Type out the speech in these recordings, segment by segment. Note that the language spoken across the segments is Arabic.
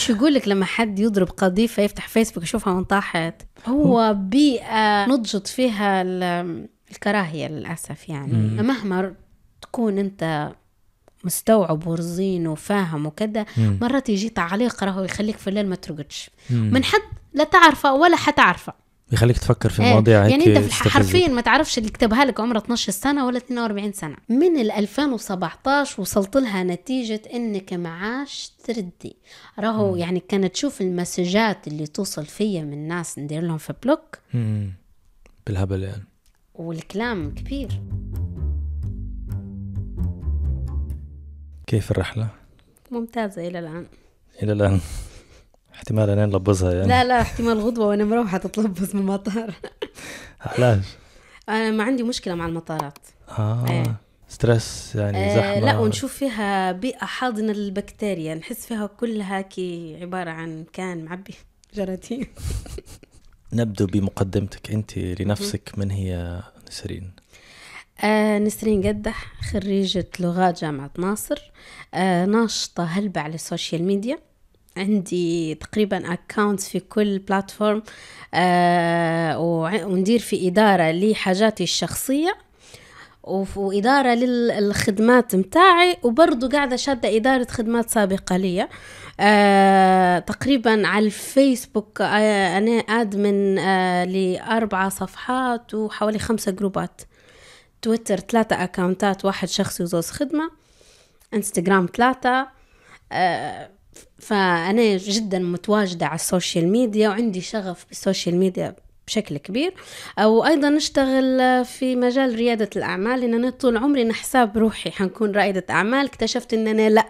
ايش يقول لك لما حد يضرب قذيفه يفتح فيسبوك يشوفها طاحت هو بيئة نضجت فيها الكراهية للأسف يعني مم. مهما تكون أنت مستوعب ورزين وفاهم وكذا مرات يجي تعليق راهو يخليك في الليل ما ترقدش من حد لا تعرفه ولا حتعرفه بيخليك تفكر في إيه. مواضيع هيك يعني انت حرفيا ما تعرفش اللي كتبها لك عمره 12 سنه ولا 42 سنه من ال 2017 وصلت لها نتيجه انك ما عادش تردي راهو يعني كانت تشوف المسجات اللي توصل فيا من ناس ندير لهم في بلوك مم. بالهبل يعني والكلام كبير كيف الرحله ممتازه الى الان الى الان احتمال انا نلبسها يعني لا لا احتمال غضبه وانا مروحه تتلبس من المطار علاش؟ انا ما عندي مشكله مع المطارات اه إيه. ستريس يعني إيه، زحمه لا ونشوف فيها بيئه حاضنه للبكتيريا نحس فيها كلها كي عباره عن كان معبي جراثيم نبدو بمقدمتك انت لنفسك من هي نسرين آه نسرين قدح خريجة لغات جامعة ناصر آه ناشطة هلبة على السوشيال ميديا عندي تقريبا اكونت في كل بلاتفورم آه وندير في اداره لحاجاتي الشخصيه وإدارة للخدمات متاعي وبرضو قاعدة شادة إدارة خدمات سابقة لي آه تقريبا على الفيسبوك آه أنا آدمن آه لأربع صفحات وحوالي خمسة جروبات تويتر ثلاثة أكاونتات واحد شخصي وزوز خدمة انستغرام ثلاثة آه فأنا جدا متواجدة على السوشيال ميديا وعندي شغف بالسوشيال ميديا بشكل كبير وايضا نشتغل في مجال رياده الاعمال لان انا طول عمري نحساب روحي حنكون رائده اعمال اكتشفت ان انا لا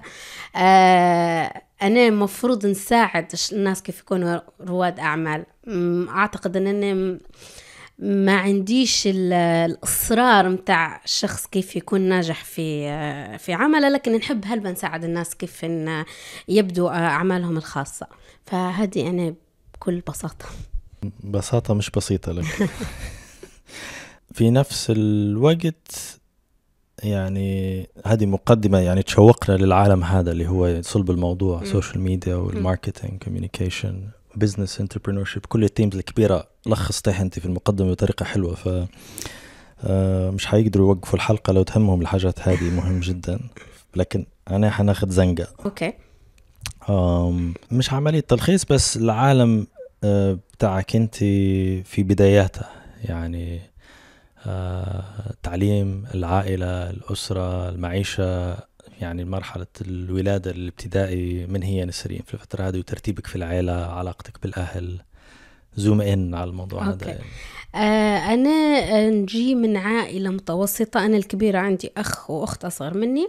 آه، انا مفروض نساعد الناس كيف يكونوا رواد اعمال اعتقد ان انا ما عنديش الاصرار نتاع شخص كيف يكون ناجح في في عمله لكن نحب هلبا نساعد الناس كيف ان يبدوا اعمالهم الخاصه فهذه انا بكل بساطه بساطه مش بسيطه لك في نفس الوقت يعني هذه مقدمه يعني تشوقنا للعالم هذا اللي هو صلب الموضوع سوشيال ميديا والماركتنج كوميونيكيشن بزنس انتربرنور شيب كل التيمز الكبيره لخصتها انت في المقدمه بطريقه حلوه ف آه، مش حيقدروا يوقفوا الحلقه لو تهمهم الحاجات هذه مهم جدا لكن انا حناخذ زنقه اوكي مش عمليه تلخيص بس العالم آه، بتاعك انت في بداياته يعني التعليم آه، العائله الاسره المعيشه يعني مرحلة الولادة الابتدائي من هي نسرين في الفترة هذه وترتيبك في العائلة علاقتك بالأهل زوم ان على الموضوع أوكي. يعني. هذا آه، أنا آه، نجي من عائلة متوسطة أنا الكبيرة عندي أخ وأخت أصغر مني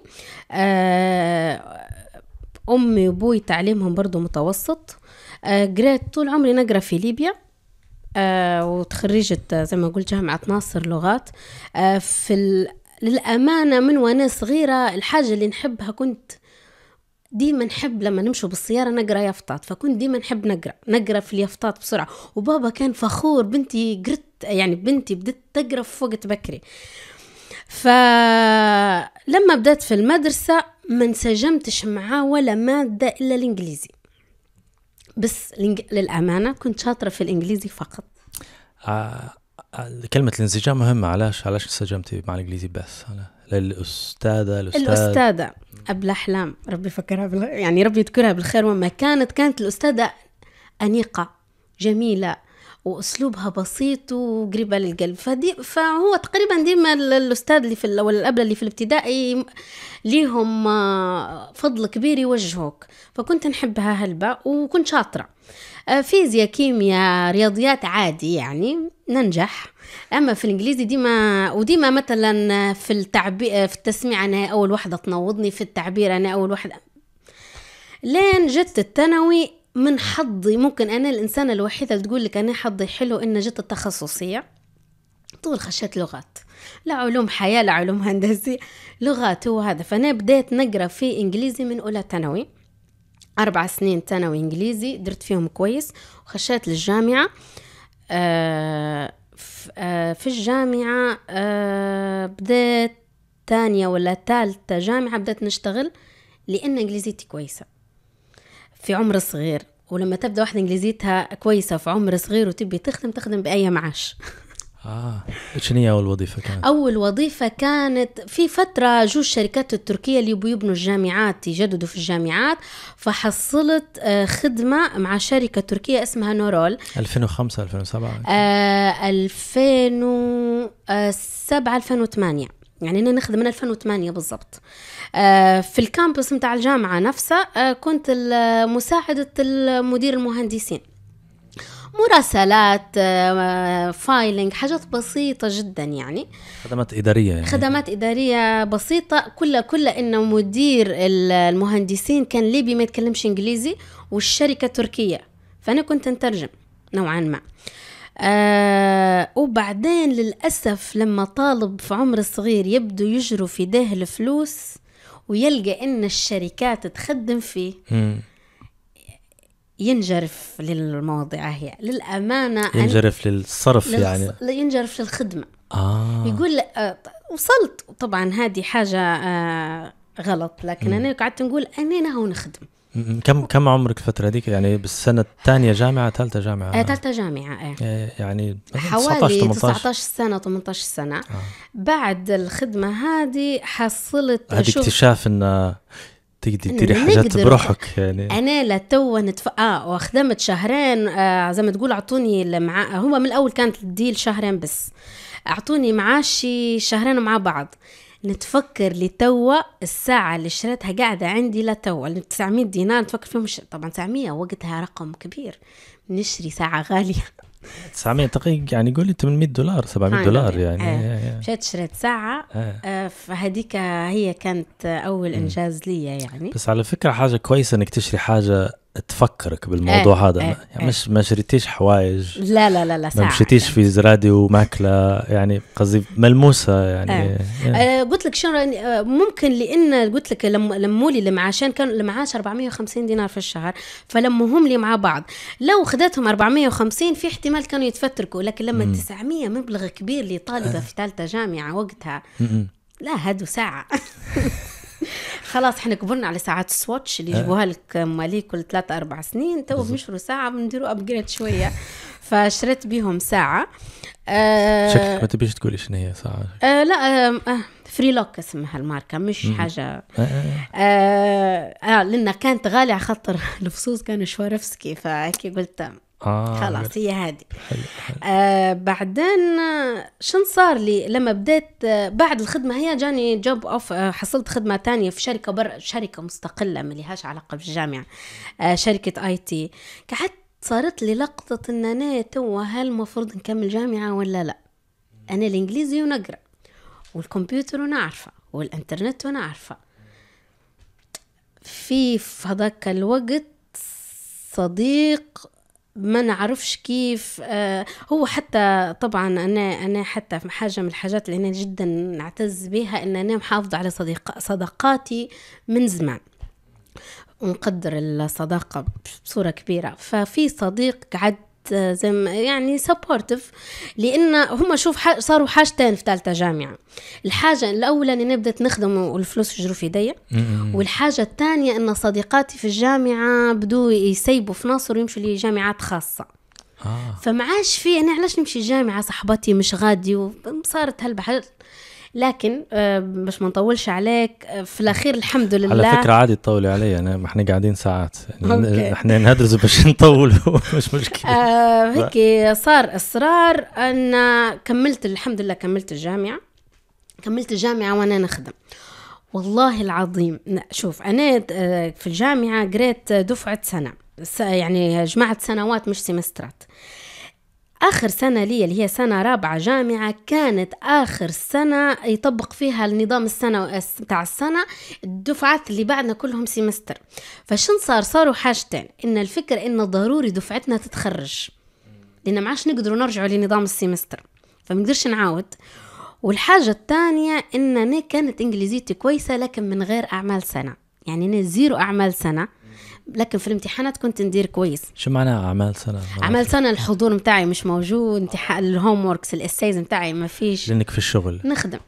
آه، أمي وأبوي تعليمهم برضو متوسط قريت طول عمري نقرأ في ليبيا وتخرجت زي ما قلت جامعة ناصر لغات في للأمانة من وأنا صغيرة الحاجة اللي نحبها كنت ديما نحب لما نمشوا بالسيارة نقرا يافطات فكنت ديما نحب نقرا نقرا في اليافطات بسرعة وبابا كان فخور بنتي قرت يعني بنتي بدت تقرا في وقت بكري فلما بدأت في المدرسة ما انسجمتش معاه ولا مادة إلا الإنجليزي بس للأمانة كنت شاطرة في الإنجليزي فقط آه، كلمة الانسجام مهمة علاش علاش انسجمتي مع الانجليزي بس أنا للأستاذة الأستاذة قبل احلام ربي يفكرها بال... يعني ربي يذكرها بالخير وما كانت كانت الأستاذة أنيقة جميلة واسلوبها بسيط وقريبه للقلب فدي فهو تقريبا ديما الاستاذ اللي في ولا الاب اللي في الابتدائي ليهم آه، فضل كبير يوجهوك فكنت نحبها هلبة وكنت شاطره آه، فيزياء كيمياء رياضيات عادي يعني ننجح اما في الانجليزي ديما وديما مثلا في التعبير في التسميع انا اول واحده تنوضني في التعبير انا اول واحده لين جت الثانوي من حظي ممكن انا الانسانه الوحيده اللي تقول لك انا حظي حلو ان جت التخصصيه طول خشيت لغات لا علوم حياه لا علوم هندسي لغات هو هذا فانا بديت نقرا في انجليزي من اولى ثانوي أربع سنين ثانوي إنجليزي درت فيهم كويس وخشيت للجامعة آه, آه، في الجامعة آه بدأت تانية ولا تالتة جامعة بدأت نشتغل لأن إنجليزيتي كويسة في عمر صغير ولما تبدا واحده انجليزيتها كويسه في عمر صغير وتبي تخدم تخدم باي معاش اه شنو هي اول وظيفه كانت؟ اول وظيفه كانت في فتره جو الشركات التركيه اللي يبوا يبنوا الجامعات يجددوا في الجامعات فحصلت آه، خدمه مع شركه تركيه اسمها نورول 2005 2007 آه 2007 2008 يعني انا نخدم من 2008 بالضبط آه، في الكامبس متاع الجامعة نفسها آه، كنت مساعدة المدير المهندسين مراسلات فايلينج آه، حاجات بسيطه جدا يعني خدمات اداريه يعني. خدمات اداريه بسيطه كلها كلها انه مدير المهندسين كان ليبي ما يتكلمش انجليزي والشركه تركيه فانا كنت نترجم نوعا ما آه وبعدين للاسف لما طالب في عمر صغير يبدو يجروا في داه الفلوس ويلقى ان الشركات تخدم فيه ينجرف للمواضيع هي للامانه ينجرف للصرف للص... يعني ينجرف للخدمه آه. يقول آه، وصلت طبعا هذه حاجه آه، غلط لكن مم. انا قعدت نقول اننا هو نخدم كم كم عمرك الفتره هذيك يعني بالسنه الثانيه جامعه ثالثه جامعه آه ثالثه جامعه ايه يعني حوالي 19 سنه 18 سنه آه. بعد الخدمه هذه حصلت هذا اكتشاف ان تقدري تديري حاجات بروحك يعني انا لتو نتف... اه وخدمت شهرين آه زي ما تقول اعطوني مع هو من الاول كانت الديل شهرين بس اعطوني معاشي شهرين مع بعض نتفكر لتوا الساعة اللي شريتها قاعدة عندي لتوا 900 دينار نتفكر فيهم مش... طبعا 900 وقتها رقم كبير نشري ساعة غالية 900 تقريبا يعني قولي 800 دولار 700 دولار يعني آه. مشيت شريت ساعة آه. آه. فهذيك هي كانت أول إنجاز لي يعني بس على فكرة حاجة كويسة إنك تشري حاجة تفكرك بالموضوع ايه هذا ايه يعني إيه. مش ما شريتيش حوايج لا لا لا لا ما مشيتيش في زرادي وماكله يعني قصدي ملموسه يعني, ايه. يعني. أه قلت لك شنو آه، ممكن لان قلت لك لم لموا لي المعاشين معاشان كانوا 450 دينار في الشهر فلموهم لي مع بعض لو خذتهم 450 في احتمال كانوا يتفتركوا لكن لما 900 مبلغ كبير لطالبه إيه. في ثالثه جامعه وقتها لا هادو ساعه خلاص احنا كبرنا على ساعات السواتش اللي يجيبوها لك مالي كل ثلاثة أربع سنين تو بنشروا ساعة بنديروا أبجريد شوية فشريت بيهم ساعة آه شكلك ما تبيش تقولي شنو هي ساعة آه لا آه, آه فري لوك اسمها الماركه مش مم. حاجه آه, آه, آه, آه،, آه، كانت غاليه على خاطر الفصوص كانوا شوارفسكي فهيك قلت آه خلاص هي هذه آه بعدين شن صار لي لما بديت آه، بعد الخدمه هي جاني جوب اوف آه، حصلت خدمه تانية في شركه بر شركه مستقله ما لهاش علاقه بالجامعه آه شركه اي تي قعدت صارت لي لقطه ان انا توا هل المفروض نكمل جامعه ولا لا انا الانجليزي ونقرا والكمبيوتر ونعرفه والانترنت ونعرفه في هذاك الوقت صديق ما نعرفش كيف آه هو حتى طبعا انا انا حتى حاجه من الحاجات اللي انا جدا نعتز بها ان انا محافظه على صديق صداقاتي من زمان ونقدر الصداقه بصوره كبيره ففي صديق قعد زي يعني سبورتيف لان هما شوف صاروا حاجتين في ثالثه جامعه الحاجه الاولى اني بدات نخدم والفلوس يجروا في يدي والحاجه الثانيه ان صديقاتي في الجامعه بدوا يسيبوا في ناصر ويمشوا لجامعات خاصه آه. فمعاش في انا يعني علاش نمشي جامعه صاحبتي مش غادي وصارت هالبحر لكن آه، باش ما نطولش عليك آه، في الاخير الحمد لله على فكره عادي تطولي علي انا احنا قاعدين ساعات يعني احنا نهدرز باش نطول مش مشكله آه هيك صار اصرار ان كملت الحمد لله كملت الجامعه كملت الجامعه وانا نخدم والله العظيم شوف انا آه، في الجامعه قريت دفعه سنه يعني جمعت سنوات مش سمسترات آخر سنة لي اللي هي سنة رابعة جامعة كانت آخر سنة يطبق فيها النظام السنة بتاع السنة الدفعات اللي بعدنا كلهم سيمستر فشن صار صاروا حاجتين إن الفكره ان ضروري دفعتنا تتخرج لأن ما عادش نقدروا نرجعوا لنظام السيمستر فما نقدرش نعاود والحاجة الثانية إن أنا كانت إنجليزيتي كويسة لكن من غير أعمال سنة يعني أنا زيرو أعمال سنة لكن في الامتحانات كنت ندير كويس شو معناها اعمال سنه اعمال سنه الحضور نتاعي مش موجود امتحان الهوم وركس الاسايز نتاعي ما فيش لانك في الشغل نخدم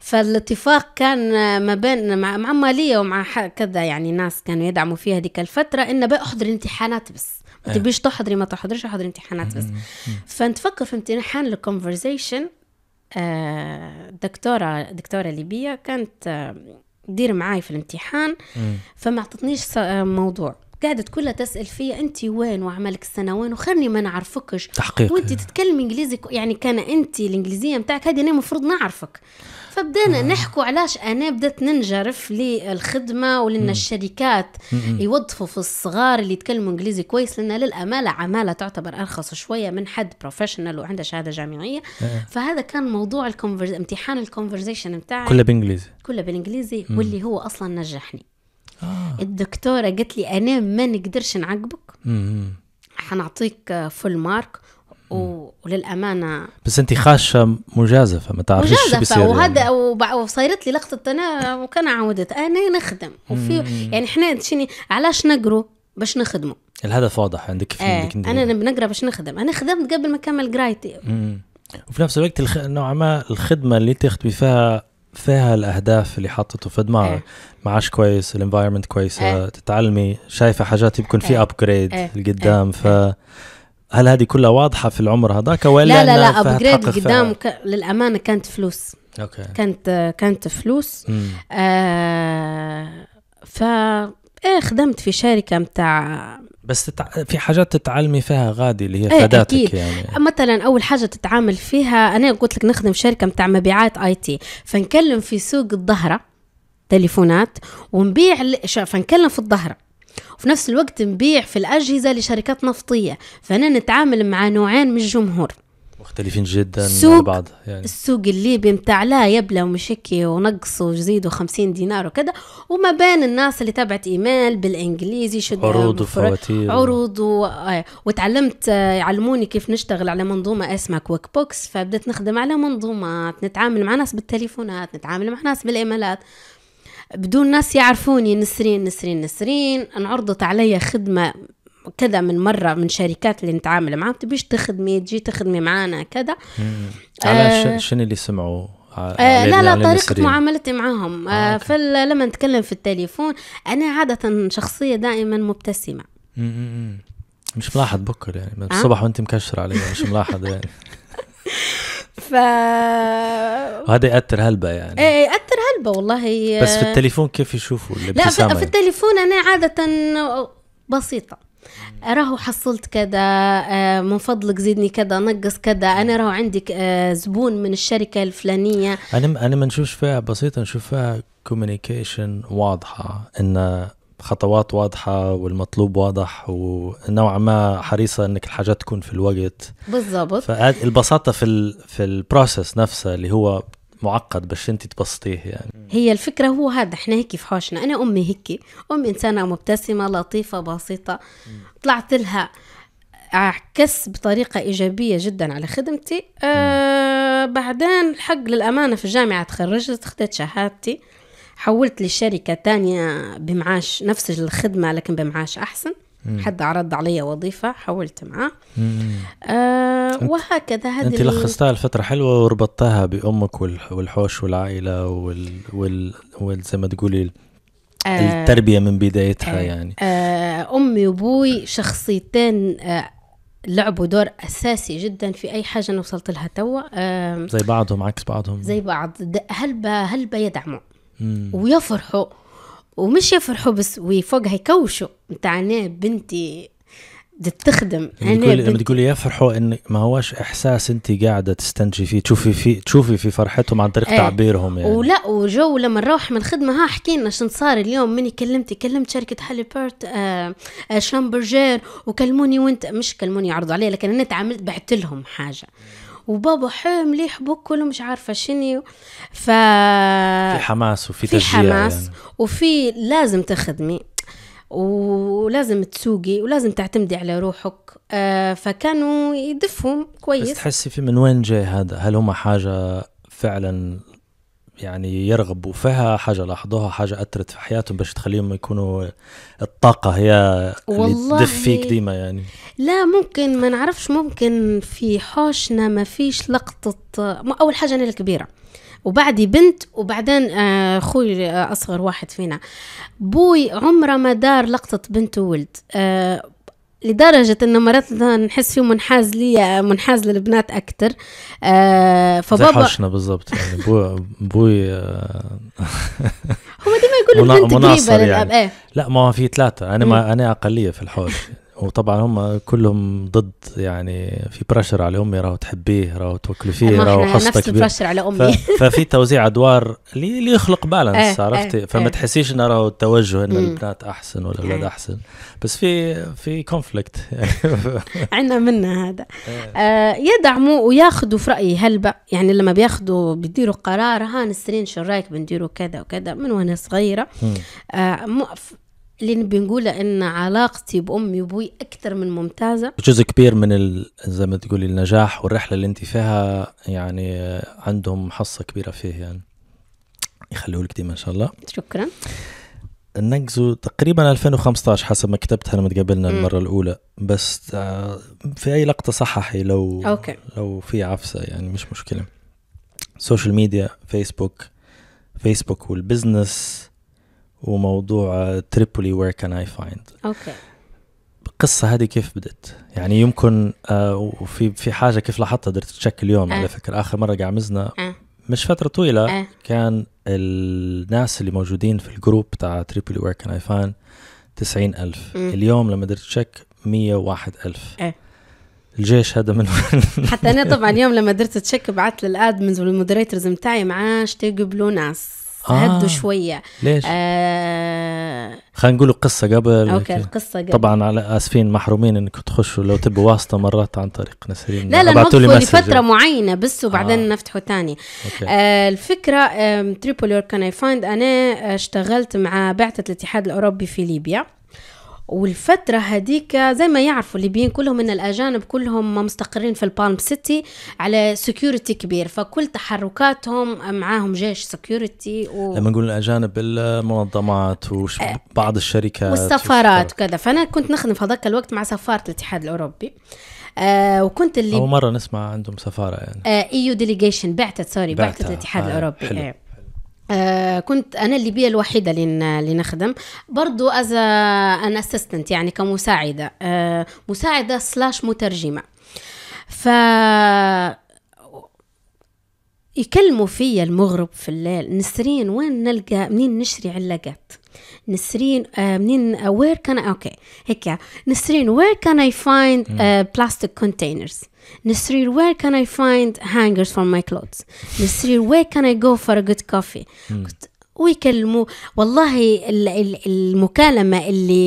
فالاتفاق كان ما بين مع, مع ماليه ومع كذا يعني ناس كانوا يدعموا فيها هذيك الفتره ان بقى امتحانات بس ما إيه. تبيش تحضري ما تحضرش احضري امتحانات بس فنتفكر في امتحان الكونفرزيشن آه، دكتوره دكتوره ليبيه كانت آه، دير معاي في الامتحان فما عطتنيش موضوع قعدت كلها تسال فيا انت وين وعملك السنه وين وخرني ما نعرفكش تحقيق وانت تتكلمي انجليزي يعني كان انت الانجليزيه نتاعك هذه انا المفروض نعرفك فبدينا آه. نحكوا علاش انا بدات ننجرف للخدمه ولان مم. الشركات مم. يوظفوا في الصغار اللي يتكلموا انجليزي كويس لان للامانه عماله تعتبر ارخص شويه من حد بروفيشنال وعنده شهاده جامعيه آه. فهذا كان موضوع الكونفرز امتحان الكونفرزيشن بتاعي كله بالانجليزي كله بالانجليزي واللي هو اصلا نجحني آه. الدكتورة قالت لي أنا ما نقدرش نعقبك حنعطيك فول مارك و... وللامانه بس انت خاشه مجازفه ما تعرفش مجازفه بيصير يعني. وهذا يعني. وبع... وصارت لي لقطه انا وكان عودت انا نخدم وفي يعني احنا شني علاش نقروا باش نخدموا الهدف واضح عندك في آه. انا بنقرا باش نخدم انا خدمت قبل ما كمل قرايتي وفي نفس الوقت الخ... نوعا ما الخدمه اللي تخدمي فيها فيها الاهداف اللي حاطته في دماغك ايه. معاش كويس الانفايرمنت كويسه ايه. تتعلمي شايفه حاجات يمكن في ابجريد ايه. لقدام إيه. ف هل هذه كلها واضحه في العمر هذاك ولا لا لا لا ابجريد قدام ك... للامانه كانت فلوس اوكي كانت كانت فلوس آه ف ايه خدمت في شركه متاع بس تتع... في حاجات تتعلمي فيها غادي اللي هي فاداتك إيه، أكيد. يعني مثلا اول حاجه تتعامل فيها انا قلت لك نخدم شركه متاع مبيعات اي تي فنكلم في سوق الظهره تليفونات ونبيع فنكلم في الظهره وفي نفس الوقت نبيع في الاجهزه لشركات نفطيه فانا نتعامل مع نوعين من الجمهور مختلفين جدا السوق عن بعض يعني. السوق الليبي متاع لا يبلى ومشكي ونقصوا وزيدوا 50 دينار وكذا وما بين الناس اللي تابعت ايميل بالانجليزي شد عروض وفواتير عروض و... آه، وتعلمت آه، يعلموني كيف نشتغل على منظومه اسمها كويك بوكس فبدت نخدم على منظومات نتعامل مع ناس بالتليفونات نتعامل مع ناس بالايميلات بدون ناس يعرفوني نسرين نسرين نسرين انعرضت علي خدمة كذا من مرة من شركات اللي نتعامل معاهم تبيش تخدمي تجي تخدمي معانا كذا على آه شنو اللي سمعوا آه لا لا طريقة معاملتي معاهم آه آه فلما نتكلم في التليفون أنا عادة شخصية دائما مبتسمة مش ملاحظ بكر يعني آه؟ الصبح آه؟ وانت مكشرة علي مش ملاحظ يعني ف وهذا ياثر هلبة يعني إيه،, ايه ياثر هلبة والله بس في التليفون كيف يشوفوا الابتسامة لا في, يعني؟ في التليفون انا عادة بسيطة راهو حصلت كذا آه، من فضلك زيدني كذا نقص كذا انا راهو عندك آه، زبون من الشركه الفلانيه انا انا ما نشوفش فيها بسيطه نشوف فيها كوميونيكيشن واضحه ان خطوات واضحة والمطلوب واضح ونوعا ما حريصة انك الحاجات تكون في الوقت بالضبط فالبساطة في الـ في البروسيس نفسه اللي هو معقد باش انت تبسطيه يعني هي الفكره هو هذا احنا هيك في حوشنا انا امي هيك ام انسانه مبتسمه لطيفه بسيطه طلعت لها عكس بطريقة إيجابية جدا على خدمتي آه بعدين الحق للأمانة في الجامعة تخرجت اخذت شهادتي حولت لشركة تانية بمعاش نفس الخدمة لكن بمعاش أحسن مم. حد عرض علي وظيفة حولت معاه آه وهكذا هذه أنت لخصتها الفترة حلوة وربطتها بأمك والحوش والعائلة وال, وال... وال... زي ما تقولي آه، التربية من بدايتها آه يعني آه أمي وأبوي شخصيتين آه لعبوا دور اساسي جدا في اي حاجه انا وصلت لها توا زي بعضهم عكس بعضهم زي بعض هلبا هلبا يدعموا ويفرحوا ومش يفرحوا بس وفوق هيكوشوا انت عنا بنتي بدي تخدم انا لما تقولي يفرحوا ان ما هواش احساس انت قاعده تستنجي فيه تشوفي فيه تشوفي في فرحتهم عن طريق ايه. تعبيرهم يعني ولا وجو لما نروح من الخدمه ها حكينا شن صار اليوم مني كلمتي كلمت شركه هالي بيرت آه آه وكلموني وانت مش كلموني عرضوا علي لكن انا تعاملت بعت لهم حاجه وبابا حي مليح كله مش عارفه شني ف في حماس وفي في حماس يعني. وفي لازم تخدمي ولازم تسوقي ولازم تعتمدي على روحك آه، فكانوا يدفهم كويس بس تحسي في من وين جاي هذا هل هما حاجه فعلا يعني يرغبوا فيها حاجه لاحظوها حاجه اثرت في حياتهم باش تخليهم يكونوا الطاقه هي اللي تدفيك فيك ديما يعني لا ممكن ما نعرفش ممكن في حوشنا ما فيش لقطه اول حاجه انا الكبيره وبعدي بنت وبعدين آه، اخوي آه، اصغر واحد فينا بوي عمره ما دار لقطه بنت وولد آه، لدرجة انه مرات نحس فيه منحاز ليا منحاز للبنات اكثر آه فبابا حشنا بالضبط يعني بوي بوي آه هو ديما يقولوا البنت قريبة يعني. للاب ايه لا ما في ثلاثة انا ما انا اقلية في الحوش وطبعا هم كلهم ضد يعني في بريشر على امي راهو تحبيه راهو توكلي فيه راهو حصتك نفس البريشر على امي ففي توزيع ادوار اللي يخلق بالانس إيه، عرفتي إيه، فما إيه. تحسيش انه راهو التوجه ان البنات احسن ولا الاولاد احسن بس في في كونفليكت عندنا منا هذا آه يدعموا وياخذوا في رايي هلبة يعني لما بياخذوا بيديروا قرار ها نسرين شو رايك بنديروا كذا وكذا من وانا صغيره آه اللي نبي نقوله ان علاقتي بامي وابوي اكثر من ممتازه جزء كبير من ال... زي ما تقولي النجاح والرحله اللي انت فيها يعني عندهم حصه كبيره فيه يعني يخلوه لك ديما ان شاء الله شكرا نقزو تقريبا 2015 حسب ما كتبتها لما تقابلنا المره الاولى بس آه، في اي لقطه صححي لو أوكي. لو في عفسه يعني مش مشكله سوشيال ميديا فيسبوك فيسبوك والبزنس وموضوع تريبولي وير كان اي فايند اوكي القصه هذه كيف بدت يعني يمكن آه وفي في حاجه كيف لاحظتها درت تشك اليوم أه. على إيه. فكره اخر مره قعمزنا أه. مش فتره طويله أه. كان الناس اللي موجودين في الجروب بتاع تريبولي وير كان اي فايند 90000 اليوم لما درت تشيك 101000 أه. الجيش هذا من حتى انا طبعا اليوم لما درت تشيك بعت للادمنز والمودريترز متاعي معاش تقبلوا ناس آه. هدوا شويه ليش؟ آه خلينا نقول القصه قبل اوكي القصه قبل طبعا على اسفين محرومين انكم تخشوا لو تبوا واسطه مرات عن طريق نسرين لا لا نوقفوا لفتره معينه بس وبعدين آه. نفتحوا ثاني آه الفكره تريبولور كان اي فايند انا آه، اشتغلت مع بعثه الاتحاد الاوروبي في ليبيا والفترة هذيك زي ما يعرفوا الليبيين كلهم ان الاجانب كلهم مستقرين في البالم سيتي على سكيورتي كبير فكل تحركاتهم معاهم جيش سكيورتي و... لما نقول الاجانب المنظمات وبعض أه، الشركات والسفارات وكذا فانا كنت نخدم في هذاك الوقت مع سفارة الاتحاد الاوروبي آه وكنت اللي اول مره نسمع عندهم سفاره يعني آه ايو ديليجيشن بعتت سوري بعتت الاتحاد آه الاوروبي حلو. آه. آه كنت انا الليبيه الوحيده اللي نخدم برضو از ان اسيستنت يعني كمساعده آه مساعده سلاش مترجمه ف يكلموا فيا المغرب في الليل نسرين وين نلقى منين نشري علاقات نسرين آه، منين وير كان اوكي هيك يعني. نسرين وير كان اي فايند بلاستيك كونتينرز نسرين وير كان اي فايند هانجرز فور ماي كلوتس نسرين وير كان اي جو فور ا جود كوفي ويكلموا والله المكالمة اللي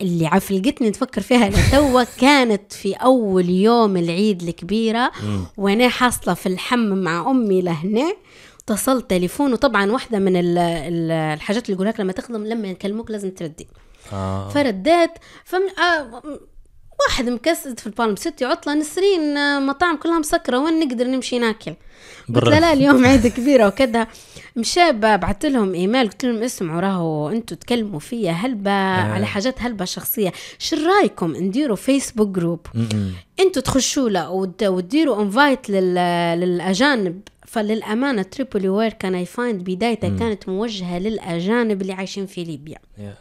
اللي عفلقتني نفكر فيها لتوا كانت في أول يوم العيد الكبيرة وأنا حاصلة في الحمام مع أمي لهنا اتصل تليفون وطبعا واحده من الحاجات اللي يقولها لك لما تخدم لما يكلموك لازم تردي آه. فرديت فم... آه واحد مكسد في البالم سيتي عطله نسرين آه، مطاعم كلها مسكره وين نقدر نمشي ناكل قلت لا اليوم عيد كبيره وكذا مشى بعثت لهم ايميل قلت لهم اسمعوا راهو انتم تكلموا فيا هلبة آه. على حاجات هلبة شخصيه شو رايكم نديروا فيسبوك جروب انتم تخشوا له وتديروا انفايت للاجانب فللأمانة تريبولي وير كان اي فايند بدايته كانت موجهة للأجانب اللي عايشين في ليبيا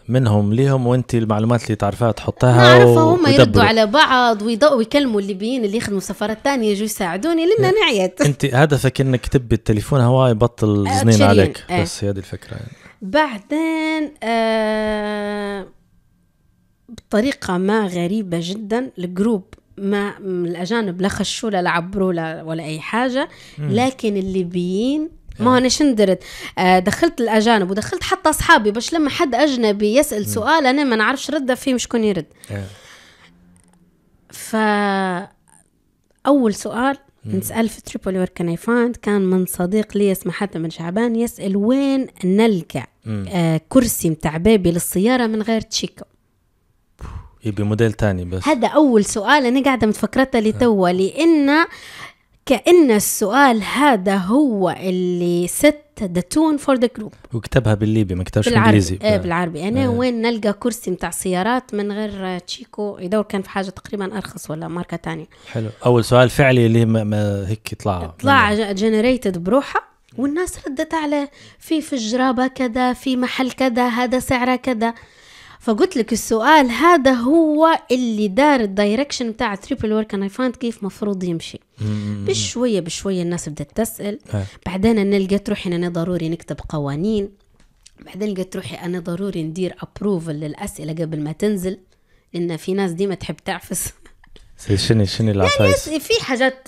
منهم ليهم وانت المعلومات اللي تعرفها تحطها نعرفها هم يردوا على بعض ويكلموا الليبيين اللي يخدموا سفارات تانية يجوا يساعدوني لأن نعيت انت هدفك انك تبي التليفون هواي يبطل أه، زنين عليك اه. بس هذه الفكرة يعني. بعدين آه بطريقة ما غريبة جدا الجروب ما الاجانب لا خشوا لا عبروا لا ولا اي حاجه لكن الليبيين آه. ما انا شندرت آه، دخلت الاجانب ودخلت حتى اصحابي باش لما حد اجنبي يسال سؤال انا ما نعرفش رده فيه شكون يرد آه. ف اول سؤال نسال في تريبولي وير كان فاند كان من صديق لي اسمه حتى من شعبان يسال وين نلقى كرسي متاع بابي للسياره من غير تشيكو يبي موديل تاني بس هذا اول سؤال انا قاعده متفكرته لتوا آه. لان كأن السؤال هذا هو اللي ست ذا تون فور ذا جروب وكتبها بالليبي ما كتبش بالانجليزي ايه آه. بالعربي انا ايه. وين نلقى كرسي متاع سيارات من غير تشيكو يدور كان في حاجه تقريبا ارخص ولا ماركه تانية حلو اول سؤال فعلي اللي ما, ما هيك طلع طلع جنريتد بروحها والناس ردت عليه في في الجرابه كذا في محل كذا هذا سعره كذا فقلت لك السؤال هذا هو اللي دار الدايركشن بتاع تريبل ورك انا فاند كيف مفروض يمشي بشويه بشويه الناس بدات تسال بعدين انا لقيت روحي انا ضروري نكتب قوانين بعدين لقيت روحي انا ضروري ندير ابروفل للاسئله قبل ما تنزل لان في ناس ديما تحب تعفس شنو شنو يعني العفايس؟ يعني في حاجات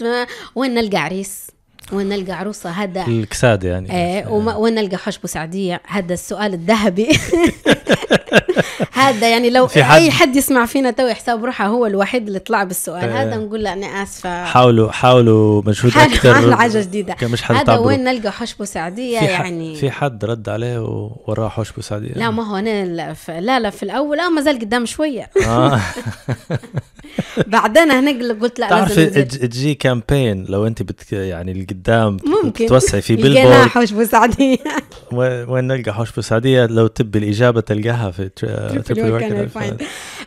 وين نلقى عريس وين نلقى عروسه هذا الكساد يعني ايه وما وين نلقى حشبه سعديه هذا السؤال الذهبي هذا يعني لو في حد اي حد يسمع فينا تو يحسب روحه هو الوحيد اللي طلع بالسؤال طيب. هذا نقول له انا اسفه حاولوا حاولوا مجهود اكثر حاولوا حاجه جديده مش حد هذا وين نلقى حشبه سعديه يعني في حد رد عليه وراه حشبه سعديه لا ما هو انا لا لا في الاول اه ما زال قدام شويه آه. بعدين هنا قلت لا تعرفي تجي كامبين لو انت بت يعني لقدام ممكن توسعي في بيلبورد لقيناها حوش بوسعديه وين نلقى حوش بوسعديه لو تبي الاجابه تلقاها في البلور كان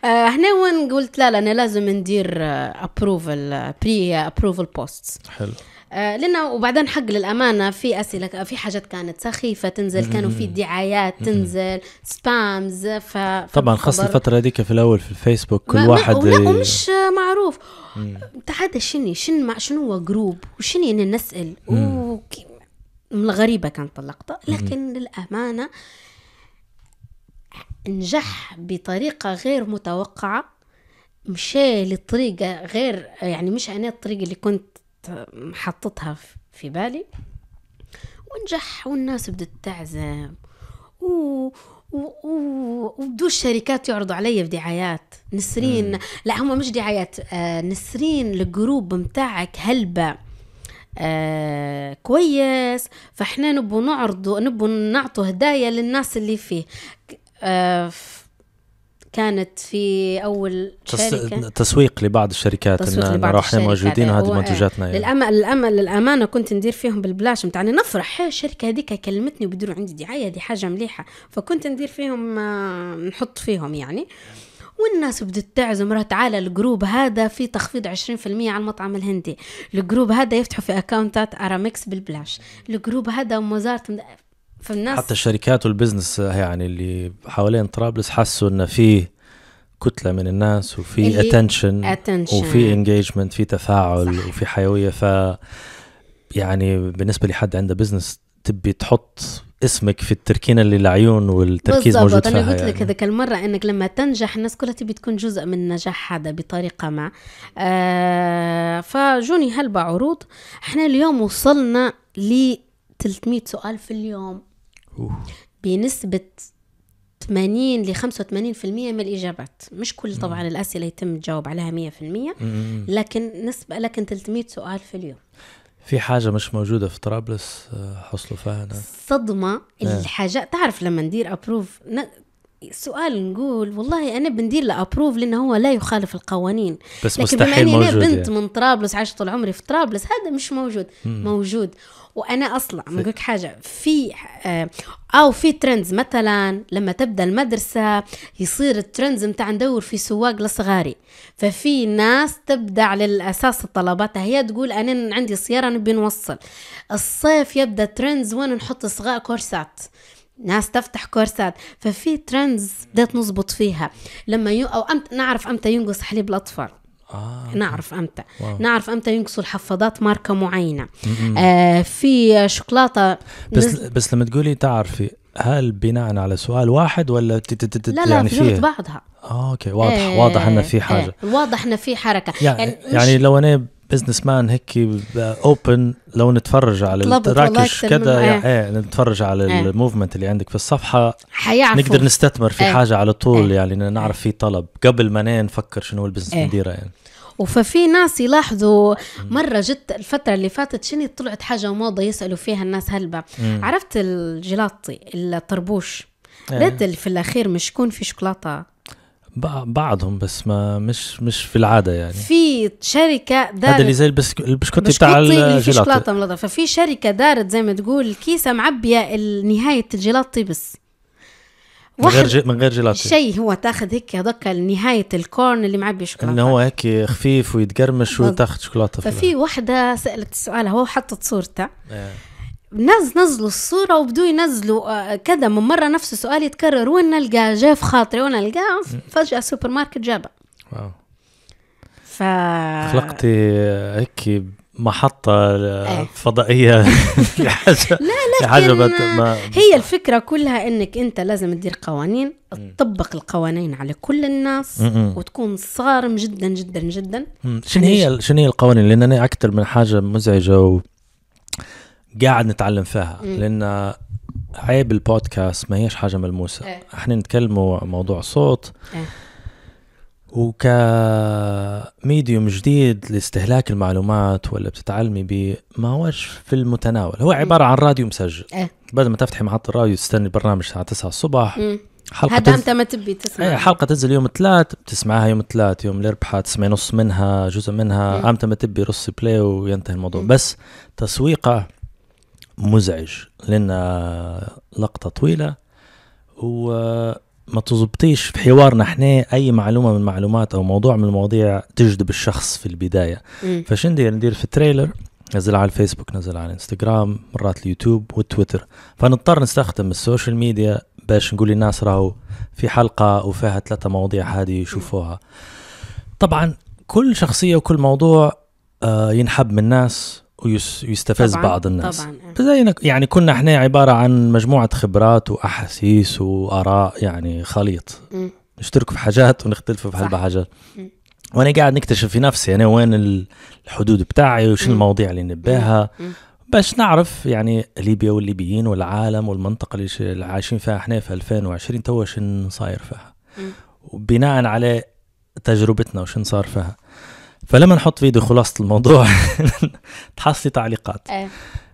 آه، هنا وين قلت لا لا انا لازم ندير ابروفل بري ابروفل بوست حلو آه، لنا وبعدين حق للامانه في اسئله في حاجات كانت سخيفه تنزل كانوا في دعايات تنزل سبامز ف طبعا خاصه الفتره هذيك في الاول في الفيسبوك كل واحد لا ومش معروف تحدى شني شن مع شنو هو جروب وشني يعني نسال من الغريبه كانت اللقطه لكن للامانه نجح بطريقة غير متوقعة مشى لطريقة غير يعني مش أنا الطريقة اللي كنت حطتها في بالي ونجح والناس بدت تعزم و... وبدو الشركات يعرضوا علي بدعايات نسرين لا هم مش دعايات آه، نسرين الجروب متاعك هلبة آه، كويس فاحنا نبو نعرضه نبو نعطوا هدايا للناس اللي فيه آه، كانت في اول شركه تسويق لبعض الشركات تسويق ان لبعض احنا موجودين وهذه آه. منتجاتنا يعني. للأم... للأم... للامانه كنت ندير فيهم بالبلاش متعني نفرح الشركه هذيك كلمتني وبيديروا عندي دعايه دي حاجه مليحه فكنت ندير فيهم آه، نحط فيهم يعني والناس بدت تعزم راه تعالى الجروب هذا في تخفيض 20% على المطعم الهندي الجروب هذا يفتحوا في اكونتات ارامكس بالبلاش الجروب هذا وموزارت فالناس حتى الشركات والبزنس آه، يعني اللي حوالين طرابلس حسوا انه في كتله من الناس وفي اتنشن وفي انجيجمنت في تفاعل صح. وفي حيويه ف يعني بالنسبه لحد عنده بزنس تبي تحط اسمك في التركينه اللي العيون والتركيز بالضبط. موجود فيها انا قلت لك هذيك يعني. المره انك لما تنجح الناس كلها تبي تكون جزء من نجاح هذا بطريقه ما آه فجوني هلبا عروض احنا اليوم وصلنا ل 300 سؤال في اليوم بنسبة 80 ل 85% من الإجابات مش كل طبعا الأسئلة يتم تجاوب عليها 100% لكن نسبة لكن 300 سؤال في اليوم في حاجة مش موجودة في طرابلس آه، حصلوا فيها صدمة نعم. الحاجات تعرف لما ندير أبروف سؤال نقول والله انا بندير له ابروف لانه هو لا يخالف القوانين بس لكن بما اني انا بنت يعني. من طرابلس عايشه طول عمري في طرابلس هذا مش موجود مم. موجود وانا اصلا بقول لك حاجه في آه، او في ترندز مثلا لما تبدا المدرسه يصير الترندز نتاع ندور في سواق لصغاري ففي ناس تبدا على الاساس طلباتها هي تقول انا عندي سياره نبي نوصل الصيف يبدا ترندز وين نحط صغار كورسات ناس تفتح كورسات ففي ترندز بدات نظبط فيها لما يو او أمت نعرف امتى ينقص حليب الاطفال آه. نعرف امتى واو. نعرف امتى ينقصوا الحفاضات ماركه معينه آه في شوكولاته بس نز... بس لما تقولي تعرفي هل بناء على سؤال واحد ولا تتتت لا لا يعني في بعضها اه اوكي واضح إيه. واضح ان في آه، حاجه إيه. واضح ان في حركه يعني, يعني, مش... يعني لو انا بزنس مان هيك اوبن لو نتفرج على التراكش كذا إيه. يعني ايه نتفرج على ايه. الموفمنت اللي عندك في الصفحه حيعفو. نقدر نستثمر في ايه. حاجه على طول ايه. يعني نعرف إيه. في طلب قبل ما نفكر شنو البزنس ايه. نديره يعني ففي ناس يلاحظوا مره جت الفتره اللي فاتت شنو طلعت حاجه موضه يسالوا فيها الناس هلبة عرفت الجيلاتي الطربوش بدل إيه. في الاخير مش يكون في شوكولاته بعضهم بس ما مش مش في العاده يعني في شركه دارت هذا اللي زي البسكوتي بتاع الجيلاطي ففي شركه دارت زي ما تقول كيسه معبيه نهايه الجيلاطي بس من غير من غير جيلاتي شيء هو تاخذ هيك هذاك نهايه الكورن اللي معبي شوكولاته انه هو هيك خفيف ويتقرمش وتاخذ شوكولاته ففي وحده سالت السؤال هو حطت صورته إيه. ناس نزلوا الصورة وبدوا ينزلوا آه، كذا من مرة نفس السؤال يتكرر وين نلقى جاي في خاطري وين نلقاه فجأة سوبر ماركت جابه واو ف خلقتي هيك محطة آه، إيه. فضائية حاجة لا لكن ما... هي الفكرة كلها انك انت لازم تدير قوانين تطبق القوانين على كل الناس م-م. وتكون صارم جدا جدا جدا شنو هي شنو هي القوانين لان انا اكثر من حاجة مزعجة و... قاعد نتعلم فيها لان عيب البودكاست ما هيش حاجه ملموسه ايه. احنا نتكلموا موضوع صوت ايه. وكميديوم جديد لاستهلاك المعلومات ولا بتتعلمي به ما هوش في المتناول هو عباره عن راديو مسجل ايه. بدل ما تفتحي محطه الراديو تستني البرنامج الساعه 9 الصبح ام. حلقة هذا انت ما تبي تسمع ايه حلقة تنزل يوم الثلاث بتسمعها يوم الثلاث يوم الاربعاء تسمعي نص منها جزء منها امتى ما تبي رصي بلاي وينتهي الموضوع مم. بس تسويقه مزعج لان لقطه طويله وما تزبطيش في حوارنا احنا اي معلومه من معلومات او موضوع من المواضيع تجذب الشخص في البدايه فش ندير ندير في التريلر نزل على الفيسبوك نزل على الانستغرام مرات اليوتيوب والتويتر فنضطر نستخدم السوشيال ميديا باش نقول للناس راهو في حلقه وفيها ثلاثه مواضيع هذه يشوفوها طبعا كل شخصيه وكل موضوع آه، ينحب من الناس ويستفز طبعاً بعض الناس طبعا إيه. زينا يعني كنا احنا عباره عن مجموعه خبرات واحاسيس واراء يعني خليط م. نشترك في حاجات ونختلف في حلبة حاجات وانا قاعد نكتشف في نفسي انا وين الحدود بتاعي وش المواضيع اللي نبيها باش نعرف يعني ليبيا والليبيين والعالم والمنطقه اللي عايشين فيها احنا في 2020 توا شن صاير فيها وبناء على تجربتنا وشن صار فيها فلما نحط فيديو خلاصه الموضوع تحصلي تعليقات أه.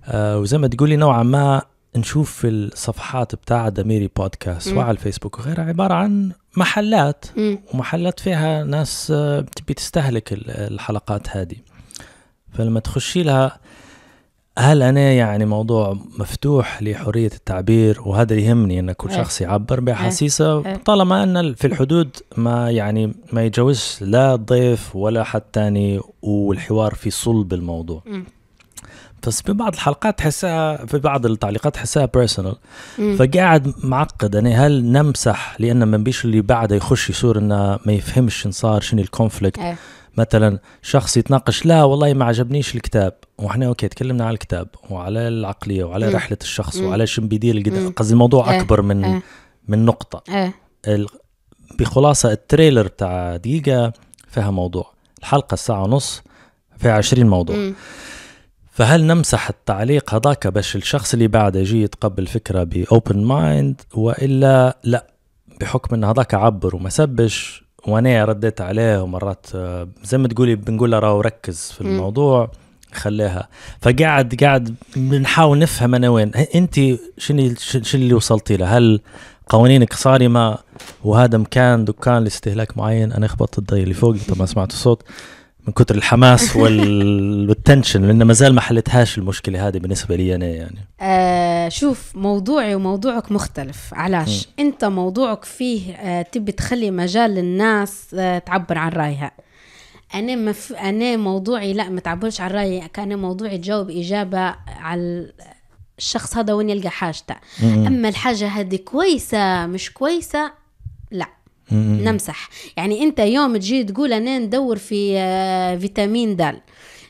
آه وزي ما تقولي نوعا ما نشوف في الصفحات بتاع دميري بودكاست وعلى الفيسبوك وغيرها عباره عن محلات م. ومحلات فيها ناس آه، بتبي تستهلك الحلقات هذه فلما تخشي لها هل انا يعني موضوع مفتوح لحريه التعبير وهذا يهمني ان كل إيه. شخص يعبر باحاسيسه إيه. إيه. طالما ان في الحدود ما يعني ما يتجاوزش لا ضيف ولا حد تاني والحوار في صلب الموضوع بس في بعض الحلقات تحسها في بعض التعليقات تحسها بيرسونال فقاعد معقد يعني هل نمسح لان ما بيش اللي بعده يخش يصير انه ما يفهمش شنو صار شنو الكونفليكت مثلا شخص يتناقش لا والله ما عجبنيش الكتاب واحنا اوكي تكلمنا على الكتاب وعلى العقليه وعلى مم. رحله الشخص وعلى شو بيدير قصدي الموضوع اه. اكبر من اه. من نقطه اه. بخلاصه التريلر بتاع دقيقه فيها موضوع الحلقه ساعه ونص فيها 20 موضوع مم. فهل نمسح التعليق هذاك باش الشخص اللي بعده يجي يتقبل فكره باوبن مايند والا لا بحكم ان هذاك عبر وما سبش وانا رديت عليه ومرات آه، زي ما تقولي بنقول له ركز في الموضوع خليها فقعد قاعد بنحاول نفهم انا وين إيه، انت شنو شنو اللي وصلتي له هل قوانينك صارمه وهذا مكان دكان لاستهلاك معين انا خبطت الضي اللي فوق طبعا سمعت الصوت من كتر الحماس والتنشن لان ما زال ما حلتهاش المشكله هذه بالنسبه لي انا يعني آه شوف موضوعي وموضوعك مختلف علاش م. انت موضوعك فيه آه تبي تخلي مجال للناس آه تعبر عن رايها انا مف... انا موضوعي لا ما تعبرش عن رايي كان موضوعي تجاوب اجابه على الشخص هذا وين يلقى حاجته اما الحاجه هذه كويسه مش كويسه نمسح يعني انت يوم تجي تقول انا ندور في آه، فيتامين دال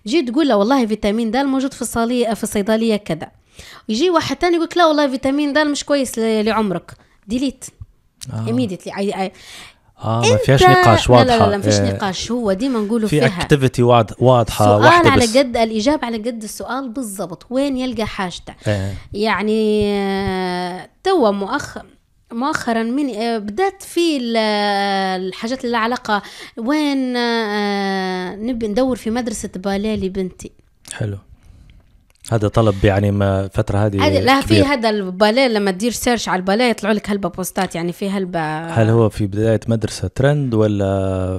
تجي تقول له والله فيتامين دال موجود في الصالية في الصيدليه كذا يجي واحد ثاني يقول لا والله فيتامين دال مش كويس لعمرك ديليت ايميديتلي آه. اه ما فيهاش نقاش واضحه لا لا لا ما فيش آه، نقاش هو ديما نقولوا في فيها في اكتيفيتي واضحه سؤال على قد الاجابه على قد السؤال بالضبط وين يلقى حاجته آه. يعني آه، توا مؤخرا مؤخرا من آه، بدات في آه، الحاجات اللي علاقه وين آه، نبي ندور في مدرسه باليه لبنتي حلو هذا طلب يعني ما فترة هذه هذا لا في هذا الباليه لما تدير سيرش على الباليه يطلعوا لك هلبا بوستات يعني في هلبا هل هو في بداية مدرسة ترند ولا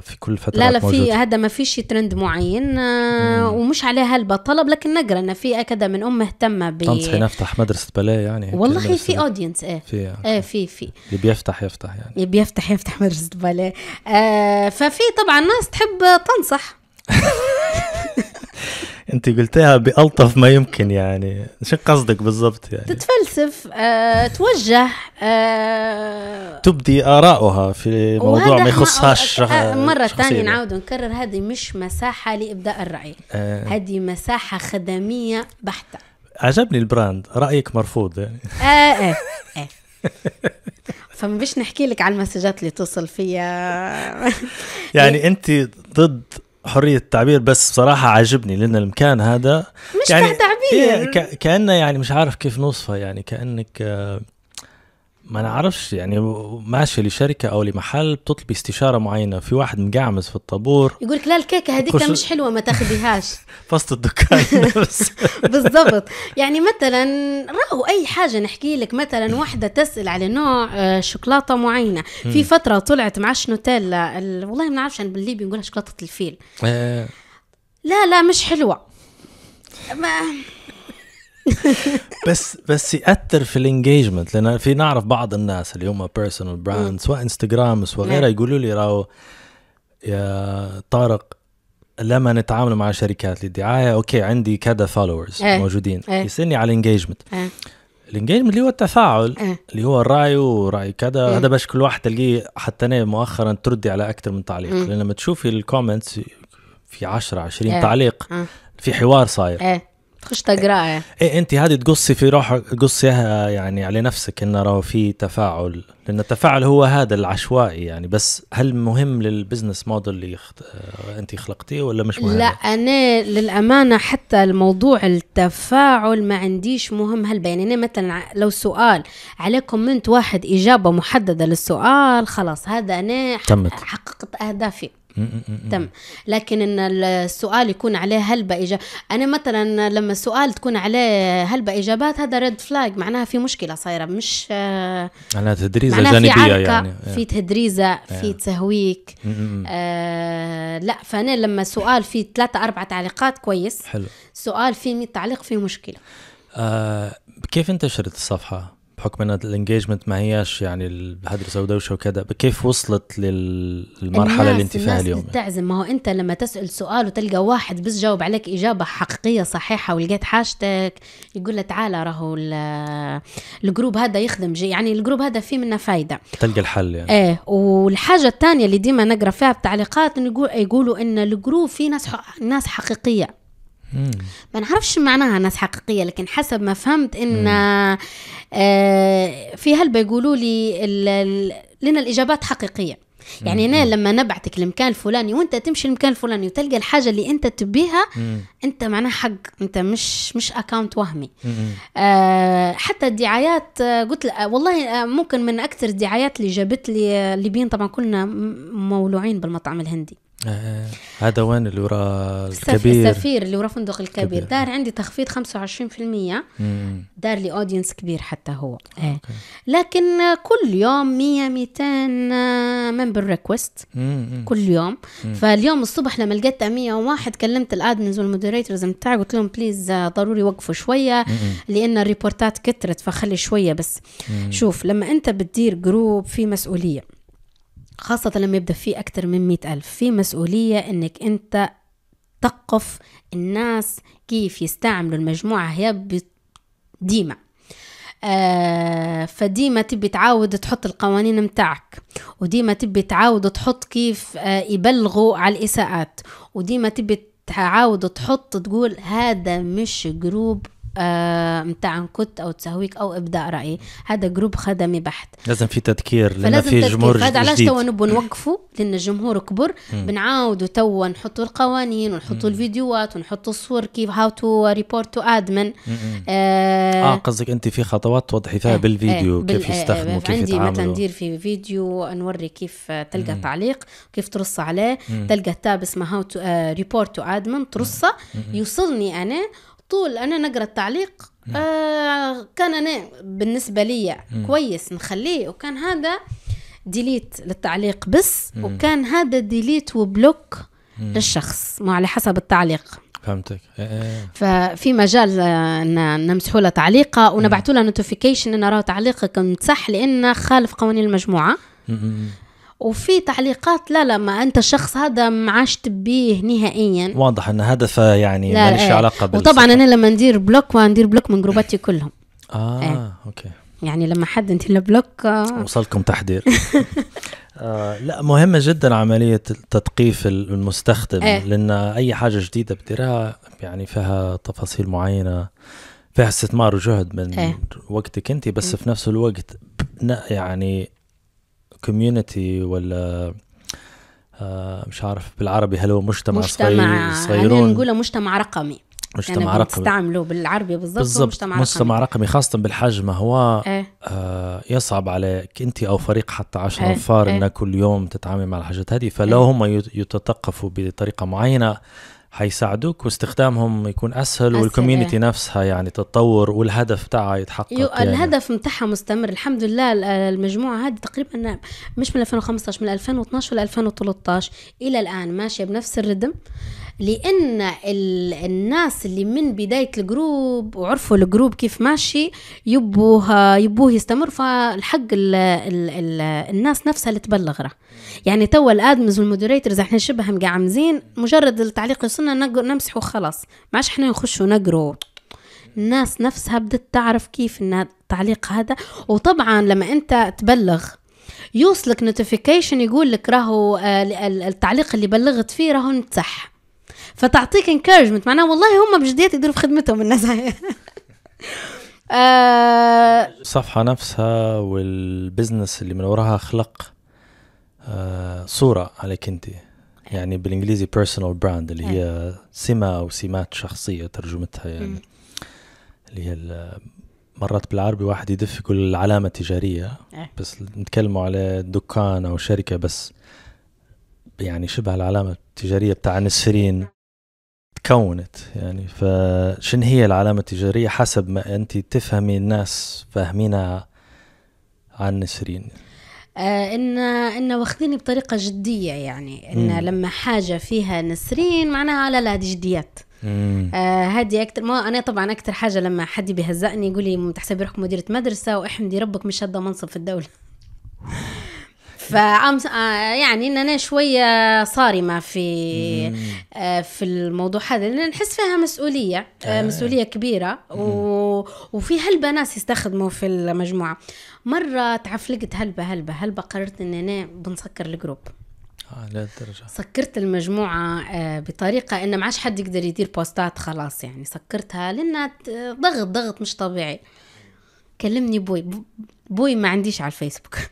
في كل فترة لا لا في هذا ما فيش ترند معين آه، مم. ومش عليه هلبا طلب لكن نقرا انه في كذا من ام مهتمة ب تنصحي نفتح مدرسة باليه يعني والله في اودينس ايه في آه. ايه في في اللي بيفتح يفتح يعني اللي بيفتح يفتح مدرسة باليه آه ففي طبعا ناس تحب تنصح انت قلتها بالطف ما يمكن يعني شو قصدك بالضبط يعني تتفلسف آه، توجه آه، تبدي ارائها في موضوع ما يخصهاش آه، مرة ثانية نعاود نكرر هذه مش مساحة لإبداء الرأي آه. هذه مساحة خدمية بحتة عجبني البراند رأيك مرفوض يعني آه آه آه فما بيش نحكي لك على المسجات اللي توصل فيها يعني انت ضد حريه التعبير بس بصراحه عاجبني لان المكان هذا مش يعني تعبير إيه، كانه يعني مش عارف كيف نوصفه يعني كانك آه، ما نعرفش يعني ماشي لشركه او لمحل بتطلبي استشاره معينه في واحد مقعمز في الطابور يقول لك لا الكيكه هذيك كش... مش حلوه ما تاخذيهاش فصل الدكان بالضبط يعني مثلا راهو اي حاجه نحكي لك مثلا واحده تسال على نوع آه، شوكولاته معينه في فتره طلعت مع شنوتيلا ال... والله ما نعرفش يعني بالليبي نقولها شوكولاته الفيل آه. لا لا مش حلوه ما بس بس ياثر في الانجيجمنت لان في نعرف بعض الناس اللي هم بيرسونال براند سواء انستغرام سواء غيره نعم. يقولوا لي راو يا طارق لما نتعامل مع شركات للدعايه اوكي عندي كذا فولورز إيه. موجودين إيه. يسالني على الانجيجمنت الانجيجمنت اللي هو التفاعل إيه. اللي هو الراي وراي كذا هذا باش كل واحد تلقيه حتى انا مؤخرا تردي على اكثر من تعليق لان لما تشوفي الكومنتس في 10 20 تعليق في حوار صاير تخش تقراه ايه, إيه انت هذه تقصي في روحك تقصيها يعني على نفسك انه راه في تفاعل لان التفاعل هو هذا العشوائي يعني بس هل مهم للبزنس موديل اللي آه، انت خلقتيه ولا مش مهم؟ لا انا للامانه حتى الموضوع التفاعل ما عنديش مهم هل يعني انا مثلا لو سؤال عليه كومنت واحد اجابه محدده للسؤال خلاص هذا انا تمت. حققت اهدافي تم لكن ان السؤال يكون عليه هلبة إجابة أنا مثلا لما السؤال تكون عليه هلبة إجابات هذا ريد فلاج معناها في مشكلة صايرة مش معناها تدريزة معناها جانبية في عركة يعني في إيه. تدريزة يعني. في إيه. تهويك آه لا فأنا لما سؤال فيه ثلاثة أربعة تعليقات كويس حلو سؤال فيه 100 تعليق فيه مشكلة آه كيف انتشرت الصفحة؟ بحكم ان الانجيجمنت ما هياش يعني الهدرسه ودوشه وكذا كيف وصلت للمرحله اللي انت فيها اليوم بتعزم ما هو انت لما تسال سؤال وتلقى واحد بس جاوب عليك اجابه حقيقيه صحيحه ولقيت حاجتك يقول له تعالى راهو الجروب هذا يخدم جي يعني الجروب هذا فيه منه فايده تلقى الحل يعني ايه والحاجه الثانيه اللي ديما نقرا فيها بتعليقات يقولوا ان الجروب فيه ناس ناس حقيقيه ما نعرفش معناها ناس حقيقيه لكن حسب ما فهمت ان مم. آه، في هل بيقولوا لي لنا الإجابات حقيقية يعني انا لما نبعتك المكان الفلاني وانت تمشي المكان الفلاني وتلقى الحاجه اللي انت تبيها انت معناها حق انت مش مش اكونت وهمي آه حتى الدعايات آه، قلت لأ آه، والله ممكن من اكثر الدعايات اللي جابت لي الليبيين طبعا كلنا مولوعين بالمطعم الهندي آه. هذا وين اللي ورا الكبير السفير اللي ورا فندق الكبير دار عندي تخفيض 25% مم. دار لي اودينس كبير حتى هو آه. آه. لكن كل يوم 100 200 ممبر ريكوست كل يوم مم. فاليوم الصبح لما لقيت 101 كلمت الادمنز والمودريتورز بتاعي قلت لهم بليز آه، ضروري وقفوا شويه مم. لان الريبورتات كترت فخلي شويه بس مم. شوف لما انت بتدير جروب في مسؤوليه خاصة لما يبدأ في أكثر من مئة ألف في مسؤولية أنك أنت تقف الناس كيف يستعملوا المجموعة هي ديما آه فديما تبي تعاود تحط القوانين متاعك وديما تبي تعاود تحط كيف آه يبلغوا على الإساءات وديما تبي تعاود تحط تقول هذا مش جروب آه، متاع نكت او تسهويك او ابداء رايي هذا جروب خدمي بحت لازم في تذكير لان في جمهور هذا علاش تو نبوا نوقفوا لان الجمهور كبر بنعاودوا توا نحطوا القوانين ونحطوا الفيديوهات ونحطوا الصور كيف هاو تو ريبورت تو ادمن اه, آه قصدك انت في خطوات توضحي فيها آه بالفيديو آه كيف إيه، يستخدموا كيف عندي مثلا ندير في فيديو نوري كيف تلقى مم. تعليق كيف ترص عليه تلقى تاب اسمه هاو تو ريبورت تو ادمن ترصه يوصلني انا طول انا نقرا التعليق نعم. آه كان انا بالنسبه لي كويس نخليه وكان هذا ديليت للتعليق بس مم. وكان هذا ديليت وبلوك مم. للشخص ما على حسب التعليق فهمتك آه، آه. ففي مجال آه، ان نمسحوا له تعليقه ونبعثوا له نوتيفيكيشن ان راه تعليقك مسح لانه خالف قوانين المجموعه مم. وفي تعليقات لا لا ما انت الشخص هذا ما عشت به نهائيا واضح ان هدفه يعني ما ليش ايه. علاقه بالسفر. وطبعا انا لما ندير بلوك وندير بلوك من جروباتي إيه. كلهم اه ايه. اوكي يعني لما حد انت بلوك آه وصلكم تحذير آه لا مهمه جدا عمليه تثقيف المستخدم ايه. لان اي حاجه جديده بديرها يعني فيها تفاصيل معينه فيها استثمار وجهد من ايه. وقتك انت بس إيه؟ في نفس الوقت يعني كوميونتي ولا آه، مش عارف بالعربي هل هو مجتمع, مجتمع صغير صغيرون نقوله مجتمع رقمي مجتمع يعني رقمي تستعمله بالعربي بالضبط, بالضبط مجتمع رقمي رقمي خاصة بالحجم هو ايه؟ آه، يصعب عليك انت او فريق حتى 10 ايه؟ انفار ايه؟ انك كل يوم تتعامل مع الحاجات هذه إيه. فلو ايه؟ هم يتثقفوا بطريقة معينة حيساعدوك واستخدامهم يكون اسهل والكوميونتي إيه. نفسها يعني تتطور والهدف تاعها يتحقق يو يعني. الهدف نتاعها مستمر الحمد لله المجموعه هذه تقريبا مش من 2015 من 2012 ل 2013 الى الان ماشيه بنفس الردم لان الناس اللي من بدايه الجروب وعرفوا الجروب كيف ماشي يبوه يبوه يستمر فالحق ال ال الـ الناس نفسها اللي تبلغ راه يعني توا الادمز والمودريترز احنا شبه مقعمزين مجرد التعليق يوصلنا نمسحه وخلاص عادش احنا نخش ونقرو الناس نفسها بدت تعرف كيف ان التعليق هذا وطبعا لما انت تبلغ يوصلك نوتيفيكيشن يقول لك راهو آه، التعليق اللي بلغت فيه راهو نتسح فتعطيك انكارجمنت معناها والله هم بجديات يديروا في خدمتهم الناس هاي آه الصفحة نفسها والبزنس اللي من وراها خلق آه صورة عليك انت يعني بالانجليزي بيرسونال براند اللي هي إيه. سمة او سمات شخصية ترجمتها يعني اللي هي مرات بالعربي واحد يدف يقول العلامة التجارية إيه. بس نتكلموا على دكان او شركة بس يعني شبه العلامة التجارية بتاع نسرين تكونت يعني فشن هي العلامة التجارية حسب ما أنت تفهمي الناس فاهمينها عن نسرين آه، إن إن واخذيني بطريقة جدية يعني إن م. لما حاجة فيها نسرين معناها لا لا دي جديات آه، هذه آه اكثر ما انا طبعا اكثر حاجه لما حد بيهزقني يقول لي تحسبي روحك مديره مدرسه واحمدي ربك مش هذا منصب في الدوله فعم آه، يعني ان انا شويه صارمه في آه، في الموضوع هذا لان نحس فيها مسؤوليه آه، مسؤوليه كبيره وفي هلبة ناس يستخدموا في المجموعه مره تعفلقت هلبة هلبة هلبة قررت ان انا بنسكر الجروب آه سكرت المجموعة بطريقة إن ما عادش حد يقدر يدير بوستات خلاص يعني سكرتها لأن ضغط ضغط مش طبيعي كلمني بوي بوي ما عنديش على الفيسبوك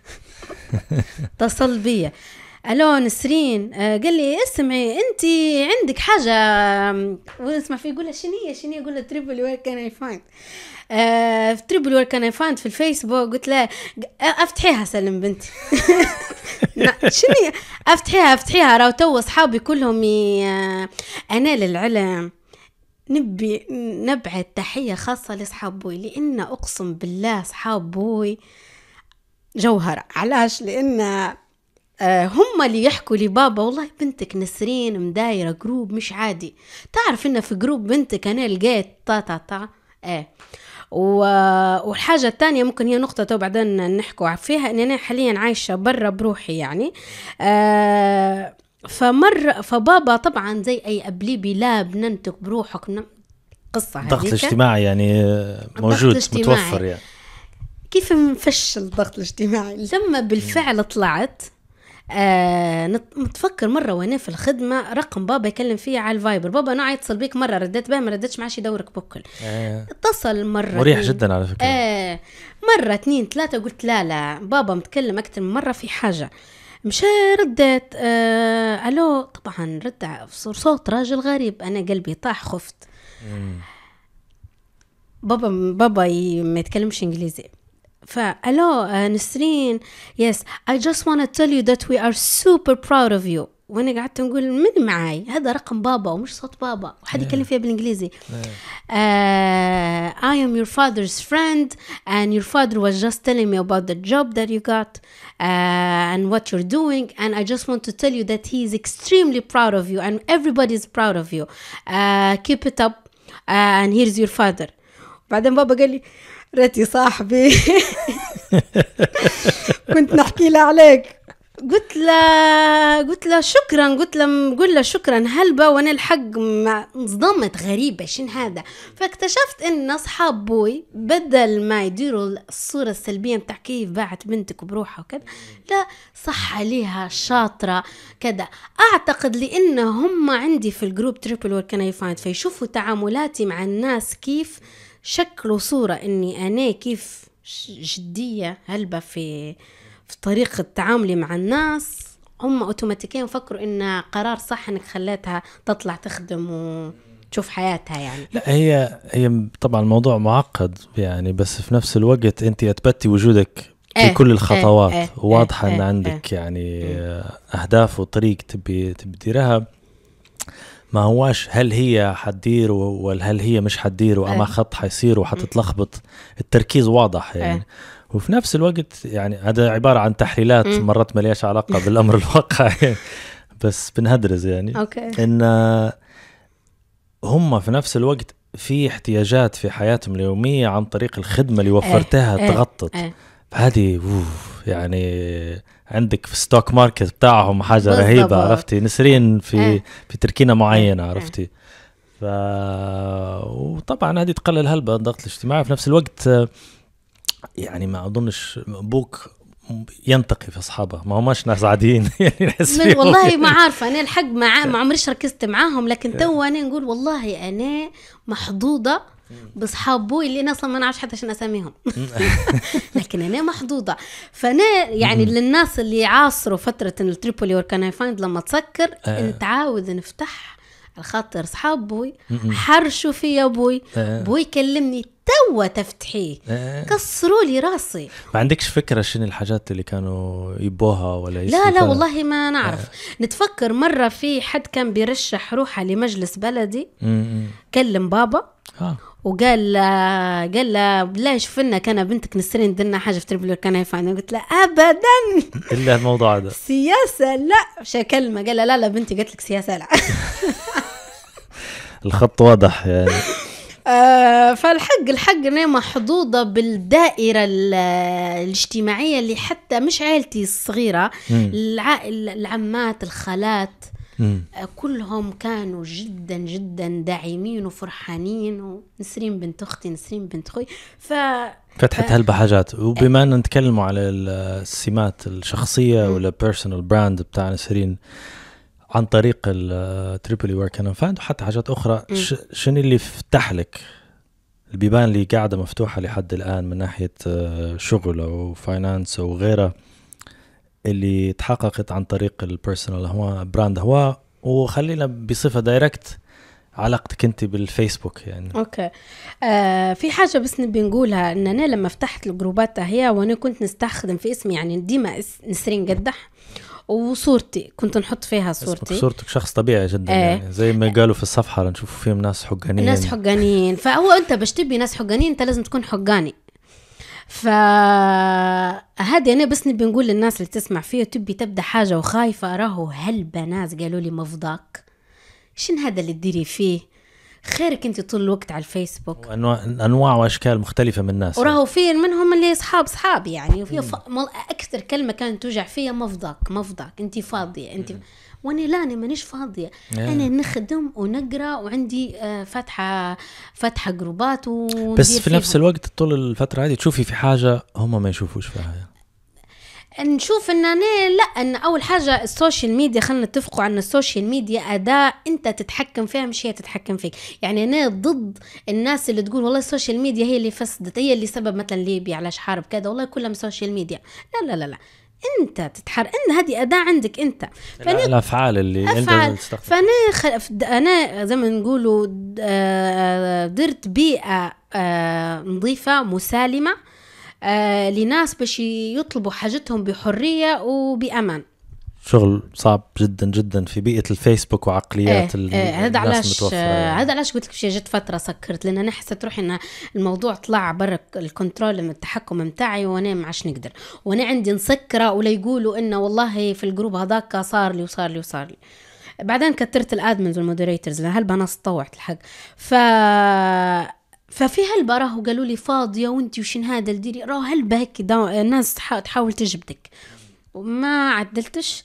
اتصل بي الو نسرين آه، قال لي اسمعي انت عندك حاجه واسمع في يقول شنو هي شنو هي يقول لها تريبل وير كان اي فايند في تريبل وير كان اي فايند في الفيسبوك قلت له افتحيها سلم بنتي شنو هي افتحيها افتحيها راهو تو اصحابي كلهم آه، انا للعلم نبي نبعث تحيه خاصه لاصحاب بوي لان اقسم بالله اصحاب بوي جوهرة علاش لأن آه، هم اللي يحكوا لي بابا والله بنتك نسرين مدايرة جروب مش عادي تعرف إن في جروب بنتك أنا لقيت تا تا تا إيه والحاجة الثانية ممكن هي نقطة تو بعدين نحكوا فيها إن أنا حاليا عايشة برا بروحي يعني آه فمر فبابا طبعا زي أي ليبي لا بننتك بروحك نعم، قصة الضغط الاجتماعي يعني آه، موجود متوفر يعني كيف مفش الضغط الاجتماعي لما بالفعل طلعت آه متفكر مره وانا في الخدمه رقم بابا يكلم فيه على الفايبر بابا انا اتصل بيك مره رديت بها ما ردتش معاش يدورك بكل آه. اتصل مره مريح جدا على فكره آه مره اثنين ثلاثه قلت لا لا بابا متكلم اكثر من مره في حاجه مشى ردت آه الو طبعا رد صوت راجل غريب انا قلبي طاح خفت مم. بابا بابا ما يتكلمش انجليزي فالو نسرين يس اي جاست ونا تيل يو ذات وي ار سوبر براود اوف يو وانا قعدت نقول من معاي هذا رقم بابا ومش صوت بابا وحد يكلم فيها بالانجليزي uh, I am your father's friend and your father was just telling me about the job that you got uh, and what you're doing and I just want to tell you that he is extremely proud of you and everybody is proud of you uh, keep it up and here's your father بعدين بابا قال ريتي صاحبي كنت نحكي لها عليك قلت لها قلت لها شكرا قلت لها قلت لها شكرا هلبة وانا الحق انصدمت غريبه شن هذا فاكتشفت ان اصحاب بوي بدل ما يديروا الصوره السلبيه بتاع كيف باعت بنتك بروحها وكذا لا صح عليها شاطره كذا اعتقد لان هم عندي في الجروب تريبل وكان فايند فيشوفوا تعاملاتي مع الناس كيف شكلوا صورة اني انا كيف جدية هلبة في في طريقة تعاملي مع الناس هم اوتوماتيكيا فكروا ان قرار صح انك خليتها تطلع تخدم وتشوف حياتها يعني لا هي هي طبعا الموضوع معقد يعني بس في نفس الوقت انت اثبتي وجودك إيه، كل إيه، الخطوات ايه ايه واضحه ايه ان عندك إيه. يعني اهداف وطريق تبي تبديرها ما هواش هل هي حتدير ولا هل هي مش حتدير واما إيه. خط حيصير وحتتلخبط التركيز واضح يعني إيه. وفي نفس الوقت يعني هذا عباره عن تحليلات مرات ما لهاش علاقه بالامر الواقع بس بنهدرز يعني اوكي ان آه، هم في نفس الوقت في احتياجات في حياتهم اليوميه عن طريق الخدمه اللي إيه. وفرتها تغطت فهذه يعني عندك في الستوك ماركت بتاعهم حاجه بالضبط. رهيبه عرفتي نسرين في اه. في تركينه معينه إيه. إيه. عرفتي ف وطبعا هذه تقلل هلبة الضغط الاجتماعي في نفس الوقت يعني ما اظنش ابوك ينتقي في اصحابه ما هماش ناس عاديين يعني والله ما عارفه انا الحق ما عمريش ركزت معاهم لكن إيه. تو انا نقول والله انا محظوظه بصحاب بوي اللي انا اصلا ما نعرفش حتى شنو اساميهم لكن انا محظوظه فانا يعني للناس اللي عاصروا فتره التريبولي وركان فايند لما تسكر آه. عاود نفتح على خاطر صحاب بوي حرشوا فيا بوي آه. بوي كلمني توا تفتحيه آه. كسروا لي راسي ما عندكش فكره شنو الحاجات اللي كانوا يبوها ولا لا لا والله ما نعرف آه. نتفكر مره في حد كان بيرشح روحه لمجلس بلدي مم. كلم بابا آه. وقال لا قال لا بالله شوف لنا كان بنتك نسرين درنا حاجه في تربل كان يفعل قلت له ابدا الا الموضوع هذا سياسه لا مش كلمه قال لا لا بنتي قالت لك سياسه لا الخط واضح يعني آه، فالحق الحق انا محظوظه بالدائره الاجتماعيه اللي حتى مش عائلتي الصغيره العائل العمات الخالات آه، كلهم كانوا جدا جدا داعمين وفرحانين ونسرين بنت اختي نسرين بنت اخوي ف فتحت ف... هالبهجات وبما آه. ان نتكلموا على السمات الشخصيه ولا بيرسونال براند بتاع نسرين عن طريق التريبل ورك انا فاند وحتى حاجات اخرى ش... شنو اللي فتح لك البيبان اللي قاعده مفتوحه لحد الان من ناحيه آه، شغل او فاينانس او غيره اللي تحققت عن طريق البيرسونال هو براند هو وخلينا بصفه دايركت علاقتك انت بالفيسبوك يعني اوكي آه في حاجه بس نبي نقولها ان انا لما فتحت الجروبات هي وانا كنت نستخدم في اسمي يعني ديما نسرين قدح وصورتي كنت نحط فيها صورتي صورتك شخص طبيعي جدا ايه. يعني زي ما آه. قالوا في الصفحه نشوف فيهم ناس حقانيين ناس حقانيين فهو انت باش تبي ناس حقانيين انت لازم تكون حقاني فهذه انا بس نبي نقول للناس اللي تسمع فيه تبي تبدا حاجه وخايفه راهو هالبنات قالوا لي مفضاك شن هذا اللي تديري فيه خيرك انت طول الوقت على الفيسبوك انواع انواع واشكال مختلفه من الناس وراهو في منهم اللي اصحاب اصحاب يعني وفي ف... اكثر كلمه كانت توجع فيها مفضاك مفضاك انت فاضيه انت مم. وانا لا انا مانيش فاضيه yeah. انا نخدم ونقرا وعندي آه، فاتحه فاتحه جروبات بس في نفس الوقت طول الفتره هذه تشوفي في حاجه هم ما يشوفوش فيها يعني. نشوف ان انا لا ان اول حاجه السوشيال ميديا خلينا نتفقوا عن السوشيال ميديا اداه انت تتحكم فيها مش هي تتحكم فيك يعني انا ضد الناس اللي تقول والله السوشيال ميديا هي اللي فسدت هي اللي سبب مثلا ليبيا علاش حارب كذا والله كلها من السوشيال ميديا لا لا لا لا انت تتحر ان هذه اداه عندك انت فأنا الافعال اللي أفعل انت فانا خل... انا زي ما نقولوا آه، درت بيئه آه، نظيفه مسالمه آه، لناس باش يطلبوا حاجتهم بحريه وبامان شغل صعب جدا جدا في بيئه الفيسبوك وعقليات ايه, ايه هذا علاش هذا يعني. علاش قلت لك شي جت فتره سكرت لان انا حسيت روحي ان الموضوع طلع برا الكنترول من التحكم نتاعي وانا ما عادش نقدر وانا عندي نسكره ولا يقولوا انه والله في الجروب هذاك صار لي وصار لي وصار لي بعدين كثرت الادمنز والمودريترز لان ناس تطوعت الحق ف ففي هلبا راهو قالوا لي فاضية وانت وشن هذا اللي ديري راهو هلبا هيك الناس تحاول تجبدك وما عدلتش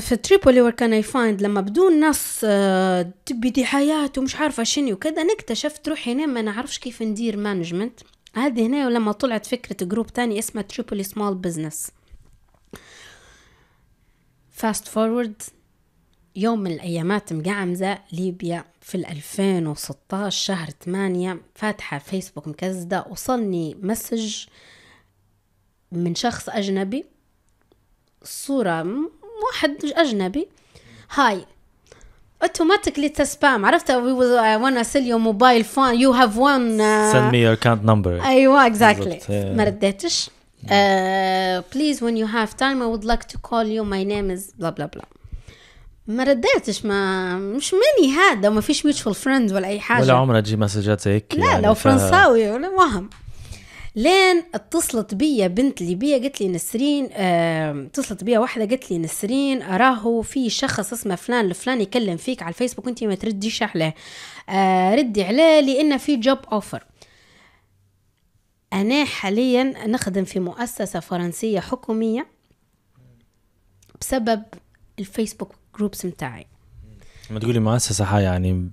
في تريبولي وير كان اي فايند لما بدون نص آه، تبي دعايات ومش عارفه شنو وكذا اكتشفت روحي هنا ما نعرفش كيف ندير مانجمنت هذه هنا ولما طلعت فكره جروب تاني اسمها تريبولي سمول بزنس فاست فورورد يوم من الأيامات مقعمزة ليبيا في 2016 شهر 8 فاتحة فيسبوك مكزدة وصلني مسج من شخص أجنبي صورة واحد أجنبي هاي اوتوماتيكلي تسبام عرفت وي وانا سيل يور موبايل فون يو هاف وان سند مي يور اكونت نمبر ايوه اكزاكتلي uh, ما رديتش بليز وين يو هاف تايم اي وود لايك تو كول يو ماي نيم از بلا بلا بلا ما رديتش ما مش ماني هذا ما فيش ميوتشوال فريند ولا اي حاجه ولا عمرها تجي مسجات هيك لا يعني لو فرنساوي ولا وهم لين اتصلت بيا بنت بيا قالت لي نسرين اه اتصلت بيا واحدة قالت لي نسرين أراه في شخص اسمه فلان الفلان يكلم فيك على الفيسبوك أنت ما ترديش عليه اه ردي عليه لأن في جوب أوفر أنا حاليا نخدم في مؤسسة فرنسية حكومية بسبب الفيسبوك جروبس متاعي ما تقولي مؤسسة هاي يعني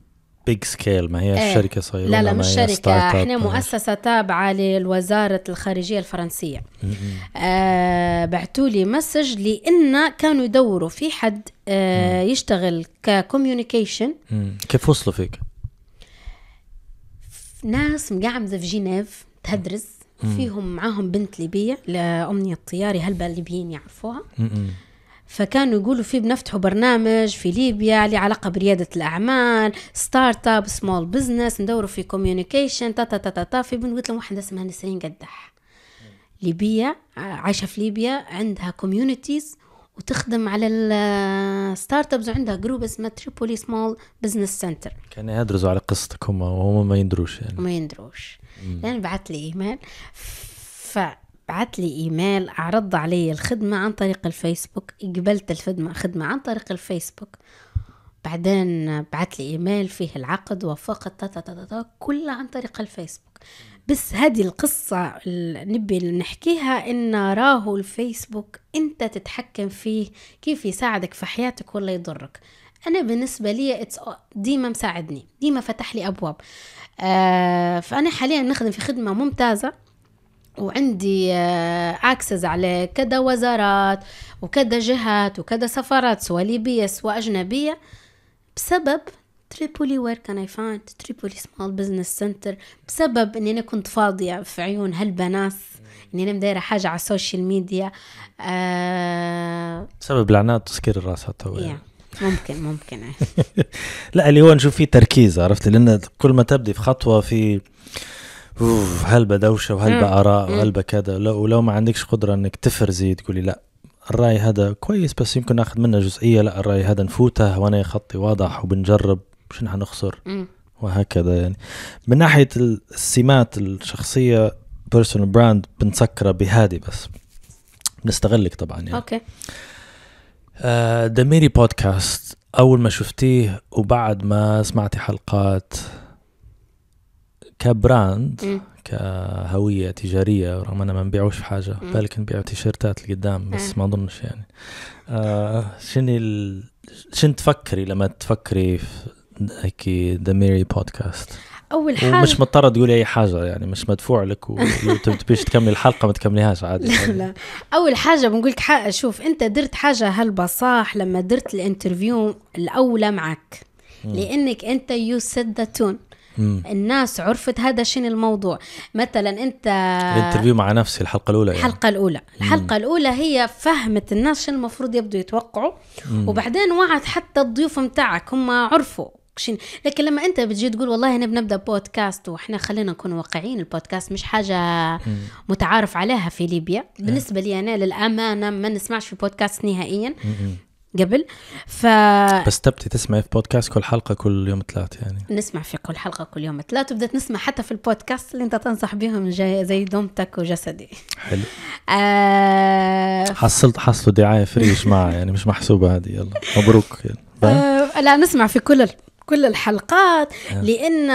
بيج سكيل ما هي ايه. شركة صغيرة لا لا مش شركة احنا مؤسسة تابعة لوزارة الخارجية الفرنسية آه بعتوا لي مسج لأن كانوا يدوروا في حد آه يشتغل ككوميونيكيشن كيف وصلوا فيك؟ ناس مقعمزة في جنيف تدرس فيهم معاهم بنت ليبية لأمنية الطياري هلبا الليبيين يعرفوها فكانوا يقولوا فيه بنفتحوا برنامج في ليبيا اللي علاقه برياده الاعمال ستارت اب سمول بزنس ندوروا في كوميونيكيشن تا تا تا تا, تا. في بنت قلت لهم واحده اسمها نسرين قدح ليبيا عايشه في ليبيا عندها كوميونيتيز وتخدم على الستارت ابز وعندها جروب اسمه تريبولي سمول بزنس سنتر كانوا يدرسوا على قصتك هم وهم ما يندروش يعني ما يندروش لان بعت لي ايميل ف بعت لي ايميل عرض علي الخدمه عن طريق الفيسبوك قبلت الخدمه خدمه عن طريق الفيسبوك بعدين بعت لي ايميل فيه العقد وافقت تا تا تا تا كله عن طريق الفيسبوك بس هذه القصة اللي نبي نحكيها إن راهو الفيسبوك أنت تتحكم فيه كيف يساعدك في حياتك ولا يضرك أنا بالنسبة لي ديما مساعدني ديما فتح لي أبواب آه، فأنا حاليا نخدم في خدمة ممتازة وعندي اكسس آه، على كذا وزارات وكذا جهات وكذا سفارات سواء ليبية سواء أجنبية بسبب تريبولي وير كان اي فايند تريبولي سمول بزنس سنتر بسبب اني انا كنت فاضيه في عيون هالبنات اني انا مدايره حاجه على السوشيال ميديا آه بسبب العناد تسكير الراس حتى يعني. ممكن ممكن لا اللي هو نشوف فيه تركيز عرفت لان كل ما تبدي في خطوه في اوف هلبة دوشة وهلبة آراء وهلبة كذا لو ولو ما عندكش قدرة انك تفرزي تقولي لا الرأي هذا كويس بس يمكن ناخذ منه جزئية لا الرأي هذا نفوته وانا خطي واضح وبنجرب شنو حنخسر وهكذا يعني من ناحية السمات الشخصية بيرسونال براند بنسكره بهذه بس بنستغلك طبعا يعني اوكي ذا آه، بودكاست اول ما شفتيه وبعد ما سمعتي حلقات كبراند م. كهويه تجاريه رغم انا ما نبيعوش في حاجه بالك نبيع تيشيرتات لقدام بس إيه. ما اظنش يعني آه شنو ال... شن تفكري لما تفكري في هيك ذا ميري بودكاست اول حاجه ومش مضطره تقولي اي حاجه يعني مش مدفوع لك وتبيش تكملي الحلقه ما تكمليهاش عادي لا لا اول حاجه بنقول لك شوف انت درت حاجه هالبصاح لما درت الانترفيو الاولى معك لانك انت يو سيد ذا تون مم. الناس عرفت هذا شنو الموضوع مثلا انت الانترفيو مع نفسي الحلقه الاولى يعني. الحلقه الاولى الحلقه الاولى هي فهمت الناس شنو المفروض يبدوا يتوقعوا مم. وبعدين وعد حتى الضيوف متاعك هم عرفوا شين. لكن لما انت بتجي تقول والله احنا بنبدا بودكاست واحنا خلينا نكون واقعيين البودكاست مش حاجه متعارف عليها في ليبيا بالنسبه لي انا للامانه ما نسمعش في بودكاست نهائيا قبل ف بس تبتي تسمعي في بودكاست كل حلقه كل يوم ثلاث يعني نسمع في كل حلقه كل يوم ثلاث وبدات نسمع حتى في البودكاست اللي انت تنصح بهم زي دومتك وجسدي حلو آه... حصلت حصلوا دعايه فريش مع يعني مش محسوبه هذه يلا مبروك يعني. آه... لا نسمع في كل كل الحلقات آه. لان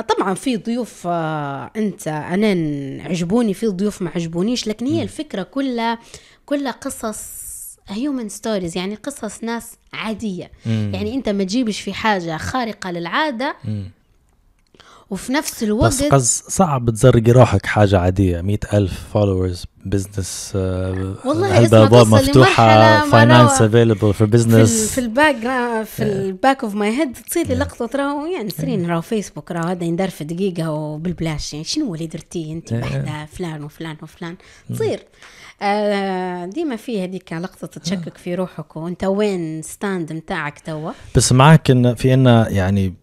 طبعا في ضيوف آه، انت انا عجبوني في ضيوف ما عجبونيش لكن هي الفكره كلها كلها قصص هيومن ستوريز يعني قصص ناس عاديه مم. يعني انت ما تجيبش في حاجه خارقه للعاده مم. وفي نفس الوقت بس صعب تزرقي روحك حاجة عادية مئة ألف فولورز بزنس آه، والله الباب مفتوحة فاينانس افيلبل في بزنس في الباك في الباك اوف ماي هيد تصير لي لقطة ترى يعني سرين راهو فيسبوك راهو هذا يندار في دقيقة وبالبلاش يعني شنو اللي درتيه أنت بحذا فلان وفلان وفلان mm. تصير آه، ديما في هذيك لقطه تشكك في روحك وانت وين ستاند نتاعك توا بس معك إن في ان يعني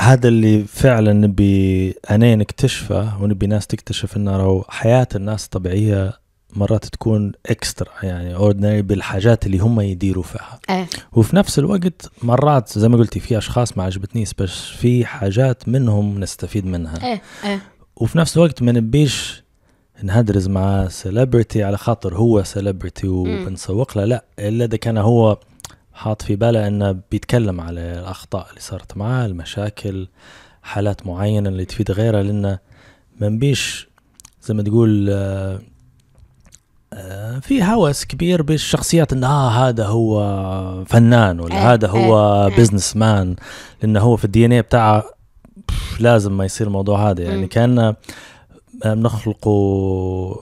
هذا اللي فعلا نبي انا نكتشفه ونبي ناس تكتشف انه راهو حياه الناس الطبيعيه مرات تكون اكسترا يعني اوردينري بالحاجات اللي هم يديروا فيها أه. وفي نفس الوقت مرات زي ما قلتي في اشخاص ما عجبتنيش بس في حاجات منهم نستفيد منها أه. أه. وفي نفس الوقت ما نبيش نهدرز مع سيلبرتي على خاطر هو سيلبرتي وبنسوق له لا الا اذا كان هو حاط في باله انه بيتكلم على الاخطاء اللي صارت معاه المشاكل حالات معينه اللي تفيد غيره لانه ما نبيش زي ما تقول آه،, آه في هوس كبير بالشخصيات ان آه هذا هو فنان ولا آه هذا هو آه بزنس مان لانه هو في الدي ان إيه بتاعه لازم ما يصير الموضوع هذا يعني كان بنخلق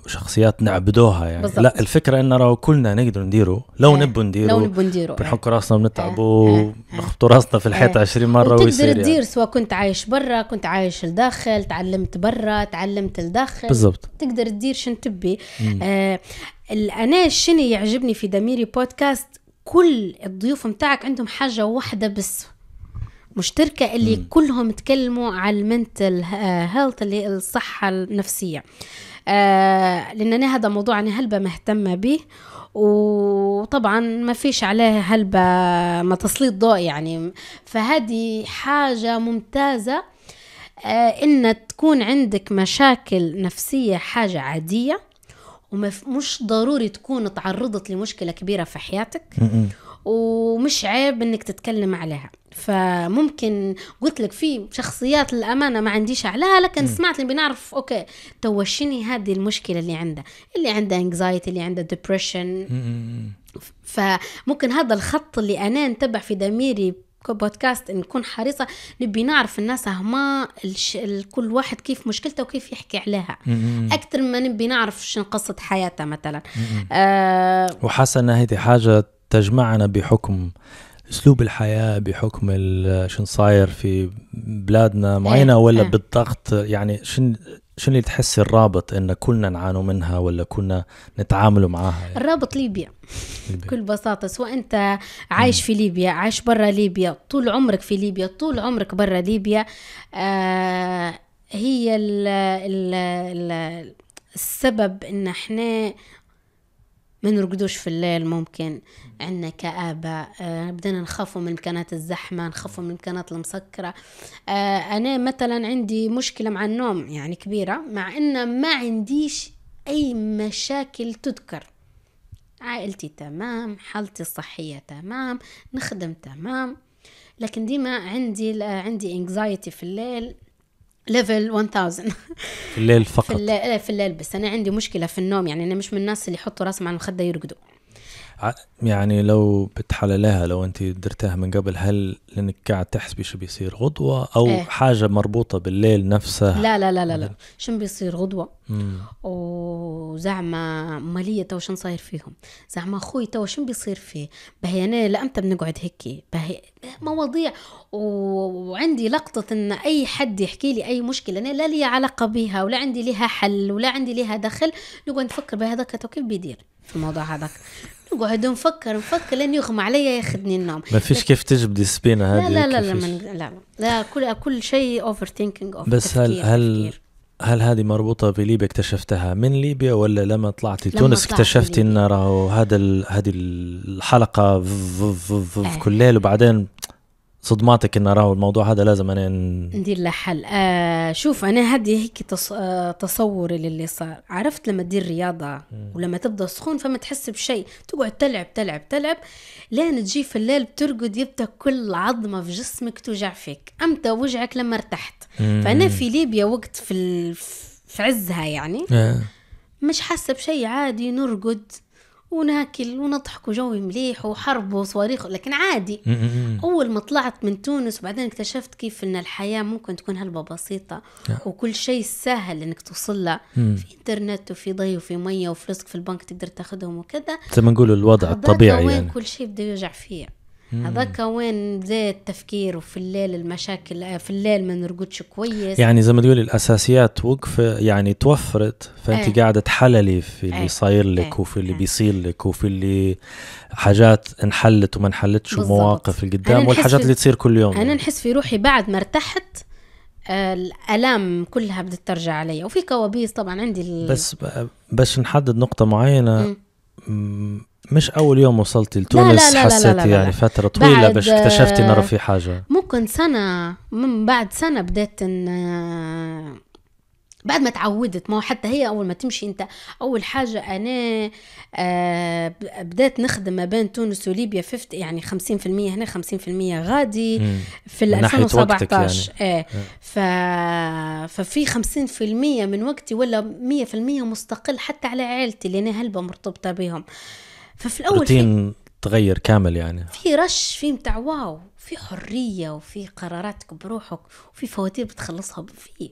شخصيات نعبدوها يعني بالزبط. لا الفكره ان راهو كلنا نقدر نديره إيه، لو نبو نديره لو نبو نديره بنحك راسنا بنتعبوا إيه، إيه، نخبطوا راسنا في الحيط 20 مره ويصير تقدر يعني. تدير يعني. سواء كنت عايش برا كنت عايش لداخل تعلمت برا تعلمت لداخل بالضبط تقدر تدير شن تبي آه انا شنو يعجبني في دميري بودكاست كل الضيوف متاعك عندهم حاجه واحده بس مشتركه اللي م. كلهم تكلموا على المنتل آه، هيلث اللي الصحه النفسيه آه، لان انا هذا موضوع انا هلبه مهتمه به وطبعا ما فيش عليه هلبة ما تسليط ضوء يعني فهذه حاجة ممتازة آه، ان تكون عندك مشاكل نفسية حاجة عادية ومش ضروري تكون تعرضت لمشكلة كبيرة في حياتك ومش عيب انك تتكلم عليها فممكن قلت لك في شخصيات الأمانة ما عنديش عليها لكن م. سمعت اللي بنعرف أوكي توشني هذه المشكلة اللي عندها اللي عندها انكزايتي اللي عندها ديبريشن فممكن هذا الخط اللي أنا انتبع في ضميري بودكاست نكون حريصة نبي نعرف الناس هما الش... كل واحد كيف مشكلته وكيف يحكي عليها أكثر ما نبي نعرف شنو قصة حياته مثلا آه... وحاسة أن هذه حاجة تجمعنا بحكم اسلوب الحياه بحكم شن صاير في بلادنا معينه إيه، ولا إيه. بالضغط يعني شن شنو اللي تحسي الرابط ان كلنا نعانوا منها ولا كلنا نتعاملوا معاها يعني؟ الرابط ليبيا بكل بساطة سواء أنت عايش في ليبيا عايش برا ليبيا طول عمرك في ليبيا طول عمرك برا ليبيا آه هي الـ الـ الـ السبب ان احنا ما نرقدوش في الليل ممكن عندنا كآبة آه بدنا نخافوا من إمكانات الزحمة نخافوا من إمكانات المسكرة آه أنا مثلا عندي مشكلة مع النوم يعني كبيرة مع إن ما عنديش أي مشاكل تذكر عائلتي تمام حالتي الصحية تمام نخدم تمام لكن ديما عندي عندي انكزايتي في الليل ليفل 1000 في الليل فقط في الليل, إيه، في الليل بس انا عندي مشكله في النوم يعني انا مش من الناس اللي يحطوا راسهم على المخده يرقدوا يعني لو بتحللها لو انت درتها من قبل هل لانك قاعد تحسبي شو بيصير غدوه او ايه. حاجه مربوطه بالليل نفسها لا لا لا لا, لا. شو بيصير غدوه وزعما ماليه تو شن صاير فيهم زعما اخوي تو شن بيصير فيه بهي انا لامتى بنقعد هيك بهي مواضيع وعندي لقطة إن أي حد يحكي لي أي مشكلة أنا لا لي علاقة بها ولا عندي لها حل ولا عندي لها دخل نقعد نفكر بهذاك كيف بيدير في الموضوع هذاك نقعد نفكر نفكر لين يغمى عليا ياخذني النوم ما فيش كيف تجبدي السبينه هذه لا لا لا لا, لا, لا, كل كل شيء اوفر ثينكينج بس هل هل هل هذه مربوطة بليبيا اكتشفتها من ليبيا ولا لما طلعتي تونس اكتشفتي ان راهو هذا هذه الحلقة في, في, في, في كل ليل وبعدين صدماتك انه راهو الموضوع هذا لازم انا ندير له حل آه شوف انا هذه هيك تص... آه تصوري للي صار عرفت لما تدير رياضه ولما تبدا سخون فما تحس بشيء تقعد تلعب تلعب تلعب لين تجي في الليل بترقد يبدا كل عظمه في جسمك توجع فيك امتى وجعك لما ارتحت مم. فانا في ليبيا وقت في ال... في عزها يعني مم. إيه. مش حاسه بشيء عادي نرقد وناكل ونضحك وجوي مليح وحرب وصواريخ لكن عادي اول ما طلعت من تونس وبعدين اكتشفت كيف ان الحياه ممكن تكون هلبة بسيطه وكل شيء سهل انك توصل له في انترنت وفي ضي وفي ميه وفلوسك في البنك تقدر تاخذهم وكذا زي ما نقول الوضع الطبيعي يعني. كل شيء بده يرجع فيه هذاك وين زي التفكير وفي الليل المشاكل آه، في الليل ما نرقدش كويس يعني زي ما تقولي الاساسيات وقفه يعني توفرت فانت ايه. قاعده تحللي في اللي ايه. صاير لك ايه. وفي اللي ايه. بيصير لك وفي اللي حاجات انحلت وما انحلتش ومواقف القدام والحاجات اللي تصير كل يوم انا يعني. نحس في روحي بعد ما ارتحت آه، الالام كلها بدت ترجع علي وفي كوابيس طبعا عندي ال... بس باش نحدد نقطه معينه م مش اول يوم وصلتي لتونس لا لا لا حسيتي لا لا لا يعني فتره طويله باش اكتشفتي انه في حاجه ممكن سنه من بعد سنه بدات ان بعد ما تعودت ما حتى هي اول ما تمشي انت اول حاجه انا آه، بدات نخدم ما بين تونس وليبيا ففت يعني 50% هنا 50% غادي في 2017 يعني. إيه. آه. ف... ففي 50% من وقتي ولا 100% مستقل حتى على عائلتي اللي انا هلبة مرتبطه بهم آه ففي الاول روتين تغير كامل يعني في رش في متاع واو في حريه وفي قراراتك بروحك وفي فواتير بتخلصها في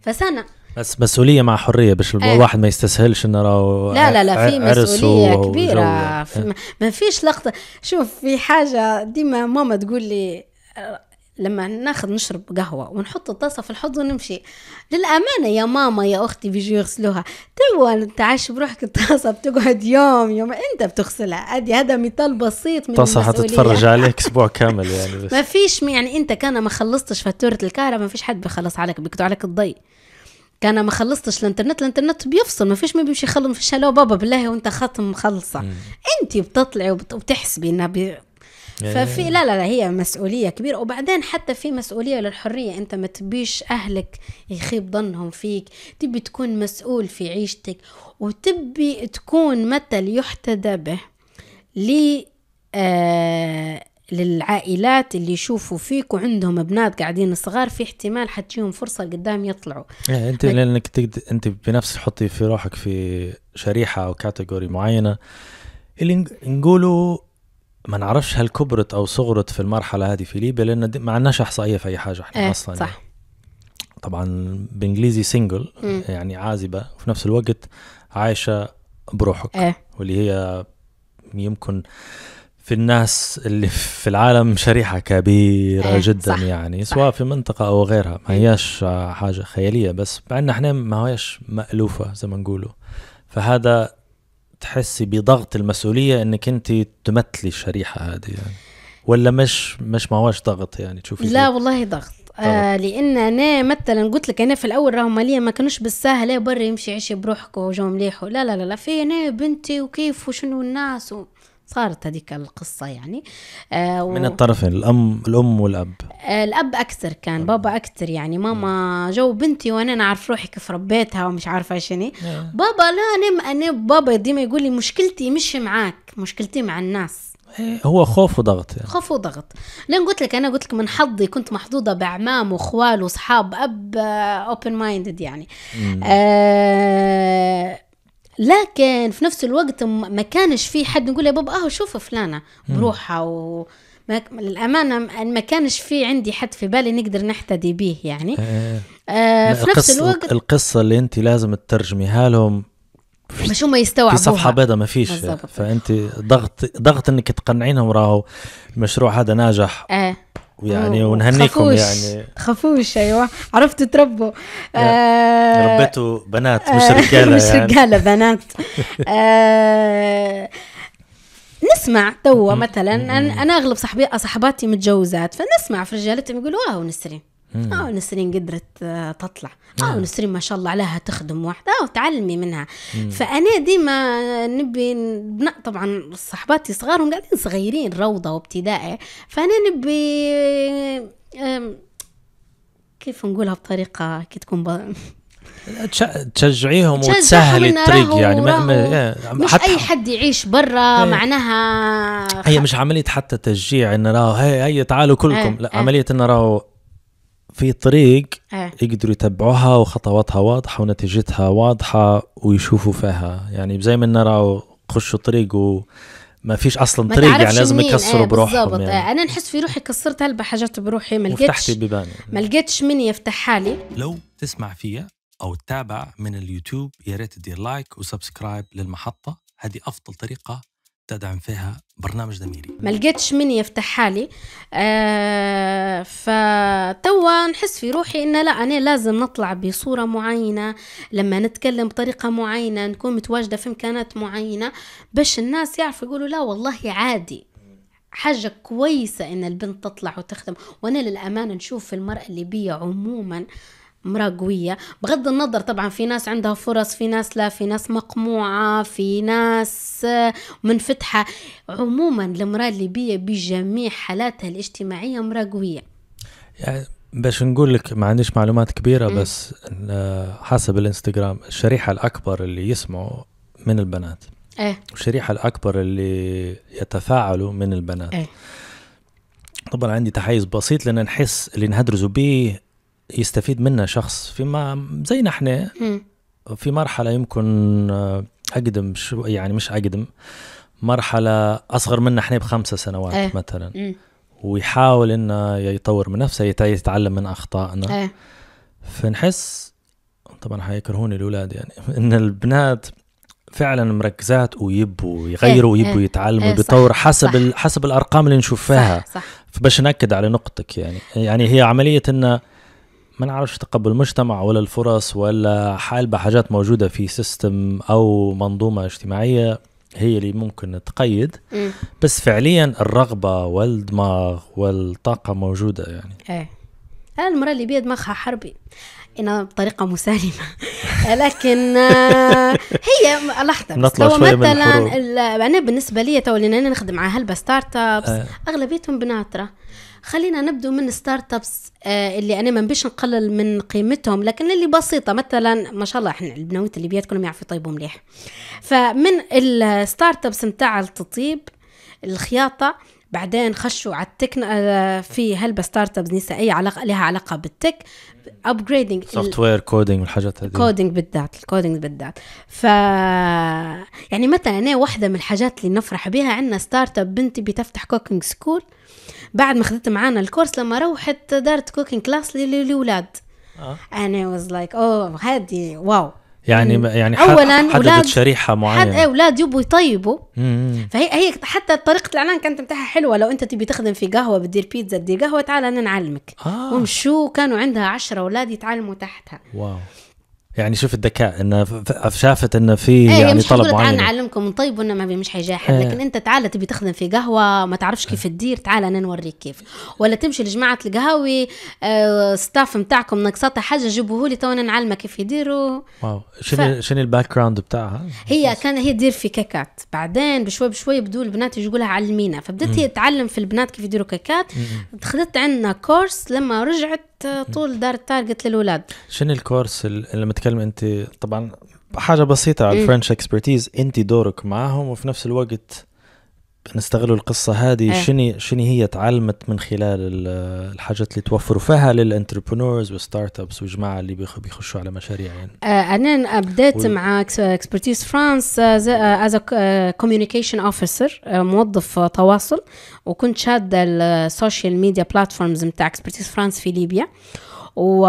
فسنه بس مسؤوليه مع حريه باش إيه. الواحد ما يستسهلش انه راهو لا لا لا في مسؤوليه و... كبيره يعني. في ما فيش لقطه شوف في حاجه ديما ماما تقول لي لما ناخذ نشرب قهوة ونحط الطاسة في الحوض ونمشي للأمانة يا ماما يا أختي بيجوا يغسلوها انت عايش بروحك الطاسة بتقعد يوم يوم أنت بتغسلها أدي هذا مثال بسيط من الطاسة حتتفرج عليك أسبوع كامل يعني بس. ما فيش يعني أنت كان ما خلصتش فاتورة الكهرباء ما فيش حد بيخلص عليك بيقطع عليك الضي كان ما خلصتش الانترنت الانترنت بيفصل ما فيش ما بيمشي يخلص في بابا بالله وانت خاتم مخلصه انت بتطلعي وبتحسبي انها يعني ففي لا لا لا هي مسؤوليه كبيره وبعدين حتى في مسؤوليه للحريه انت ما تبيش اهلك يخيب ظنهم فيك تبي تكون مسؤول في عيشتك وتبي تكون مثل يحتذى به ل آه، للعائلات اللي يشوفوا فيك وعندهم بنات قاعدين صغار في احتمال حتجيهم فرصه قدام يطلعوا يعني انت هك... لانك تقد... انت بنفس تحطي في روحك في شريحه او كاتيجوري معينه اللي نقولوا ما نعرفش هل كبرت او صغرت في المرحله هذه في ليبيا لان ما عندناش احصائيه في اي حاجه احنا ايه اصلا يعني. صح. يعني. طبعا بانجليزي سنجل مم. يعني عازبه وفي نفس الوقت عايشه بروحك ايه. واللي هي يمكن في الناس اللي في العالم شريحة كبيرة ايه جدا صح يعني سواء في منطقة أو غيرها ما هياش حاجة خيالية بس مع إحنا ما هياش مألوفة زي ما نقولوا فهذا تحسي بضغط المسؤوليه انك انت تمثلي الشريحه هذه يعني ولا مش مش ما هوش ضغط يعني تشوفي لا والله ضغط آه لان انا مثلا قلت لك انا في الاول راهم ماليا ما كانوش بالسهل إيه، برا يمشي عيشي بروحك وجو مليح لا لا, لا في انا بنتي وكيف وشنو الناس و... صارت هذيك القصة يعني آه و... من الطرفين الأم الأم والأب آه الأب أكثر كان مم. بابا أكثر يعني ماما جو بنتي وأنا نعرف روحي كيف ربيتها ومش عارفة شنو نعم. بابا لا نم أنا بابا ديما يقول لي مشكلتي مش معاك مشكلتي مع الناس إيه، هو خوف وضغط يعني. خوف وضغط لان قلت لك انا قلت لك من حظي كنت محظوظه باعمام واخوال واصحاب اب اوبن آه، مايندد يعني آه لكن في نفس الوقت ما كانش في حد نقول يا بابا اه شوف فلانه بروحها و الأمانة ما كانش في عندي حد في بالي نقدر نحتدي به يعني آه, آه في نفس الوقت القصة اللي أنت لازم تترجميها لهم مش هم يستوعبوها في صفحه بيضاء ما فيش فانت ضغط ضغط انك تقنعينهم راهو المشروع هذا ناجح اه ويعني ونهنيكم خفوش. يعني خفوش ايوه عرفتوا تربوا آه ربيتوا بنات مش آه، رجاله مش يعني. رجاله بنات آه، نسمع توا مثلا انا اغلب صاحبي صاحباتي متجوزات فنسمع في رجالتهم يقولوا واو نسرين اه نسرين قدرت آه، تطلع اه نسرين ما شاء الله عليها تخدم واحده او آه، تعلمي منها مم. فانا ديما نبي طبعا صحباتي صغارهم قاعدين صغيرين روضه وابتدائي فانا نبي آه، كيف نقولها بطريقه كي تكون ب... تشجعيهم وتسهلي الطريق يعني ما ما مش حتى اي حد يعيش برا هي إيه. معناها هي مش عمليه حتى تشجيع ان راهو هي هي تعالوا كلكم هي إيه، لا هي إيه. عمليه ان راهو في طريق أه. يقدروا يتبعوها وخطواتها واضحه ونتيجتها واضحه ويشوفوا فيها يعني زي ما نرى خشوا طريق وما فيش اصلا ما طريق يعني لازم يكسروا أه بروحهم بالضبط أه انا نحس في روحي كسرت هلبا حاجات بروحي ما لقيتش ما لقيتش من يفتح حالي لو تسمع فيا او تتابع من اليوتيوب يا ريت تدير لايك وسبسكرايب للمحطه هذه افضل طريقه تدعم فيها برنامج ضميري ما لقيتش من يفتح حالي آه فتوا نحس في روحي ان لا انا لازم نطلع بصوره معينه لما نتكلم بطريقه معينه نكون متواجده في امكانات معينه باش الناس يعرفوا يقولوا لا والله عادي حاجة كويسة إن البنت تطلع وتخدم وأنا للأمانة نشوف في المرأة الليبية عموما آه مرأة قوية بغض النظر طبعا في ناس عندها فرص في ناس لا في ناس مقموعة في ناس آه، منفتحة عموما المرأة الليبية بجميع حالاتها الاجتماعية مرأة قوية يعني باش نقول لك ما عنديش معلومات كبيرة م. بس آه، حسب الانستغرام الشريحة الأكبر اللي يسمعوا من البنات ايه والشريحة الأكبر اللي يتفاعلوا من البنات ايه طبعا عندي تحيز بسيط لان نحس اللي نهدرزوا به يستفيد منا شخص فيما زينا احنا في مرحله يمكن آه، اقدم شو يعني مش اقدم مرحله اصغر منا احنا بخمسة سنوات ايه. مثلا م. ويحاول انه يطور من نفسه يتعلم من اخطائنا ايه. فنحس طبعا حيكرهوني الاولاد يعني ان البنات فعلا مركزات ويبوا يغيروا ايه. ويبوا ايه. يتعلموا ايه. بيطور حسب صح. حسب الارقام اللي نشوفها صح. صح. فباش ناكد على نقطتك يعني يعني هي عمليه انه ما نعرفش تقبل المجتمع ولا الفرص ولا حالبة حاجات موجودة في سيستم أو منظومة اجتماعية هي اللي ممكن تقيد م. بس فعليا الرغبة والدماغ والطاقة موجودة يعني ايه أنا المرة اللي بيا دماغها حربي أنا بطريقة مسالمة لكن آه، هي لحظة نطلع شوية مثلا من أنا بالنسبة لي تو اللي أنا نخدم مع هلبة ستارت أبس إيه. أغلبيتهم بناطرة خلينا نبدو من ستارت ابس آه، اللي انا ما نبيش نقلل من قيمتهم لكن اللي بسيطه مثلا ما شاء الله احنا البنوات بيات كلهم يعرفوا يطيبوا مليح فمن الستارت ابس نتاع التطيب الخياطه بعدين خشوا على التكن آه، في هلبة ستارت ابس نسائيه علاقه لها علاقه بالتك ابجريدنج سوفت وير كودينج والحاجات هذه كودينج بالذات الكودينج بالذات ف يعني مثلا انا واحده من الحاجات اللي نفرح بها عندنا ستارت اب بنتي بتفتح كوكينج سكول بعد ما خدت معانا الكورس لما روحت دارت كوكينج كلاس للاولاد انا واز لايك اوه هادي واو يعني يعني اولا حددت شريحه معينه حد إيه، اولاد يبوا يطيبوا فهي هي حتى طريقه الاعلان كانت بتاعها حلوه لو انت تبي تخدم في قهوه بتدير بيتزا تدير قهوه تعال انا نعلمك آه. ومشوا كانوا عندها عشرة اولاد يتعلموا تحتها واو يعني شوف الذكاء انه شافت انه في إيه، يعني مش طلب معين تعال نعلمكم نطيب وانا ما مش حيجي احد إيه. لكن انت تعال تبي تخدم في قهوه ما تعرفش كيف إيه. تدير تعال انا نوريك كيف ولا تمشي لجماعه القهاوي ستاف آه، نتاعكم نقصتها حاجه جيبوه لي تو انا نعلمك كيف يديروا واو شنو ف... شنو الباك جراوند بتاعها هي كان هي تدير في كيكات بعدين بشوي بشوي بدو البنات يجوا لها علمينا فبدت هي تعلم في البنات كيف يديروا كيكات خذت عندنا كورس لما رجعت آه، طول دار التارجت للولاد شنو الكورس اللي لما تكلم انت طبعا حاجه بسيطه على إيه. الفرنش اكسبرتيز انت دورك معاهم وفي نفس الوقت نستغلوا القصه هذه ايه. شنو شنو هي تعلمت من خلال الحاجات اللي توفروا فيها للانتربرونورز والستارت ابس والجماعه اللي بيخشوا على مشاريع يعني آه انا بديت و... مع اكسبرتيز فرانس از كوميونيكيشن اوفيسر موظف تواصل وكنت شاده السوشيال ميديا بلاتفورمز نتاع اكسبرتيز فرانس في ليبيا و...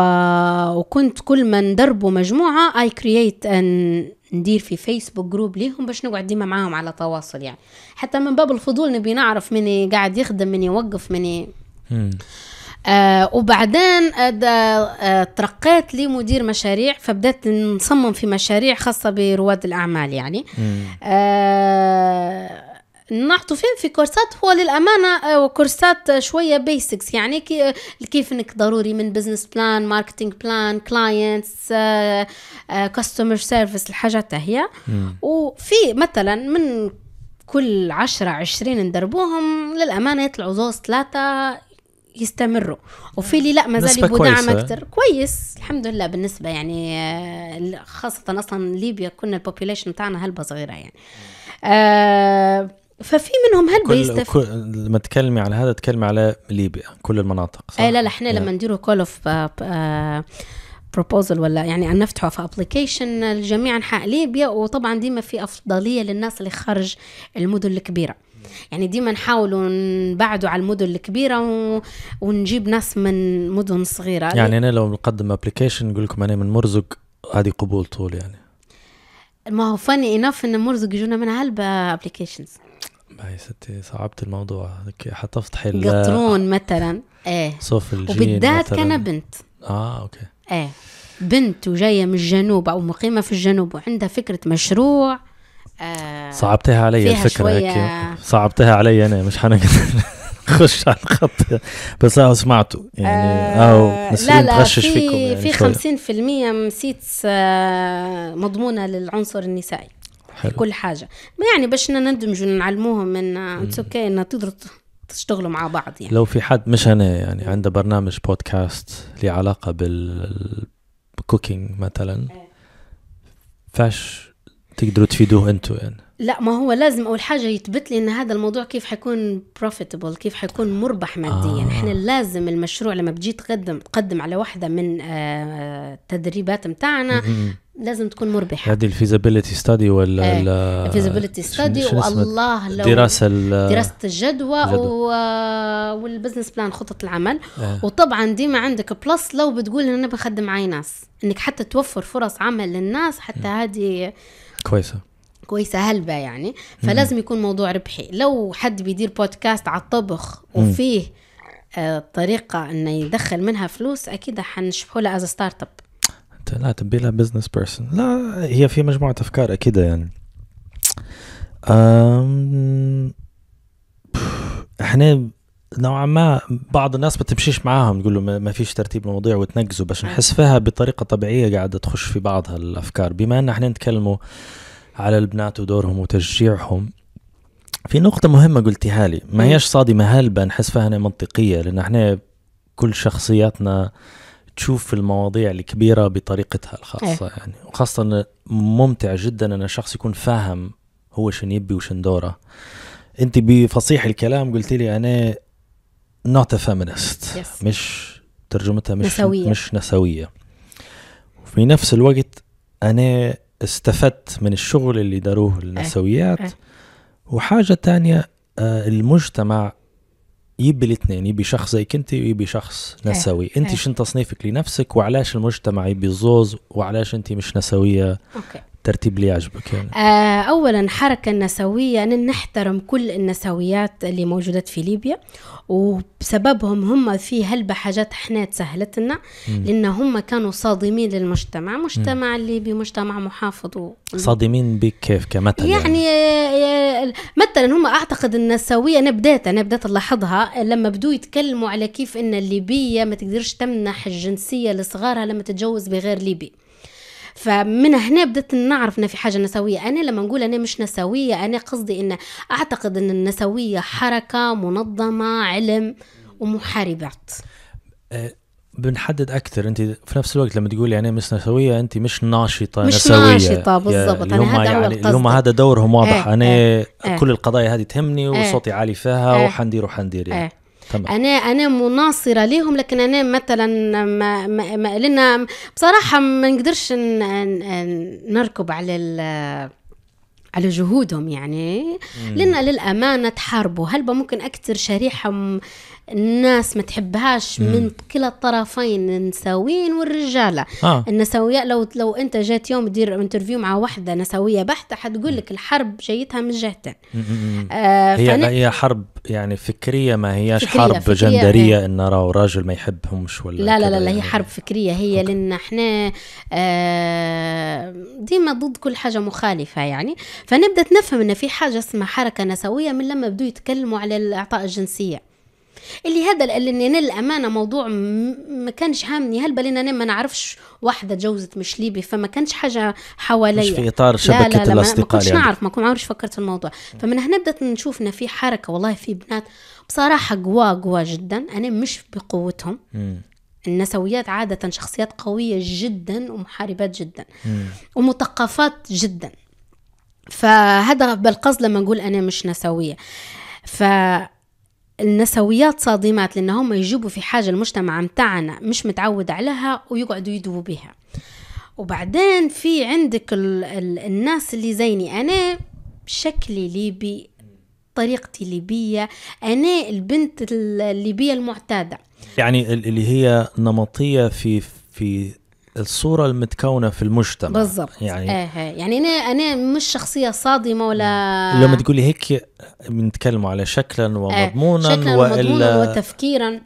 وكنت كل ما ندربوا مجموعه اي كرييت ان ندير في فيسبوك جروب ليهم باش نقعد ديما معاهم على تواصل يعني حتى من باب الفضول نبي نعرف مني قاعد يخدم مني يوقف مني آه وبعدين آه ترقيت لمدير مشاريع فبدأت نصمم في مشاريع خاصة برواد الأعمال يعني آه نعطوا فيهم في كورسات هو للامانه آه، كورسات شويه بيسكس يعني آه، كيف انك ضروري من بزنس بلان ماركتينج بلان كلاينتس كاستمر سيرفيس الحاجات هي وفي مثلا من كل عشرة عشرين ندربوهم للأمانة يطلعوا زوز ثلاثة يستمروا وفي اللي لا مازال يبغوا دعم اكثر كويس الحمد لله بالنسبه يعني آه، خاصه اصلا ليبيا كنا البوبيليشن بتاعنا هلبه صغيره يعني آه ففي منهم هل بيستفيد لما تكلمي على هذا تكلمي على ليبيا كل المناطق صح؟ اي لا لا احنا لما نديروا كول اوف بروبوزل ولا يعني ان نفتحه في ابلكيشن لجميع انحاء ليبيا وطبعا ديما في افضليه للناس اللي خارج المدن الكبيره يعني ديما نحاولوا نبعدوا على المدن الكبيره و... ونجيب ناس من مدن صغيره يعني انا لو نقدم ابلكيشن نقول لكم انا من مرزق هذه قبول طول يعني ما هو فاني انف ان مرزق يجونا من علبة ابلكيشنز ما ستي صعبت الموضوع حتى افتحي قطرون مثلا ايه صوف الجين وبالذات كان بنت اه اوكي ايه بنت وجايه من الجنوب او مقيمه في الجنوب وعندها فكره مشروع آه صعبتها علي الفكره هيك صعبتها علي انا مش حنقدر خش على الخط بس اه سمعته يعني اه لا لا في فيكم يعني في 50% سيتس آه، مضمونه للعنصر النسائي حلو. في كل حاجه يعني باش نندمج ونعلموهم ان اتس اوكي ان تقدروا تشتغلوا مع بعض يعني لو في حد مش انا يعني عنده برنامج بودكاست له علاقه بالكوكينج مثلا إيه. فاش تقدروا تفيدوه انتم يعني لا ما هو لازم اول حاجه يثبت لي ان هذا الموضوع كيف حيكون بروفيتبل كيف حيكون مربح ماديا آه. احنا لازم المشروع لما بتجي تقدم تقدم على واحده من التدريبات آه، متاعنا لازم تكون مربحه هذه الفيزابيلتي ستادي ولا إيه، الفيزابيلتي ستادي والله لو دراسه دراسه الجدوى والبزنس بلان خطه العمل آه. وطبعا ديما عندك بلس لو بتقول ان انا بخدم معي ناس انك حتى توفر فرص عمل للناس حتى هذه كويسه كويسه هلبة يعني فلازم يكون موضوع ربحي لو حد بيدير بودكاست على الطبخ وفيه آه طريقه انه يدخل منها فلوس اكيد حنشبحوا لها از ستارت اب لا تبي لها بزنس بيرسون لا هي في مجموعه افكار اكيد يعني احنا نوعا ما بعض الناس ما تمشيش معاهم تقول له ما فيش ترتيب مواضيع وتنقزوا باش نحس أيوة. فيها بطريقه طبيعيه قاعده تخش في بعضها الافكار بما ان احنا نتكلموا على البنات ودورهم وتشجيعهم في نقطة مهمة قلتيها لي ما هيش صادمة هل نحس فيها منطقية لأن احنا كل شخصياتنا تشوف المواضيع الكبيرة بطريقتها الخاصة إيه. يعني وخاصة ممتع جدا أن الشخص يكون فاهم هو شن يبي وشن دوره أنت بفصيح الكلام قلت لي أنا نوت ا فيمينست مش ترجمتها مش نسوية. مش نسوية وفي نفس الوقت أنا استفدت من الشغل اللي داروه النسويات إيه. إيه. وحاجة تانية آه، المجتمع يبي الاثنين يبي شخص زيك انت ويبي شخص إيه. نسوي انت شن تصنيفك لنفسك وعلاش المجتمع يبي الزوز وعلاش انت مش نسويه أوكي. الترتيب اللي يعجبك يعني. آه اولا حركه النسويه ان نحترم كل النسويات اللي موجودات في ليبيا وبسببهم هم في هلبة حاجات احنا تسهلت لنا لان هم كانوا صادمين للمجتمع مجتمع الليبي مجتمع محافظ و... صادمين بكيف كمثل يعني, يعني آه، مثلا هم اعتقد النسويه انا بدات انا بدات الاحظها لما بدوا يتكلموا على كيف ان الليبيه ما تقدرش تمنح الجنسيه لصغارها لما تتجوز بغير ليبي فمن هنا بدأت نعرف أن في حاجة نسوية أنا لما نقول أنا مش نسوية أنا قصدي أن أعتقد أن النسوية حركة منظمة علم ومحاربات أه، بنحدد اكثر انت في نفس الوقت لما تقولي انا مش نسويه انت مش ناشطه مش نسويه ناشطه بالضبط انا هم هذا يعني هم هذا دورهم واضح ايه انا ايه, إيه. كل القضايا هذه تهمني إيه، وصوتي ايه عالي فيها إيه. وحندير وحندير يعني انا انا مناصره لهم لكن انا مثلا ما, ما, ما لنا بصراحه ما نقدرش نركب على على جهودهم يعني لان لنا للامانه تحاربوا هلبا ممكن اكثر شريحه الناس ما تحبهاش مم. من كلا الطرفين النساويين والرجاله آه. النسويه لو لو انت جات يوم تدير انترفيو مع واحده نسويه بحته حتقول لك الحرب جيتها من جهتين آه هي فن... هي حرب يعني فكريه ما هياش فكرية حرب فكرية جندريه هي. ان راهو راجل ما يحبهمش ولا لا لا لا, لا يعني. هي حرب فكريه هي أوكي. لان احنا آه ديما ضد كل حاجه مخالفه يعني فنبدا نفهم ان في حاجه اسمها حركه نسويه من لما بدوا يتكلموا على الاعطاء الجنسيه اللي هذا قال انا الامانه موضوع ما كانش هامني هل ان انا ما نعرفش واحده تجوزت مش ليبي فما كانش حاجه حواليا مش في اطار شبكه لا لا لا الاصدقاء ما كنتش يعني. نعرف ما كنت عمرش فكرت الموضوع فمن هنا بدات نشوف ان في حركه والله في بنات بصراحه قوا قوا جدا انا مش بقوتهم م. النسويات عادة شخصيات قوية جدا ومحاربات جدا ومثقفات جدا فهذا بالقصد لما نقول أنا مش نسوية ف النسويات صادمات لأن هم يجيبوا في حاجة المجتمع متاعنا مش متعود عليها ويقعدوا يدوبوا بها وبعدين في عندك الـ الـ الناس اللي زيني أنا شكلي ليبي طريقتي ليبية أنا البنت الليبية المعتادة يعني اللي هي نمطية في في الصوره المتكونه في المجتمع بالضبط يعني آه،, آه يعني انا انا مش شخصيه صادمه ولا لما تقولي هيك بنتكلموا على شكلا آه، ومضمونا آه شكلا وإلا ومضمونا وتفكيرا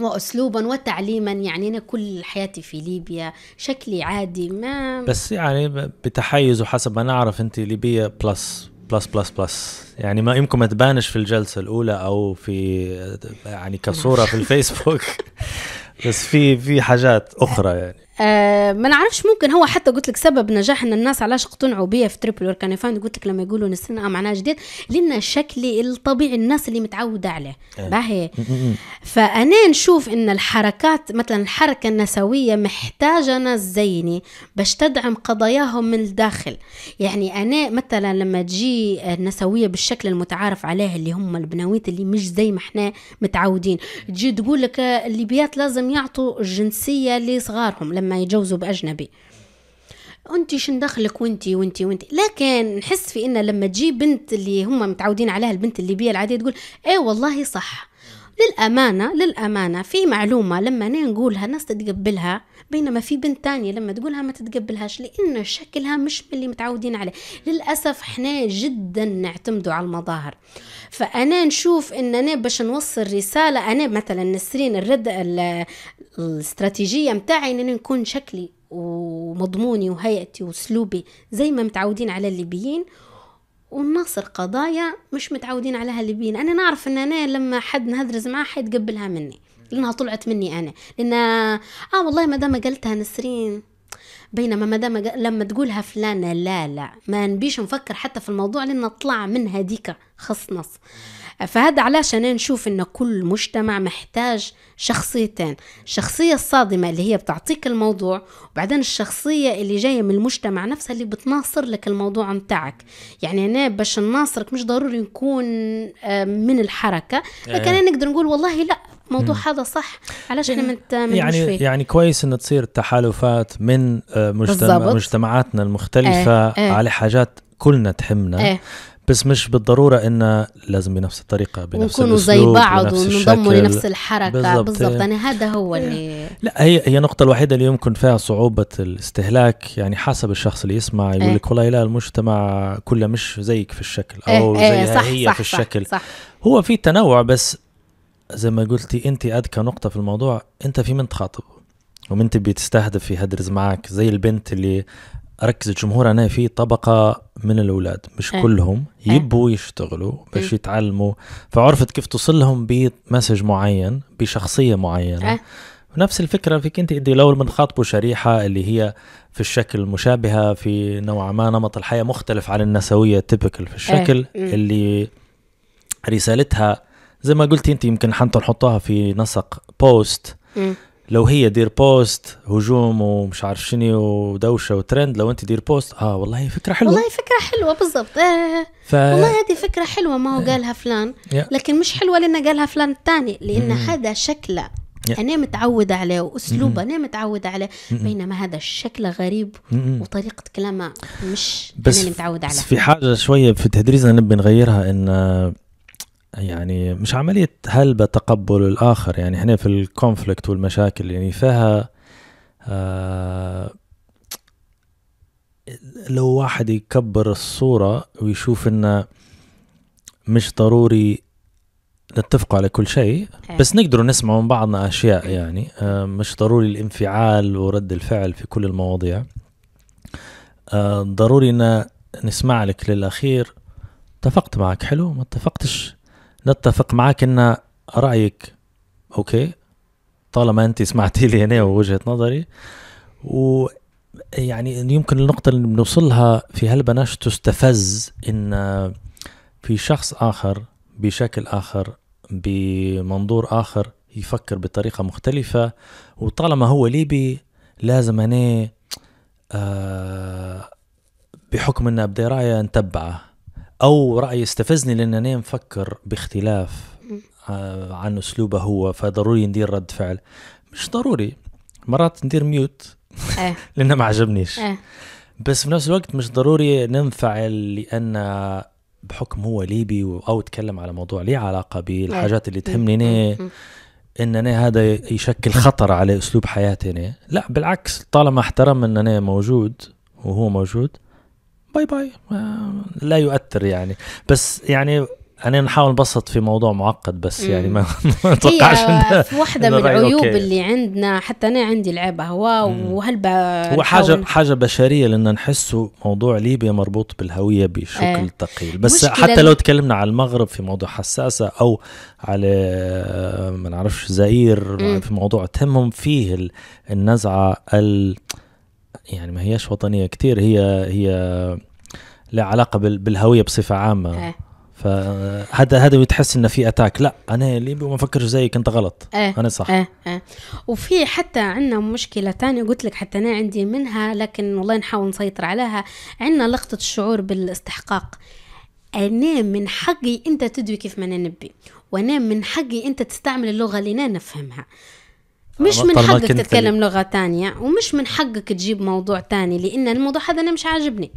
واسلوبا وتعليما يعني انا كل حياتي في ليبيا شكلي عادي ما بس يعني بتحيز وحسب ما نعرف انت ليبيه بلس بلس بلس بلس يعني ما يمكن ما تبانش في الجلسه الاولى او في يعني كصوره في نعم. الفيسبوك بس في في حاجات اخرى يعني آه ما نعرفش ممكن هو حتى قلت لك سبب نجاح ان الناس علاش اقتنعوا بيا في تريبل فاهم قلت لك لما يقولوا نستنى معناها جديد لان شكلي الطبيعي الناس اللي متعوده عليه إيه. باهي فانا نشوف ان الحركات مثلا الحركه النسويه محتاجه ناس زيني باش تدعم قضاياهم من الداخل يعني انا مثلا لما تجي النسويه بالشكل المتعارف عليه اللي هم البناويت اللي مش زي ما احنا متعودين تجي تقول لك الليبيات لازم يعطوا الجنسيه لصغارهم لما يتجوزوا باجنبي انت شن دخلك وانتي وانتي وانتي لكن نحس في ان لما تجي بنت اللي هم متعودين عليها البنت الليبيه العاديه تقول ايه والله صح للأمانة للأمانة في معلومة لما أنا نقولها الناس تتقبلها بينما في بنت تانية لما تقولها ما تتقبلهاش لأن شكلها مش من اللي متعودين عليه للأسف احنا جدا نعتمدوا على المظاهر فأنا نشوف أن أنا باش نوصل رسالة أنا مثلا نسرين الرد الاستراتيجية متاعي أن نكون شكلي ومضموني وهيئتي واسلوبي زي ما متعودين على الليبيين ونناصر قضايا مش متعودين عليها الليبيين انا نعرف ان انا لما حد نهدرز معاه حيتقبلها مني لانها طلعت مني انا لان اه والله ما دام قلتها نسرين بينما ما دام لما تقولها فلانه لا لا ما نبيش نفكر حتى في الموضوع لان طلع من هذيك خص نص فهذا علاش أنا نشوف أن كل مجتمع محتاج شخصيتين الشخصية الصادمة اللي هي بتعطيك الموضوع وبعدين الشخصية اللي جاية من المجتمع نفسها اللي بتناصر لك الموضوع متاعك يعني أنا باش نناصرك مش ضروري نكون آه، من الحركة لكن إيه. أنا نقدر نقول والله لا الموضوع هذا صح علاش احنا من يعني فيه. يعني كويس انه تصير التحالفات من آه، مجتمع مجتمعاتنا المختلفه ايه. ايه. على حاجات كلنا تهمنا ايه. بس مش بالضروره انه لازم بنفس الطريقه بنفس ونكونوا زي بعض وننضموا لنفس الحركه بالضبط إيه. يعني هذا هو إيه. اللي لا هي هي النقطه الوحيده اللي يمكن فيها صعوبه الاستهلاك يعني حسب الشخص اللي يسمع يقول إيه. لك والله لا المجتمع كله مش زيك في الشكل او زيها صح هي صح في الشكل صح صح هو في تنوع بس زي ما قلتي انت اذكى نقطه في الموضوع انت في من تخاطب ومن تبي تستهدف يهدرز معاك زي البنت اللي ركز الجمهور انا في طبقه من الاولاد مش أه. كلهم إيه. يبوا أه. يشتغلوا باش إيه. يتعلموا فعرفت كيف توصل لهم بمسج معين بشخصيه معينه أه. ونفس الفكره فيك انت انت لو خاطبوا شريحه اللي هي في الشكل مشابهه في نوعا ما نمط الحياه مختلف عن النسويه تيبكال في الشكل أه. اللي رسالتها زي ما قلتي انت يمكن حتى نحطوها في نسق بوست لو هي دير بوست هجوم ومش عارف شنو ودوشه وترند لو انت دير بوست اه والله فكره حلوه والله فكره حلوه بالضبط آه ف... والله هذه فكره حلوه ما هو آه. قالها فلان yeah. لكن مش حلوه لان قالها فلان الثاني لان mm. هذا شكله yeah. انا متعوده عليه واسلوبه mm -hmm. انا متعوده عليه mm -hmm. بينما هذا الشكل غريب mm -hmm. وطريقه كلامه مش بس انا اللي متعوده عليها بس في حاجه شويه في تدريسنا نبي نغيرها ان يعني مش عملية هلبة تقبل الآخر يعني هنا في الكونفليكت والمشاكل يعني فيها آه لو واحد يكبر الصورة ويشوف إنه مش ضروري نتفق على كل شيء إيه. بس نقدر نسمع من بعضنا أشياء يعني آه مش ضروري الانفعال ورد الفعل في كل المواضيع آه ضروري إن نسمع لك للأخير اتفقت معك حلو ما اتفقتش نتفق معك ان رايك اوكي طالما انت سمعتي لي انا ووجهه نظري و يعني يمكن النقطة اللي بنوصلها في هالبناش تستفز إن في شخص آخر بشكل آخر بمنظور آخر يفكر بطريقة مختلفة وطالما هو ليبي لازم أنا آه بحكم أن أبدي رأيه نتبعه او راي يستفزني انا نفكر باختلاف آه، عن اسلوبه هو فضروري ندير رد فعل مش ضروري مرات ندير ميوت إيه. لانه ما عجبنيش إيه. بس في نفس الوقت مش ضروري ننفعل لان بحكم هو ليبي او تكلم على موضوع لي علاقه بالحاجات اللي إيه. تهمني ان انا هذا يشكل خطر على اسلوب حياتي لا بالعكس طالما احترم ان انا موجود وهو موجود باي باي لا يؤثر يعني بس يعني انا نحاول نبسط في موضوع معقد بس يعني ما اتوقعش إيه، هي آه، واحده من العيوب اللي عندنا حتى انا عندي العيب هو وهل هو حاجه حاجه بشريه لان نحسه موضوع ليبيا مربوط بالهويه بشكل آه. ثقيل بس حتى لو تكلمنا على المغرب في موضوع حساسه او على آه، ما نعرفش زئير في موضوع تهمهم فيه النزعه ال يعني ما هياش وطنيه كثير هي هي لها علاقه بالهويه بصفه عامه إيه. فهذا هذا بتحس انه في اتاك لا انا ليبي وما فكرش زيك انت غلط اه انا صح اه اه وفي حتى عندنا مشكله تانية قلت لك حتى انا عندي منها لكن والله نحاول نسيطر عليها عندنا لقطه الشعور بالاستحقاق انا من حقي انت تدوي كيف ما انا نبي وانا من حقي انت تستعمل اللغه اللي انا نفهمها مش من حقك تتكلم لغه تانية ومش من حقك تجيب موضوع تاني لان الموضوع هذا انا مش عاجبني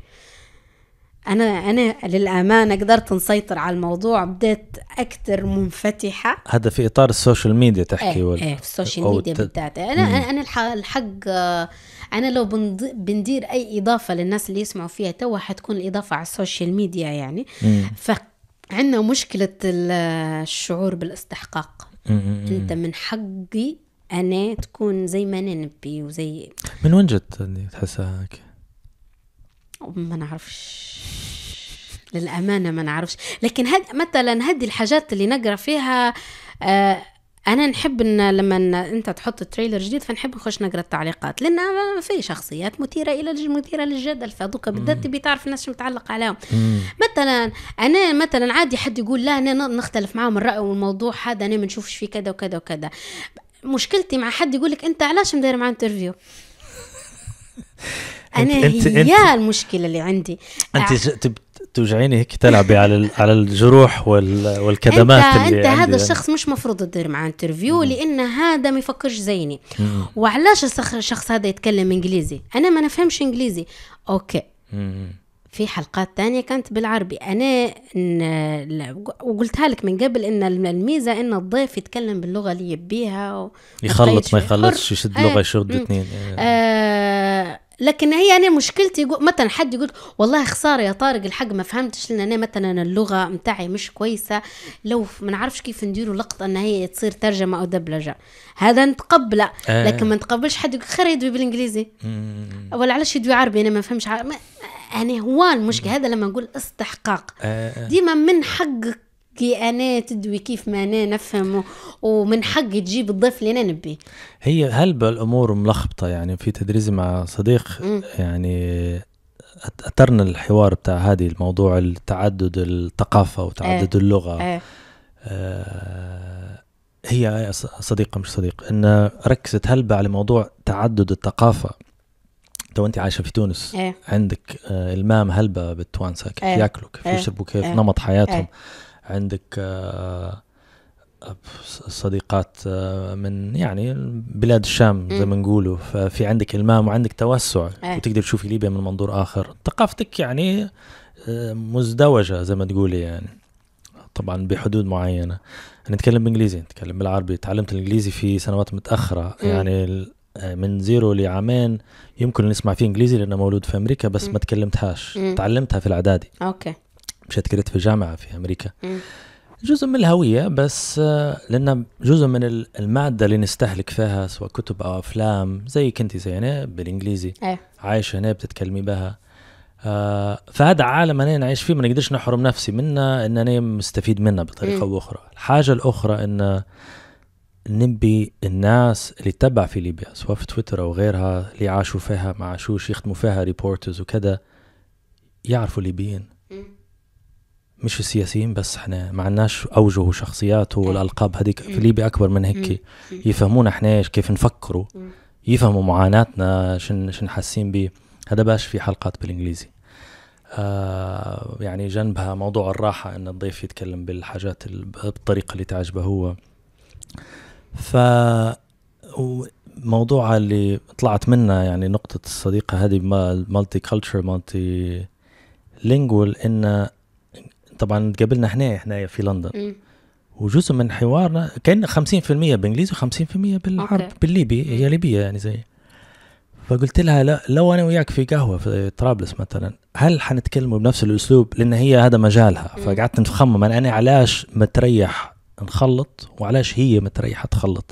انا انا للامانه قدرت نسيطر على الموضوع بديت اكثر منفتحه هذا في اطار السوشيال ميديا تحكي ايه, ولا ايه في السوشيال ميديا بتاعتي بالذات انا مم. انا الحق انا لو بندير اي اضافه للناس اللي يسمعوا فيها تو حتكون الاضافه على السوشيال ميديا يعني فعندنا مشكله الشعور بالاستحقاق مم. انت من حقي انا تكون زي ما انا نبي وزي من وين جت تحسها هيك؟ ما نعرفش للامانه ما نعرفش لكن هاد مثلا هذه الحاجات اللي نقرا فيها آه انا نحب إن لما انت تحط تريلر جديد فنحب نخش نقرا التعليقات لان في شخصيات مثيره الى مثيره للجدل فذوك بالذات تبي تعرف الناس شو متعلق عليهم مثلا انا مثلا عادي حد يقول لا انا نختلف معاهم الراي والموضوع هذا انا ما نشوفش فيه كذا وكذا وكذا مشكلتي مع حد يقول لك انت علاش مداير مع انترفيو انا انت هي انت المشكله اللي عندي انت توجعيني هيك تلعبي على على الجروح والكدمات انت اللي انت عندي هذا الشخص مش مفروض تدير معاه انترفيو لان هذا ما يفكرش زيني وعلاش الشخص هذا يتكلم انجليزي انا ما نفهمش انجليزي اوكي مم. في حلقات تانية كانت بالعربي أنا إن وقلتها لك من قبل إن الميزة إن الضيف يتكلم باللغة اللي يبيها يخلط ما يخلطش يشد لغة آه. يشد اثنين آه. آه، لكن هي انا مشكلتي مثلا حد يقول والله خساره يا طارق الحق ما فهمتش لان انا مثلا اللغه متاعي مش كويسه لو ما نعرفش كيف نديروا لقطه ان هي تصير ترجمه او دبلجه هذا نتقبله آه. لكن ما نتقبلش حد يقول خير يدوي بالانجليزي ولا علاش يدوي عربي انا ما فهمش عربي انا هو المشكل هذا لما نقول استحقاق آه، آه. ديما من حقك كي انا تدوي كيف ما انا نفهم ومن حقي تجيب الضيف اللي انا نبي هي هل الامور ملخبطه يعني في تدريزي مع صديق م. يعني اثرنا الحوار بتاع هذه الموضوع التعدد الثقافه وتعدد اه. اللغه اه. اه هي صديقه مش صديق ان ركزت هلبة على موضوع تعدد الثقافه تو انت عايشه في تونس ايه. عندك آه، المام هلبة بالتوانسه كيف ايه. ياكلوا كيف ايه. يشربوا كيف ايه. نمط حياتهم ايه. عندك آه، صديقات آه، من يعني بلاد الشام زي إيه. ما نقولوا ففي عندك المام وعندك توسع ايه. وتقدر تشوفي ليبيا من منظور اخر ثقافتك يعني مزدوجه زي ما تقولي يعني طبعا بحدود معينه نتكلم بانجليزي نتكلم بالعربي تعلمت الانجليزي في سنوات متاخره إيه. يعني آه، من زيرو لعامين يمكن نسمع فيه انجليزي لانه مولود في امريكا بس ما تكلمتهاش تعلمتها في الاعدادي اوكي مشيت قريت في جامعه في امريكا جزء من الهويه بس آه، لان جزء من الماده اللي نستهلك فيها سواء كتب او افلام زيك انت زي بالانجليزي ايه. عايشه هنا بتتكلمي بها آه، فهذا عالم انا نعيش فيه ما نقدرش نحرم نفسي منه ان انا مستفيد منه بطريقه او اخرى الحاجه الاخرى ان نبي الناس اللي تتبع في ليبيا سواء في تويتر او غيرها اللي عاشوا فيها ما عاشوش يخدموا فيها ريبورترز وكذا يعرفوا الليبيين مش السياسيين بس احنا ما عندناش اوجه وشخصيات والالقاب هذيك في ليبيا اكبر من هيك يفهمونا احنا كيف نفكروا يفهموا معاناتنا شن شن حاسين به هذا باش في حلقات بالانجليزي آه يعني جنبها موضوع الراحه ان الضيف يتكلم بالحاجات بالطريقه اللي تعجبه هو ف موضوع اللي طلعت منها يعني نقطة الصديقة هذه مالتي كلتشر مالتي لينجوال إن طبعا تقابلنا هنا احنا في لندن م. وجزء من حوارنا كان 50% بالانجليزي و50% بالعرب أوكي. بالليبي هي ليبيه يعني زي فقلت لها لا لو انا وياك في قهوه في طرابلس مثلا هل حنتكلموا بنفس الاسلوب لان هي هذا مجالها فقعدت نخمم انا علاش متريح نخلط وعلاش هي متريحه تخلط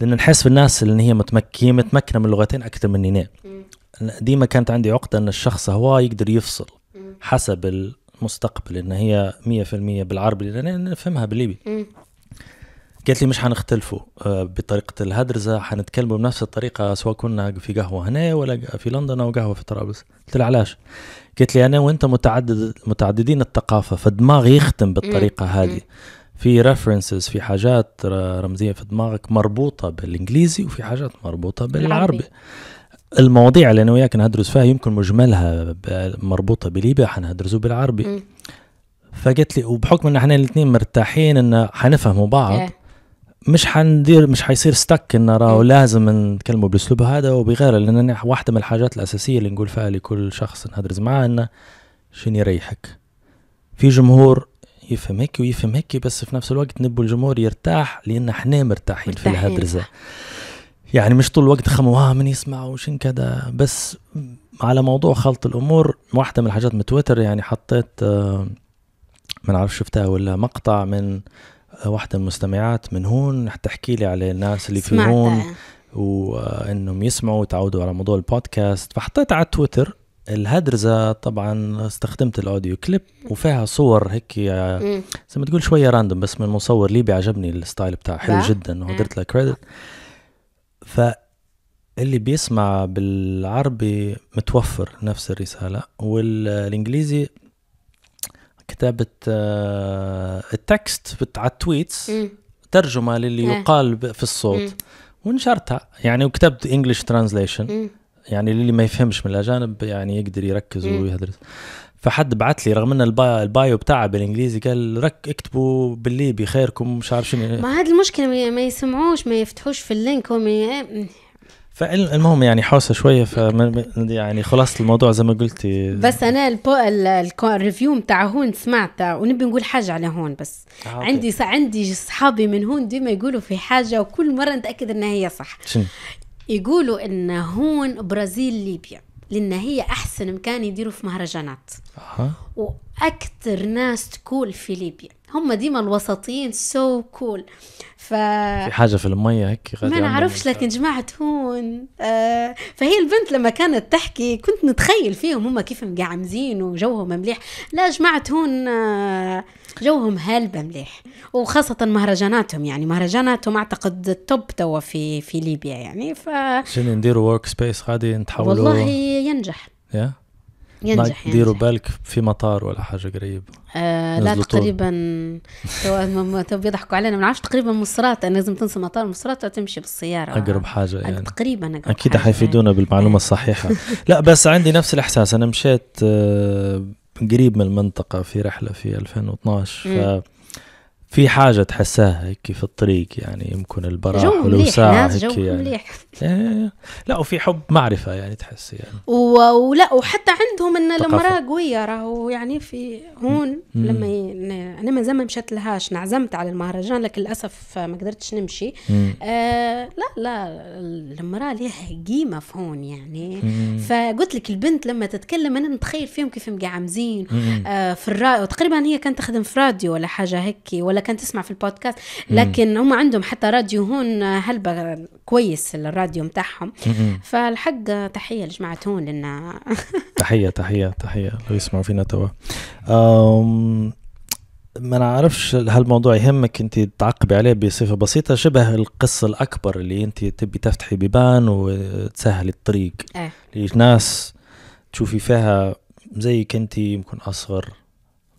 لان نحس في الناس اللي هي متمك هي متمكنه من اللغتين اكثر مني انا ديما كانت عندي عقده ان الشخص هو يقدر يفصل حسب المستقبل ان هي 100% بالعربي لان نفهمها بالليبي قالت لي مش حنختلفوا آه، بطريقه الهدرزه حنتكلموا بنفس الطريقه سواء كنا في قهوه هنا ولا في لندن او قهوه في طرابلس قلت لها علاش قالت لي انا وانت متعدد متعددين الثقافه فدماغي يختم بالطريقه هذه في ريفرنسز في حاجات رمزيه في دماغك مربوطه بالانجليزي وفي حاجات مربوطه بالعربي المواضيع اللي انا وياك ندرس فيها يمكن مجملها مربوطه بليبيا حندرسه بالعربي فقلت فقالت لي وبحكم ان احنا الاثنين مرتاحين ان حنفهموا بعض إيه. مش حندير مش حيصير ستك ان راه لازم نتكلموا بالاسلوب هذا وبغيره لان واحده من الحاجات الاساسيه اللي نقول فيها لكل شخص نهدرز معاه انه شنو يريحك في جمهور يفهم هيك ويفهم هيك بس في نفس الوقت نبو الجمهور يرتاح لان احنا مرتاحين في الهدرزه يعني مش طول الوقت خموا من يسمع وشن كذا بس على موضوع خلط الامور واحده من الحاجات من تويتر يعني حطيت آه، ما نعرف شفتها ولا مقطع من آه، واحده من المستمعات من هون تحكي لي على الناس اللي في هون وانهم يسمعوا وتعودوا على موضوع البودكاست فحطيت على تويتر الهدرزة طبعا استخدمت الاوديو كليب وفيها صور هيك زي ما تقول شويه راندوم بس من مصور ليبي عجبني الستايل بتاعه حلو جدا وقدرت له كريدت ف اللي بيسمع بالعربي متوفر نفس الرسالة والإنجليزي كتابة آه، التكست على التويتس ترجمة للي يقال في الصوت ونشرتها يعني وكتبت انجلش ترانزليشن يعني اللي ما يفهمش من الاجانب يعني يقدر يركز ويهدرس فحد بعت لي رغم ان البايو بتاعه بالانجليزي قال رك اكتبوا بالليبي خيركم مش عارف شنو ما هذه المشكله ما يسمعوش ما يفتحوش في اللينك هم فالمهم يعني حوسه شويه ف يعني خلاصه الموضوع زي ما قلتي بس انا البو الريفيو نتاع هون سمعته ونبي نقول حاجه على هون بس آه عندي عندي اصحابي من هون ديما يقولوا في حاجه وكل مره نتاكد انها هي صح يقولوا ان هون برازيل ليبيا لان هي احسن مكان يديروا في مهرجانات أه. واكثر ناس تقول في ليبيا هم ديما الوسطيين سو so كول cool. ف في حاجه في الميه هيك ما نعرفش لكن جماعه هون آه فهي البنت لما كانت تحكي كنت نتخيل فيهم هم كيف مقعمزين وجوهم مليح لا جماعه هون آه جوهم هالبه مليح وخاصه مهرجاناتهم يعني مهرجاناتهم اعتقد التوب توا في في ليبيا يعني ف شنو نديروا ورك سبيس غادي نتحولوا والله ينجح yeah. ينجح ينجح يعني. ديروا بالك في مطار ولا حاجه قريب آه لا تقريبا تو بيضحكوا علينا ما نعرفش تقريبا مصرات لازم تنسى مطار مصرات وتمشي بالسياره اقرب حاجه يعني تقريبا اقرب اكيد حيفيدونا بالمعلومه إيه. الصحيحه لا بس عندي نفس الاحساس انا مشيت آه، قريب من المنطقه في رحله في 2012 ف في حاجة تحسها هيك في الطريق يعني يمكن البراح ولو ساعة هيك يعني. مليح إيه، إيه، إيه. لا وفي حب معرفة يعني تحس يعني و... ولا وحتى عندهم ان المرأة قوية راهو يعني في هون مم. لما ي... انا ما زال ما مشيت لهاش نعزمت على المهرجان لكن للاسف ما قدرتش نمشي آه لا لا المرأة لها قيمة في هون يعني مم. فقلت لك البنت لما تتكلم انا نتخيل فيهم كيف مقعمزين آه في الراديو تقريبا هي كانت تخدم في راديو ولا حاجة هيك ولا كان تسمع في البودكاست لكن هم عندهم حتى راديو هون آه، هلبة كويس الراديو متاعهم فالحق آه، تحيه لجماعه هون لنا آه، تحيه تحيه تحيه لو يسمعوا فينا توا ما نعرفش هالموضوع يهمك انت تعقبي عليه بصفه بسيطه شبه القصه الاكبر اللي انت تبي تفتحي بيبان وتسهلي الطريق اه. ناس تشوفي فيها زيك انت يمكن اصغر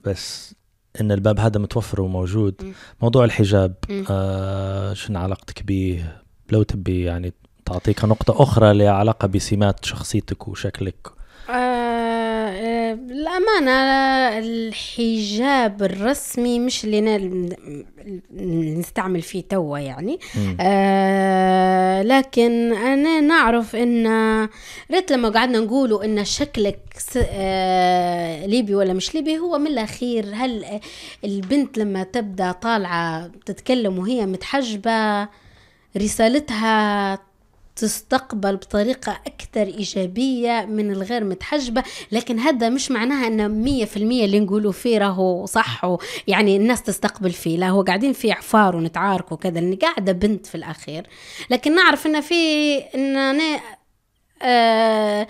بس ان الباب هذا متوفر وموجود م. موضوع الحجاب آه شنو علاقتك به لو تبي يعني تعطيك نقطة أخرى لها علاقة بسمات شخصيتك وشكلك آه للأمانة الحجاب الرسمي مش اللي نستعمل فيه توا يعني آه لكن أنا نعرف إن ريت لما قعدنا نقولوا إن شكلك آه ليبي ولا مش ليبي هو من الأخير هل البنت لما تبدأ طالعة تتكلم وهي متحجبة رسالتها تستقبل بطريقة أكثر إيجابية من الغير متحجبة لكن هذا مش معناها أن مية في المية اللي نقولوا فيه راهو صح يعني الناس تستقبل فيه لا هو قاعدين في عفار ونتعارك وكذا لأني قاعدة بنت في الأخير لكن نعرف أن في أن أنا آه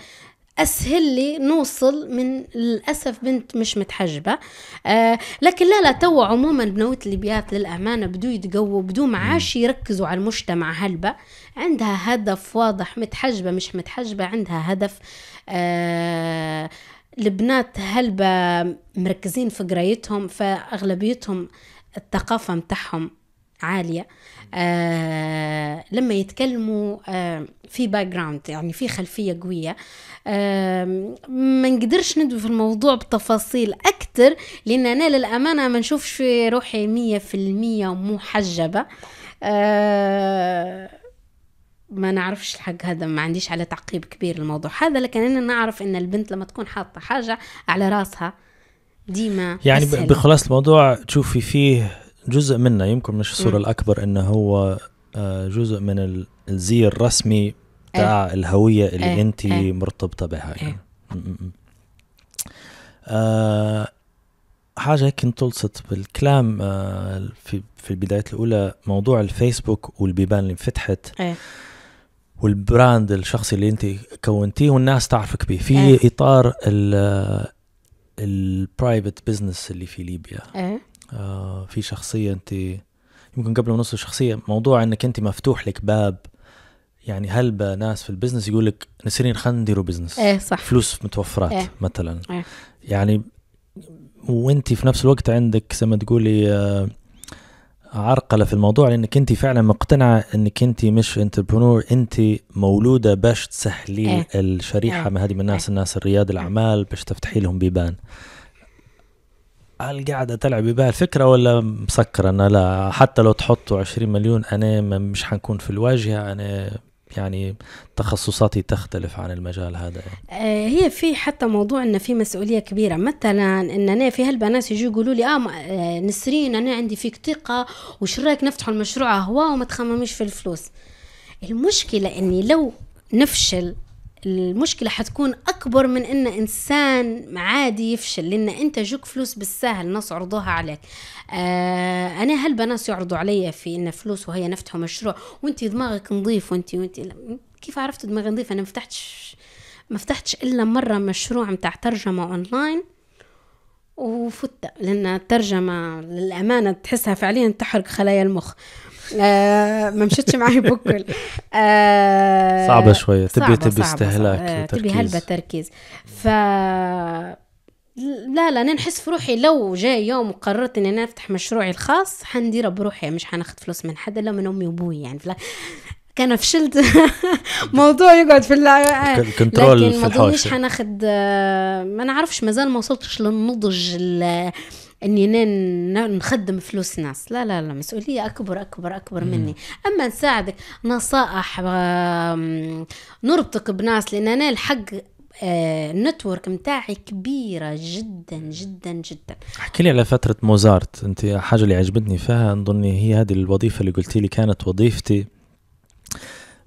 اسهل لي نوصل من للاسف بنت مش متحجبه آه لكن لا لا تو عموما بنوت الليبيات للامانه بدو يتقووا بدو معاش يركزوا على المجتمع هلبه عندها هدف واضح متحجبة مش متحجبة عندها هدف آه البنات هلبا مركزين في قرايتهم فأغلبيتهم الثقافة متاعهم عالية آه لما يتكلموا آه في باك جراوند يعني في خلفية قوية آه ما نقدرش ندوي في الموضوع بتفاصيل أكتر لأن أنا للأمانة ما نشوفش روحي مية في المية محجبة آه ما نعرفش الحق هذا ما عنديش على تعقيب كبير الموضوع هذا لكن انا نعرف ان البنت لما تكون حاطه حاجه على راسها ديما يعني أسهل. بخلاص الموضوع تشوفي فيه جزء منه يمكن مش الصوره الاكبر انه هو آه، جزء من الزي الرسمي تاع أه. الهويه اللي أه. انت أه. مرتبطه بها يعني. أه. أه حاجة هيك تلصت بالكلام آه، في في البداية الأولى موضوع الفيسبوك والبيبان اللي انفتحت أيه. والبراند الشخصي اللي انت كونتيه والناس تعرفك به في اه. اطار البرايفت بزنس اللي في ليبيا اه. آه في شخصيه انت يمكن قبل نص الشخصيه موضوع انك انت مفتوح لك باب يعني هل ناس في البزنس يقول لك نسرين خلينا نديروا بزنس ايه صح فلوس متوفرات إيه؟ مثلا إيه؟ يعني وانت في نفس الوقت عندك زي ما تقولي آه عرقله في الموضوع لانك انت فعلا مقتنعه انك انت مش انتربرونور انت مولوده باش تسهلي ايه. الشريحه ايه. هذه من إيه. الناس الناس الرياد إيه. الاعمال باش تفتحي لهم بيبان هل قاعدة تلعبي بها الفكرة ولا مسكرة أنا لا حتى لو تحطوا 20 مليون أنا مش حنكون في الواجهة أنا يعني تخصصاتي تختلف عن المجال هذا يعني. آه، هي في حتى موضوع انه في مسؤوليه كبيره مثلا ان انا في هالبنات يجوا يقولوا لي آه،, اه نسرين انا عندي فيك ثقه وش رايك نفتحوا المشروع هوا وما تخمميش في الفلوس المشكله اني لو نفشل المشكله حتكون اكبر من ان انسان عادي يفشل لان انت جوك فلوس بالسهل ناس عرضوها عليك آه انا هل بناس يعرضوا علي في ان فلوس وهي نفتحوا مشروع وانت دماغك نظيف وانت وانت كيف عرفت دماغي نظيف انا مفتحتش مفتحتش ما فتحتش الا مره مشروع متاع ترجمه اونلاين وفت لان الترجمه للامانه تحسها فعليا تحرق خلايا المخ آه، ما مشيتش معايا بكل آه، صعبه شويه تبي تبي استهلاك آه، تبي هلبة تركيز ف لا لا انا نحس في روحي لو جاي يوم وقررت اني انا افتح مشروعي الخاص حنديره بروحي مش حناخذ فلوس من حد الا من امي وابوي يعني فلا كان فشلت موضوع يقعد في الكنترول في ما حناخد ما نعرفش مازال ما وصلتش للنضج اني نخدم فلوس ناس لا لا لا مسؤوليه اكبر اكبر اكبر مني اما نساعدك نصائح نربطك بناس لان انا الحق النتورك آه، متاعي كبيرة جدا جدا جدا احكي لي على فترة موزارت انت حاجة اللي عجبتني فيها نظن هي هذه الوظيفة اللي قلتي لي كانت وظيفتي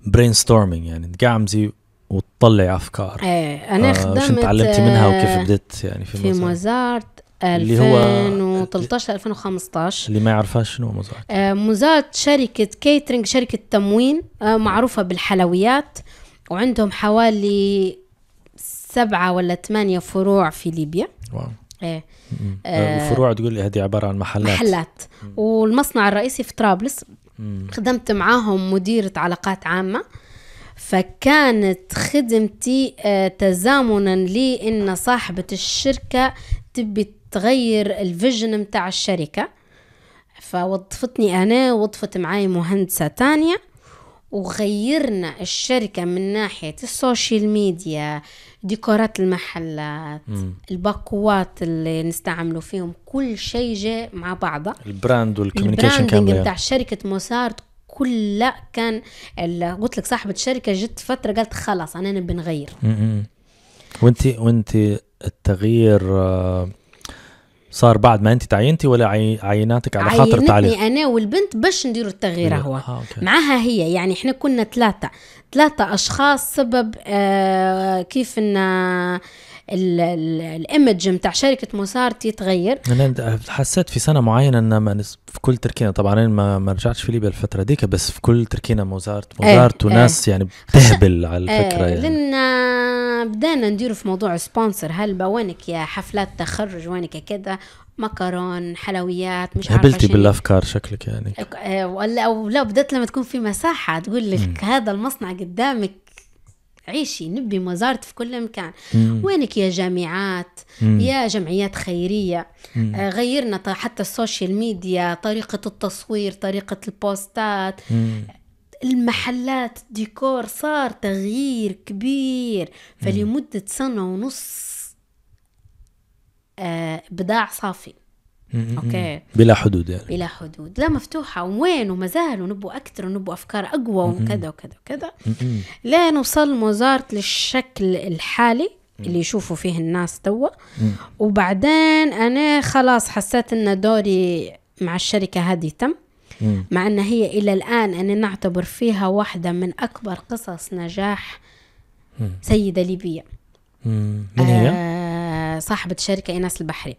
برين ستورمينج يعني تقعمزي وتطلعي افكار ايه انا آه خدمت شنو تعلمتي منها وكيف آه، بدت يعني في, في موزارت, موزارت اللي هو 2013 2015 اللي ما يعرفهاش شنو مزات آه مزات شركة كيترينج شركة تموين آه، معروفة بالحلويات وعندهم حوالي سبعة ولا ثمانية فروع في ليبيا واو ايه آه الفروع تقول هذه عبارة عن محلات محلات مم. والمصنع الرئيسي في طرابلس مم. خدمت معاهم مديرة علاقات عامة فكانت خدمتي آه، تزامنا لي ان صاحبة الشركة تبي تغير الفيجن متاع الشركة فوظفتني أنا وظفت معاي مهندسة تانية وغيرنا الشركة من ناحية السوشيال ميديا ديكورات المحلات مم. الباكوات اللي نستعملوا فيهم كل شيء جاء مع بعضه البراند والكوميونيكيشن كامل بتاع شركة موسارت كلها كان قلت لك صاحبة الشركة جت فترة قالت خلاص أنا نبي نغير وانت وانت التغيير آه، صار بعد ما انت تعينتي ولا عيناتك على خاطر تعليم عينتني انا والبنت باش نديروا التغيير هو آه، معها هي يعني احنا كنا ثلاثه ثلاثه اشخاص سبب آه كيف ان الايمج نتاع شركه مسارتي تغير انا حسيت في سنه معينه ان في كل تركينا طبعا انا ما, ما رجعتش في ليبيا الفتره ديك بس في كل تركينا موزارت موزارت ايه وناس ايه يعني بتهبل على إيه، الفكره ايه يعني لان بدانا نديروا في موضوع سبونسر هل وينك يا حفلات تخرج وينك كذا مكرون حلويات مش هبلتي بالافكار شكلك يعني إيه، ولا او لا بدات لما تكون في مساحه تقول لك م. هذا المصنع قدامك عيشي نبي مزارت في كل مكان مم. وينك يا جامعات مم. يا جمعيات خيرية مم. آه، غيرنا حتى السوشيال ميديا طريقة التصوير طريقة البوستات مم. المحلات ديكور صار تغيير كبير فلمدة سنة ونص آه بضاع صافي اوكي بلا حدود يعني بلا حدود لا مفتوحه وين وما زال ونبوا اكثر ونبوا افكار اقوى وكذا وكذا وكذا لين وصل موزارت للشكل الحالي اللي يشوفوا فيه الناس توا وبعدين انا خلاص حسيت ان دوري مع الشركه هذه تم مع ان هي الى الان انا نعتبر فيها واحده من اكبر قصص نجاح سيده ليبيه من هي؟ آه صاحبه شركه ايناس البحري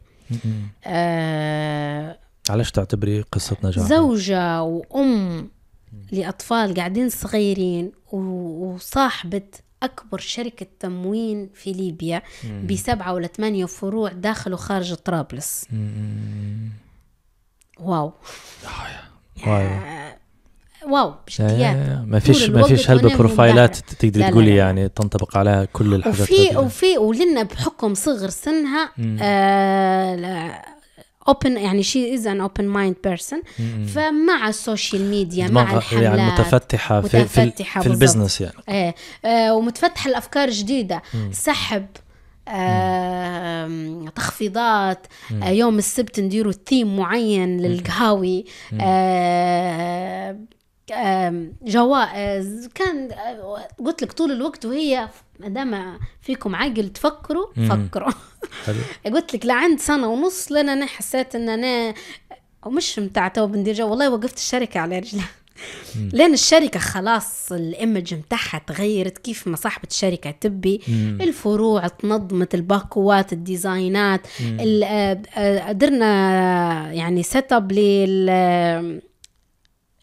آه علاش تعتبري قصة نجاح؟ زوجة وأم لأطفال قاعدين صغيرين وصاحبة أكبر شركة تموين في ليبيا بسبعة ولا ثمانية فروع داخل وخارج طرابلس واو واو آه، واو بجديات ما فيش ما فيش هلبة بروفايلات تقدر تقولي يعني تنطبق على كل الحاجات وفي وفي ولنا بحكم صغر سنها اوبن آه، يعني شي از ان اوبن مايند بيرسون فمع السوشيال ميديا مع يعني الحملات يعني متفتحه في متفتحة في, في البزنس يعني ايه آه ومتفتحه لافكار جديده مم. سحب آه تخفيضات آه يوم السبت نديروا ثيم معين للقهاوي آه جوائز كان آه، قلت لك طول الوقت وهي ما دام فيكم عقل تفكروا فكروا قلت لك لعند سنه ونص لنا انا حسيت ان انا ومش متاع تو بندير جو والله وقفت الشركه على رجلي لان الشركه خلاص الايمج متاعها تغيرت كيف ما صاحبه الشركه تبي مم. الفروع تنظمت الباكوات الديزاينات قدرنا آه، آه، يعني سيت اب لل